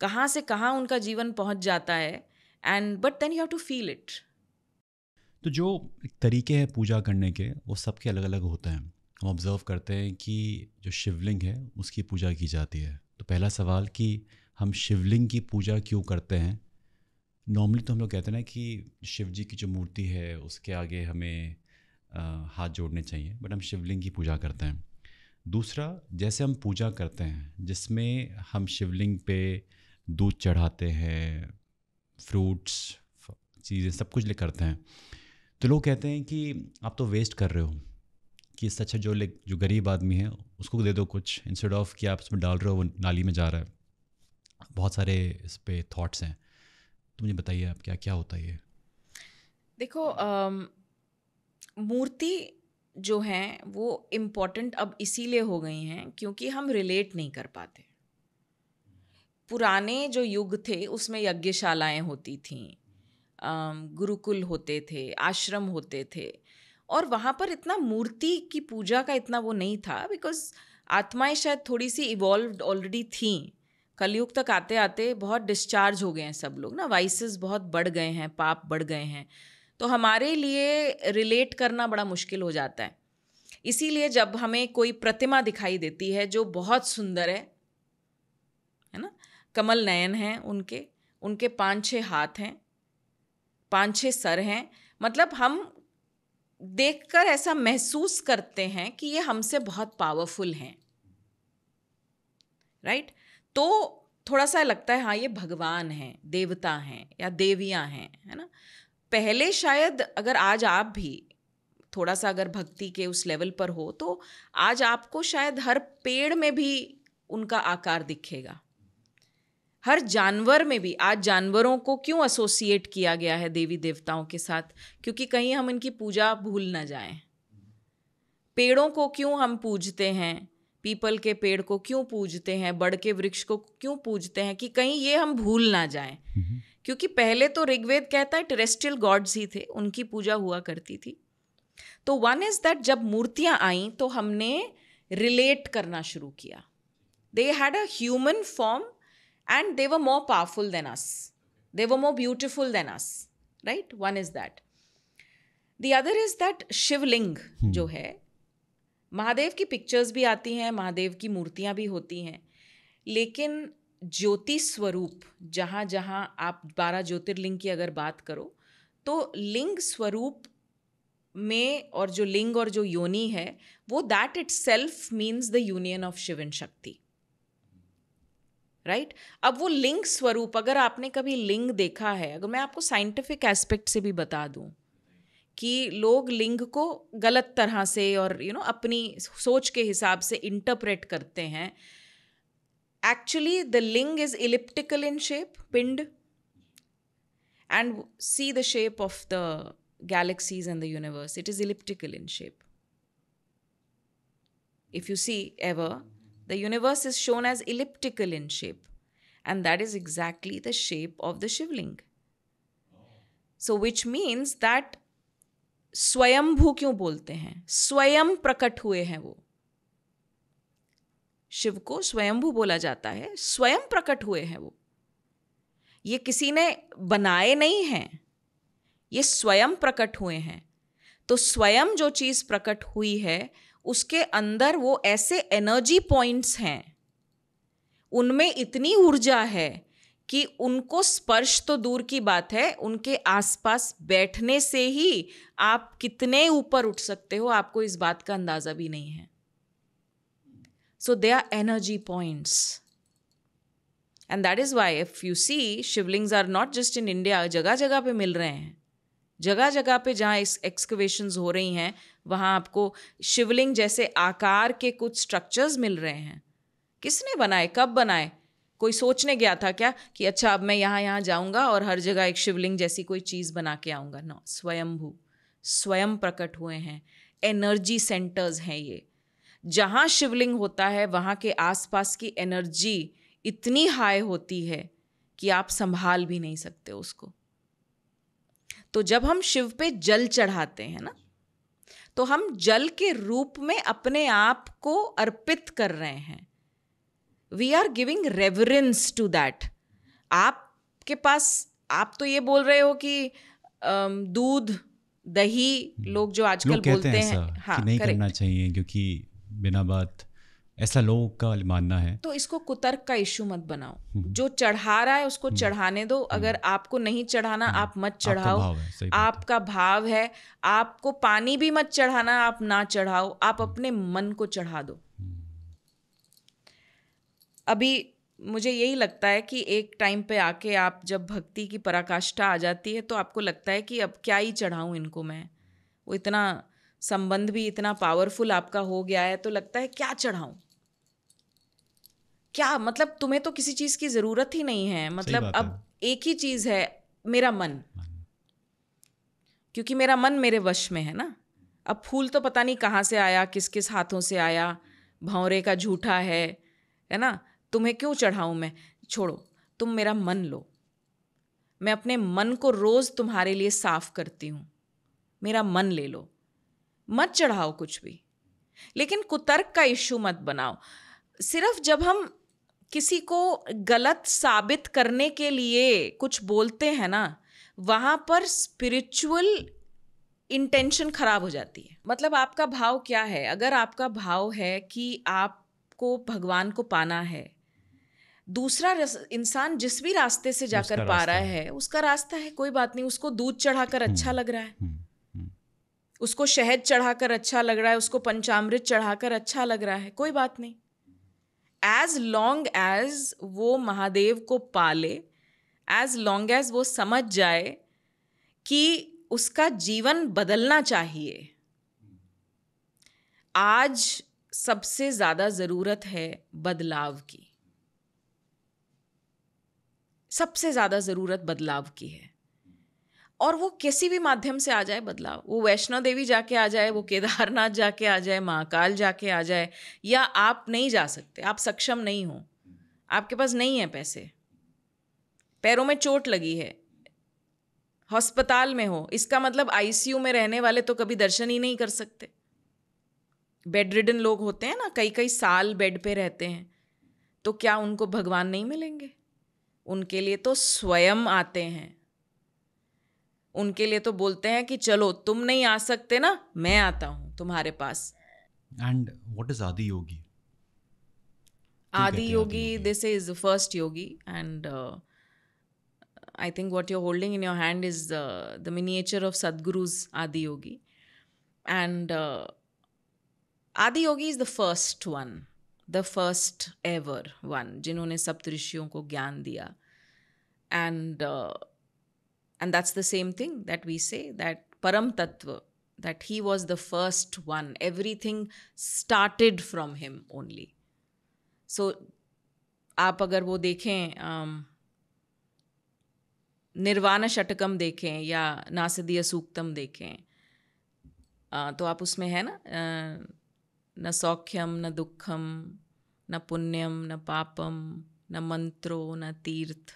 कहाँ से कहाँ उनका जीवन पहुँच जाता है and but then you have to feel it तो जो तरीके हैं पूजा करने के वो सबके अलग अलग होते हैं हम ऑब्ज़र्व करते हैं कि जो शिवलिंग है उसकी पूजा की जाती है तो पहला सवाल कि हम शिवलिंग की पूजा क्यों करते हैं नॉर्मली तो हम लोग कहते हैं ना कि शिव जी की जो मूर्ति है उसके आगे हमें हाथ जोड़ने चाहिए बट हम शिवलिंग की पूजा करते हैं दूसरा जैसे हम पूजा करते हैं जिसमें हम शिवलिंग पे दूध चढ़ाते हैं फ्रूट्स चीज़ें सब कुछ ले करते हैं तो लोग कहते हैं कि आप तो वेस्ट कर रहे हो कि सच अच्छा जो ले जो गरीब आदमी है उसको दे दो कुछ इंस्टेड ऑफ कि आप उसमें डाल रहे हो वो नाली में जा रहा है बहुत सारे इस पर थाट्स हैं तो मुझे बताइए आप क्या क्या होता है ये देखो um, मूर्ति जो हैं वो इम्पॉर्टेंट अब इसीलिए हो गई हैं क्योंकि हम रिलेट नहीं कर पाते पुराने जो युग थे उसमें यज्ञशालाएं होती थीं गुरुकुल होते थे आश्रम होते थे और वहाँ पर इतना मूर्ति की पूजा का इतना वो नहीं था बिकॉज आत्माएं शायद थोड़ी सी इवॉल्व ऑलरेडी थीं कलयुग तक आते आते बहुत डिस्चार्ज हो गए हैं सब लोग ना वाइसेस बहुत बढ़ गए हैं पाप बढ़ गए हैं तो हमारे लिए रिलेट करना बड़ा मुश्किल हो जाता है इसीलिए जब हमें कोई प्रतिमा दिखाई देती है जो बहुत सुंदर है है ना कमल नयन हैं उनके उनके पाँच छः हाथ हैं पाँच छः सर हैं मतलब हम देखकर ऐसा महसूस करते हैं कि ये हमसे बहुत पावरफुल हैं राइट तो थोड़ा सा लगता है हाँ ये भगवान हैं देवता हैं या देवियाँ हैं है ना पहले शायद अगर आज आप भी थोड़ा सा अगर भक्ति के उस लेवल पर हो तो आज आपको शायद हर पेड़ में भी उनका आकार दिखेगा हर जानवर में भी आज जानवरों को क्यों एसोसिएट किया गया है देवी देवताओं के साथ क्योंकि कहीं हम इनकी पूजा भूल ना जाए पेड़ों को क्यों हम पूजते हैं पीपल के पेड़ को क्यों पूजते हैं बड़ के वृक्ष को क्यों पूजते हैं कि कहीं ये हम भूल ना जाए हम्म। क्योंकि पहले तो ऋग्वेद कहता है टेरेस्ट्रियल गॉड्स ही थे उनकी पूजा हुआ करती थी तो वन इज़ दैट जब मूर्तियाँ आईं तो हमने रिलेट करना शुरू किया they had a human form and they were more powerful than us they were more beautiful than us right one is that the other is that Shivling जो है महादेव की पिक्चर्स भी आती हैं महादेव की मूर्तियाँ भी होती हैं लेकिन ज्योति स्वरूप जहाँ जहाँ आप बारह ज्योतिर्लिंग की अगर बात करो तो लिंग स्वरूप में और जो लिंग और जो योनि है वो that itself means the union of Shiv and Shakti right अब वो लिंग स्वरूप अगर आपने कभी लिंग देखा है अगर मैं आपको साइंटिफिक एस्पेक्ट से भी बता दूं कि लोग लिंग को गलत तरह से और यू you नो know, अपनी सोच के हिसाब से इंटरप्रेट करते हैं actually the ling is elliptical in shape pinned and see the shape of the galaxies and the universe it is elliptical in shape if you see ever the universe is shown as elliptical in shape and that is exactly the shape of the shivling so which means that स्वयंभू क्यों बोलते हैं स्वयं प्रकट हुए हैं वो शिव को स्वयंभू बोला जाता है स्वयं प्रकट हुए हैं वो ये किसी ने बनाए नहीं हैं ये स्वयं प्रकट हुए हैं तो स्वयं जो चीज़ प्रकट हुई है उसके अंदर वो ऐसे एनर्जी पॉइंट्स हैं उनमें इतनी ऊर्जा है कि उनको स्पर्श तो दूर की बात है उनके आसपास बैठने से ही आप कितने ऊपर उठ सकते हो आपको इस बात का अंदाज़ा भी नहीं है so they are energy points and that is why if you see Shivlings are not just in India जगह जगह पे मिल रहे हैं जगह जगह पे जहाँ एक्सकवेशंस हो रही हैं वहाँ आपको शिवलिंग जैसे आकार के कुछ स्ट्रक्चर्स मिल रहे हैं किसने बनाए कब बनाए कोई सोचने गया था क्या कि अच्छा अब मैं यहाँ यहाँ जाऊँगा और हर जगह एक शिवलिंग जैसी कोई चीज़ बना के आऊँगा नो स्वयंभू स्वयं प्रकट हुए हैं एनर्जी सेंटर्स हैं ये जहाँ शिवलिंग होता है वहाँ के आसपास की एनर्जी इतनी हाई होती है कि आप संभाल भी नहीं सकते उसको तो जब हम शिव पे जल चढ़ाते हैं ना तो हम जल के रूप में अपने आप को अर्पित कर रहे हैं we are giving reverence to that आपके पास आप तो ये बोल रहे हो कि दूध दही हम्म। लोग जो आजकल बोलते हैं, हैं हाँ, कि नहीं करना चाहिए क्योंकि बिना बात ऐसा लोगों का मानना है तो इसको कुतर्क का इशू मत बनाओ हम्म। जो चढ़ा रहा है उसको हम्म। चढ़ाने दो हम्म। अगर आपको नहीं चढ़ाना आप मत चढ़ाओ आपका, भाव है, आपका भाव है आपको पानी भी मत चढ़ाना आप ना चढ़ाओ आप अपने मन को चढ़ा दो अभी मुझे यही लगता है कि एक टाइम पे आके आप जब भक्ति की पराकाष्ठा आ जाती है तो आपको लगता है कि अब क्या ही चढ़ाऊं इनको मैं वो इतना संबंध भी इतना पावरफुल आपका हो गया है तो लगता है क्या चढ़ाऊं क्या मतलब तुम्हें तो किसी चीज़ की ज़रूरत ही नहीं है मतलब अब है। एक ही चीज़ है मेरा मन, मन। क्योंकि मेरा मन मेरे वश में है ना अब फूल तो पता नहीं कहाँ से आया किस किस हाथों से आया भौरे का झूठा है है ना तुम्हें क्यों चढ़ाऊं मैं छोड़ो तुम मेरा मन लो मैं अपने मन को रोज़ तुम्हारे लिए साफ करती हूँ मेरा मन ले लो मत चढ़ाओ कुछ भी लेकिन कुतर्क का इशू मत बनाओ सिर्फ जब हम किसी को गलत साबित करने के लिए कुछ बोलते हैं ना वहाँ पर स्पिरिचुअल इंटेंशन खराब हो जाती है मतलब आपका भाव क्या है अगर आपका भाव है कि आपको भगवान को पाना है दूसरा इंसान जिस भी रास्ते से जाकर पा रहा है उसका रास्ता है कोई बात नहीं उसको दूध चढ़ाकर अच्छा हम्म। लग रहा है हम्म। उसको शहद चढ़ाकर अच्छा लग रहा है उसको पंचामृत चढ़ाकर अच्छा लग रहा है कोई बात नहीं एज लॉन्ग एज वो महादेव को पाले एज लॉन्ग एज वो समझ जाए कि उसका जीवन बदलना चाहिए आज सबसे ज़्यादा ज़रूरत है बदलाव की सबसे ज़्यादा ज़रूरत बदलाव की है और वो किसी भी माध्यम से आ जाए बदलाव वो वैष्णो देवी जाके आ जाए वो केदारनाथ जाके आ जाए महाकाल जाके आ जाए या आप नहीं जा सकते आप सक्षम नहीं हो आपके पास नहीं है पैसे पैरों में चोट लगी है हॉस्पताल में हो इसका मतलब आईसीयू में रहने वाले तो कभी दर्शन ही नहीं कर सकते बेड रिडन लोग होते हैं ना कई कई साल बेड पे रहते हैं तो क्या उनको भगवान नहीं मिलेंगे उनके लिए तो स्वयं आते हैं उनके लिए तो बोलते हैं कि चलो तुम नहीं आ सकते ना मैं आता हूँ तुम्हारे पास and what is Adi Yogi Adi Yogi this is first yogi and I think what you're holding in your hand is the miniature of Sadhguru's Adi Yogi and Adi Yogi is the first one the first ever one जिन्होंने सप्तऋषियों को ज्ञान दिया and uh, And that's the same thing that we say that Param tatva that he was the first one. Everything started from him only. So, आप अगर वो देखें निर्वाण शटकम देखें या नासदीय सूक्तम देखें तो आप उसमें है ना न सौख्यम न दुखम न पुण्यम न पापम न मंत्रो न तीर्थ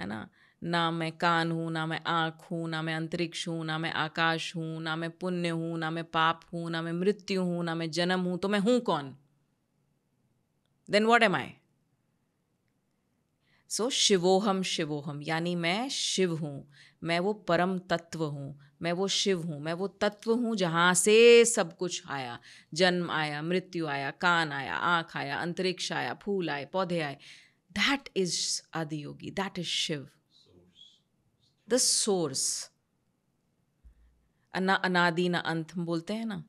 है ना ना मैं कान हूँ ना मैं आँख हूँ ना मैं अंतरिक्ष हूँ ना मैं आकाश हूँ ना मैं पुण्य हूँ ना मैं पाप हूँ ना मैं मृत्यु हूँ ना मैं जन्म हूँ तो मैं हूँ कौन then what am I so शिवोहम शिवोहम यानी मैं शिव हूँ मैं वो परम तत्व हूँ मैं वो शिव हूँ मैं वो तत्व हूँ जहाँ से सब कुछ आया जन्म आया मृत्यु आया कान आया आँख आया अंतरिक्ष आया फूल आए पौधे आए that is Adi Yogi that is Shiva the source अना अनादि ना अंत हम बोलते हैं ना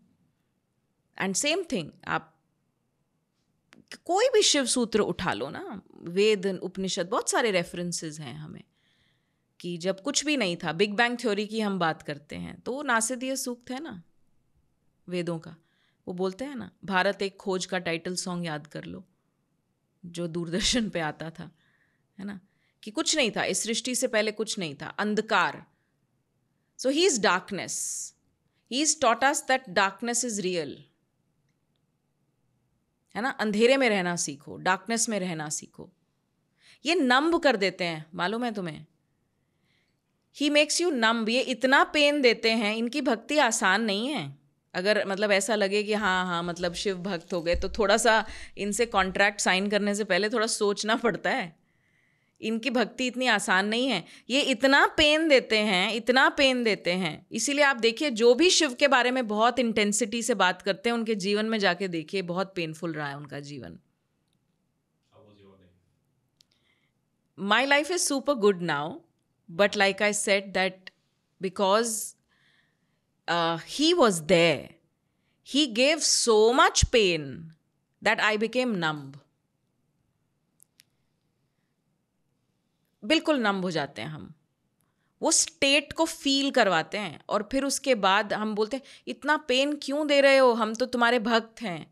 एंड सेम थिंग आप कोई भी शिव सूत्र उठा लो ना वेद उपनिषद बहुत सारे रेफरेंसेस हैं हमें कि जब कुछ भी नहीं था बिग बैंग थ्योरी की हम बात करते हैं तो वो नासिदीय सूक्त है ना वेदों का वो बोलते हैं ना भारत एक खोज का टाइटल सॉन्ग याद कर लो जो दूरदर्शन पे आता था है ना कि कुछ नहीं था इस सृष्टि से पहले कुछ नहीं था अंधकार so he is darkness he is taught us that darkness is real है ना अंधेरे में रहना सीखो डार्कनेस में रहना सीखो ये नम्ब कर देते हैं मालूम है तुम्हें ही मेक्स यू नम्ब ये इतना पेन देते हैं इनकी भक्ति आसान नहीं है अगर मतलब ऐसा लगे कि हाँ हाँ मतलब शिव भक्त हो गए तो थोड़ा सा इनसे कॉन्ट्रैक्ट साइन करने से पहले थोड़ा सोचना पड़ता है इनकी भक्ति इतनी आसान नहीं है ये इतना पेन देते हैं इतना पेन देते हैं इसीलिए आप देखिए जो भी शिव के बारे में बहुत इंटेंसिटी से बात करते हैं उनके जीवन में जाके देखिए बहुत पेनफुल रहा है उनका जीवन my life is super good now but like I set that because he was there he gave so much pain that I became numb बिल्कुल नम हो जाते हैं हम वो स्टेट को फील करवाते हैं और फिर उसके बाद हम बोलते हैं इतना पेन क्यों दे रहे हो हम तो तुम्हारे भक्त हैं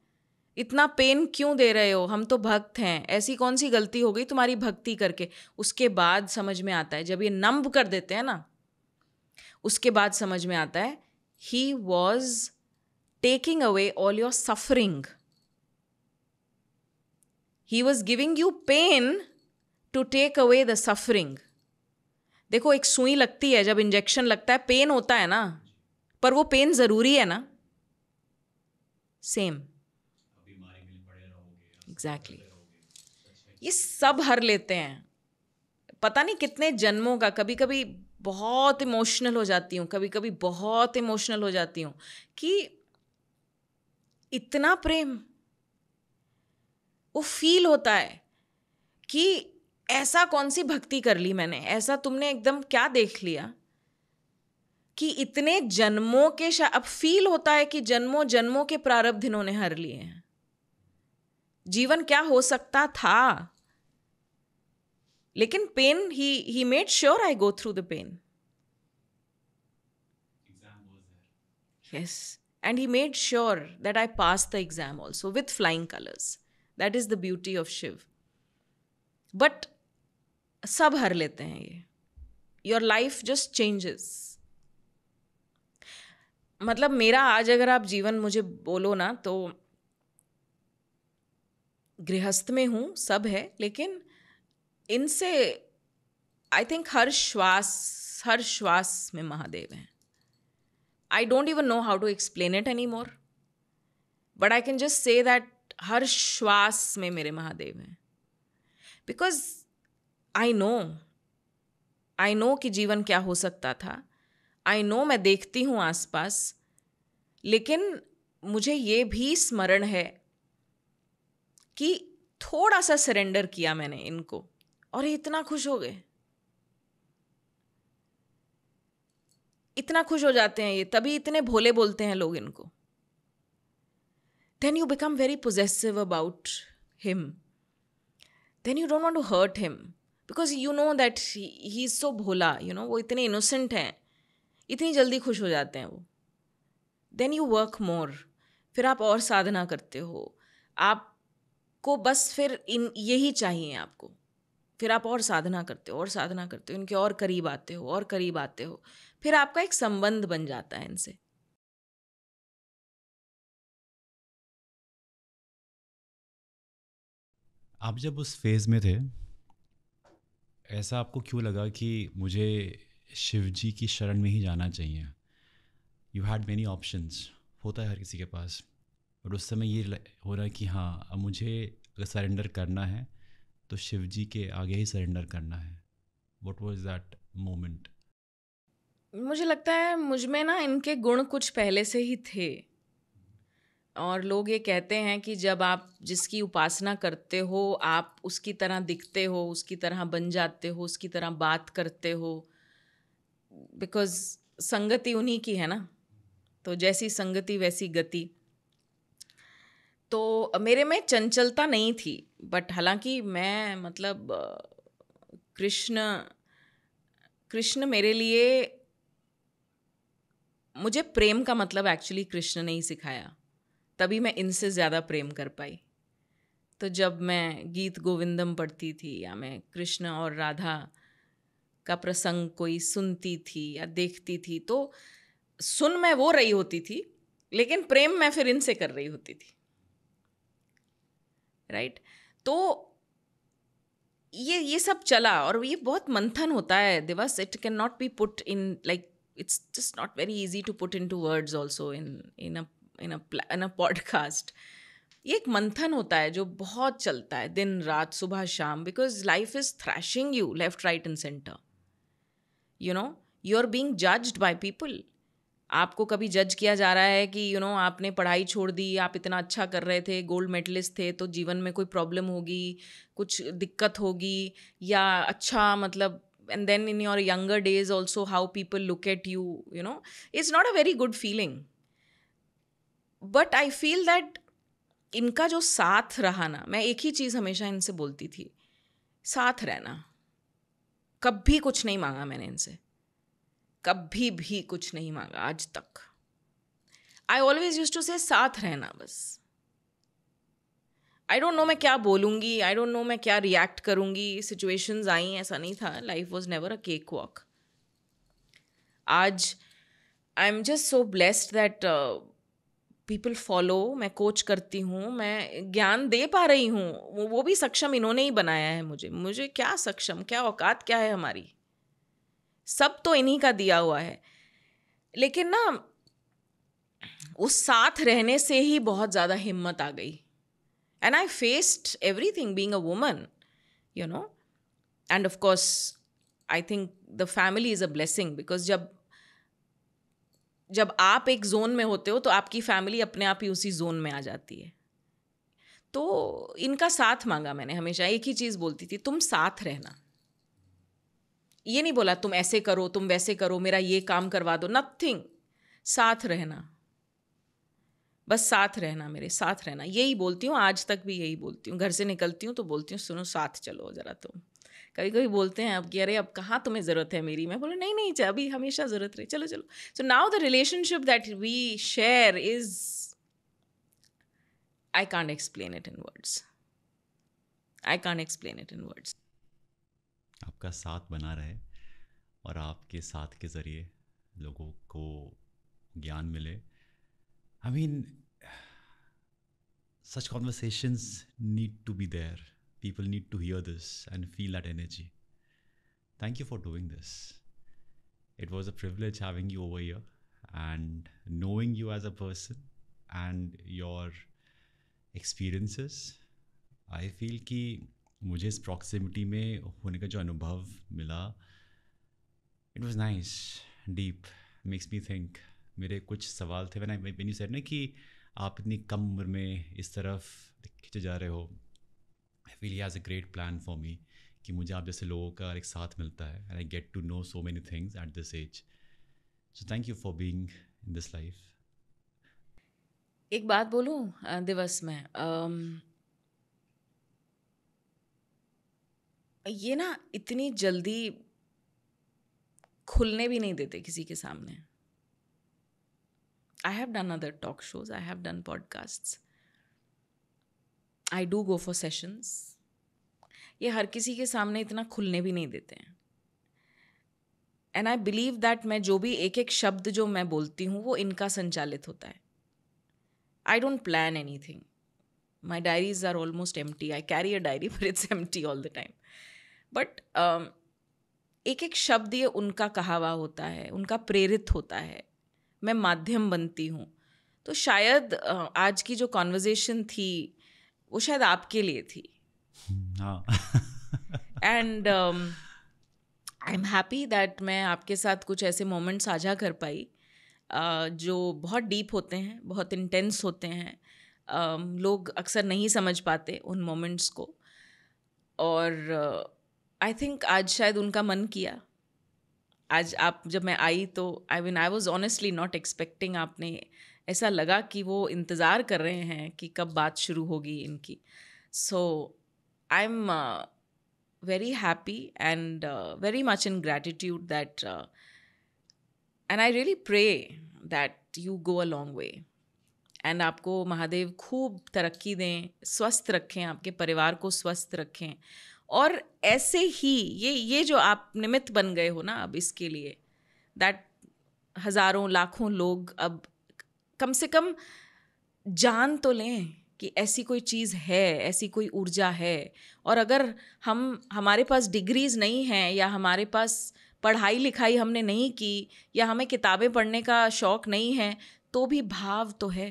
इतना पेन क्यों दे रहे हो हम तो भक्त हैं ऐसी कौन सी गलती हो गई तुम्हारी भक्ति करके उसके बाद समझ में आता है जब ये नम्ब कर देते हैं ना उसके बाद समझ में आता है he was taking away all your suffering he was giving you pain to take away the suffering देखो एक सुई लगती है जब इंजेक्शन लगता है पेन होता है ना पर वो पेन ज़रूरी है ना सेम एग्जैक्टली exactly. ये सब हर लेते हैं पता नहीं कितने जन्मों का कभी कभी बहुत इमोशनल हो जाती हूँ कभी कभी बहुत इमोशनल हो जाती हूँ कि इतना प्रेम वो फील होता है कि ऐसा कौन सी भक्ति कर ली मैंने ऐसा तुमने एकदम क्या देख लिया कि इतने जन्मों के अब फील होता है कि जन्मों जन्मों के प्रारब्ध इन्होंने हर लिए हैं जीवन क्या हो सकता था लेकिन पेन ही he made sure I go through the pain yes and he made sure that I pass the exam also with flying colours that is the beauty of Shiva but सब हर लेते हैं ये योर लाइफ जस्ट चेंजेस मतलब मेरा आज अगर आप जीवन मुझे बोलो ना तो गृहस्थ में हूँ सब है लेकिन इनसे आई थिंक हर श्वास हर श्वास में महादेव हैं I don't even know how to explain it any more but I can just say that हर श्वास में मेरे महादेव हैं because I know I know कि जीवन क्या हो सकता था आई नो मैं देखती हूँ आसपास लेकिन मुझे ये भी स्मरण है कि थोड़ा सा सरेंडर किया मैंने इनको और ये इतना खुश हो गए इतना खुश हो जाते हैं ये तभी इतने भोले बोलते हैं लोग इनको then you become very possessive about him then you don't want to hurt him because you know that he is so भोला यू नो वो इतने इनोसेंट हैं इतनी जल्दी खुश हो जाते हैं वो देन यू वर्क मोर फिर आप और साधना करते हो आपको बस फिर इन यही चाहिए आपको फिर आप और साधना करते हो और साधना करते हो इनके और करीब आते हो और करीब आते हो फिर आपका एक संबंध बन जाता है इनसे आप जब उस फेज़ में थे ऐसा आपको क्यों लगा कि मुझे शिव जी की शरण में ही जाना चाहिए यू हैड मेनी ऑप्शंस होता है हर किसी के पास और उस समय ये हो रहा है कि हाँ अब मुझे अगर सरेंडर करना है तो शिव जी के आगे ही सरेंडर करना है वट वॉज दैट मोमेंट मुझे लगता है मुझ में ना इनके गुण कुछ पहले से ही थे और लोग ये कहते हैं कि जब आप जिसकी उपासना करते हो आप उसकी तरह दिखते हो उसकी तरह बन जाते हो उसकी तरह बात करते हो बिकॉज संगति उन्हीं की है ना तो जैसी संगति वैसी गति तो मेरे में चंचलता नहीं थी बट हालांकि मैं मतलब कृष्ण कृष्ण मेरे लिए मुझे प्रेम का मतलब एक्चुअली कृष्ण ने ही सिखाया तभी मैं इनसे ज़्यादा प्रेम कर पाई तो जब मैं गीत गोविंदम पढ़ती थी या मैं कृष्ण और राधा का प्रसंग कोई सुनती थी या देखती थी तो सुन मैं वो रही होती थी लेकिन प्रेम मैं फिर इनसे कर रही होती थी राइट तो ये ये सब चला और ये बहुत मंथन होता है Divas it can not be put in like it's just not very easy to put into words also in in a in in a podcast ये एक मंथन होता है जो बहुत चलता है दिन रात सुबह शाम because life is thrashing you left right and centre you know you are being judged by people आपको कभी जज किया जा रहा है कि यू you नो know, आपने पढ़ाई छोड़ दी आप इतना अच्छा कर रहे थे गोल्ड मेडलिस्ट थे तो जीवन में कोई प्रॉब्लम होगी कुछ दिक्कत होगी या अच्छा मतलब and then in your younger days also how people look at you you know it's not a very good feeling but I feel that इनका जो साथ रहा ना मैं एक ही चीज़ हमेशा इनसे बोलती थी साथ रहना कभी कुछ नहीं मांगा मैंने इनसे कभी भी कुछ नहीं मांगा आज तक आई ऑलवेज यूज टू से साथ रहना बस आई डोंट नो मैं क्या बोलूंगी आई डोंट नो मैं क्या रिएक्ट करूंगी सिचुएशंस आई ऐसा नहीं था life was never a cake walk आज I am just so blessed that people follow मैं कोच करती हूँ मैं ज्ञान दे पा रही हूँ वो भी सक्षम इन्होंने ही बनाया है मुझे मुझे क्या सक्षम क्या औकात क्या है हमारी सब तो इन्हीं का दिया हुआ है लेकिन ना उस साथ रहने से ही बहुत ज़्यादा हिम्मत आ गई and I faced everything being a woman you know and of course I think the family is a blessing because जब जब आप एक जोन में होते हो तो आपकी फैमिली अपने आप ही उसी जोन में आ जाती है तो इनका साथ मांगा मैंने हमेशा एक ही चीज़ बोलती थी तुम साथ रहना ये नहीं बोला तुम ऐसे करो तुम वैसे करो मेरा ये काम करवा दो नथिंग साथ रहना बस साथ रहना मेरे साथ रहना यही बोलती हूँ आज तक भी यही बोलती हूँ घर से निकलती हूँ तो बोलती हूँ सुनो साथ चलो ज़रा तुम कभी कभी बोलते हैं अब कि अरे अब कहाँ तुम्हें ज़रूरत है मेरी मैं बोलो नहीं नहीं अभी हमेशा ज़रूरत रही चलो चलो so now the relationship that we share is I can't explain it in words I can't explain it in words आपका साथ बना रहे और आपके साथ के ज़रिए लोगों को ज्ञान मिले I mean such conversations need to be there People need to hear this and feel that energy. Thank you for doing this. It was a privilege having you over here and knowing you as a person and your experiences. I feel कि मुझे इस proximity में होने का जो अनुभव मिला it was nice, deep, makes me think. मेरे कुछ सवाल थे मैंने आई वेन यू सेड कि आप इतनी कम उम्र में इस तरफ खिंचे जा रहे हो I feel he has a great plan for me कि मुझे आप जैसे लोगों का एक साथ मिलता है and I get to know so many things at this age so thank you for being in this life एक बात बोलूँ दिवस में um, ये ना इतनी जल्दी खुलने भी नहीं देते किसी के सामने I have done other talk shows I have done podcasts I do go for sessions ये हर किसी के सामने इतना खुलने भी नहीं देते हैं एंड आई बिलीव दैट मैं जो भी एक एक शब्द जो मैं बोलती हूँ वो इनका संचालित होता है I don't plan anything my diaries are almost empty I carry a diary for it's empty all the time but एक एक शब्द ये उनका कहावा होता है उनका प्रेरित होता है मैं माध्यम बनती हूँ तो शायद uh, आज की जो कॉन्वर्जेसन थी वो शायद आपके लिए थी and I am happy that मैं आपके साथ कुछ ऐसे मोमेंट्स साझा कर पाई uh, जो बहुत डीप होते हैं बहुत इंटेंस होते हैं uh, लोग अक्सर नहीं समझ पाते उन मोमेंट्स को और आई uh, थिंक आज शायद उनका मन किया आज आप जब मैं आई तो I mean I was honestly not expecting आपने uh, ऐसा लगा कि वो इंतज़ार कर रहे हैं कि कब बात शुरू होगी इनकी so I am very happy and very much in gratitude that and I really pray that you go a long way and आपको महादेव खूब तरक्की दें स्वस्थ रखें आपके परिवार को स्वस्थ रखें और ऐसे ही ये ये जो आप निमित्त बन गए हो ना अब इसके लिए दैट हज़ारों लाखों लोग अब कम से कम जान तो लें कि ऐसी कोई चीज़ है ऐसी कोई ऊर्जा है और अगर हम हमारे पास डिग्रीज़ नहीं हैं या हमारे पास पढ़ाई लिखाई हमने नहीं की या हमें किताबें पढ़ने का शौक़ नहीं है तो भी भाव तो है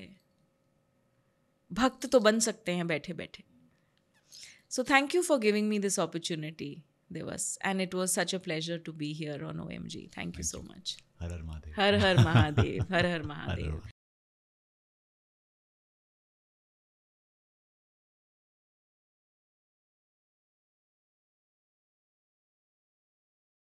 भक्त तो बन सकते हैं बैठे बैठे so thank you for giving me this opportunity Divas and it was such a pleasure to be here on O M G thank you so much हर हर महादेव हर हर महादेव हर हर महादेव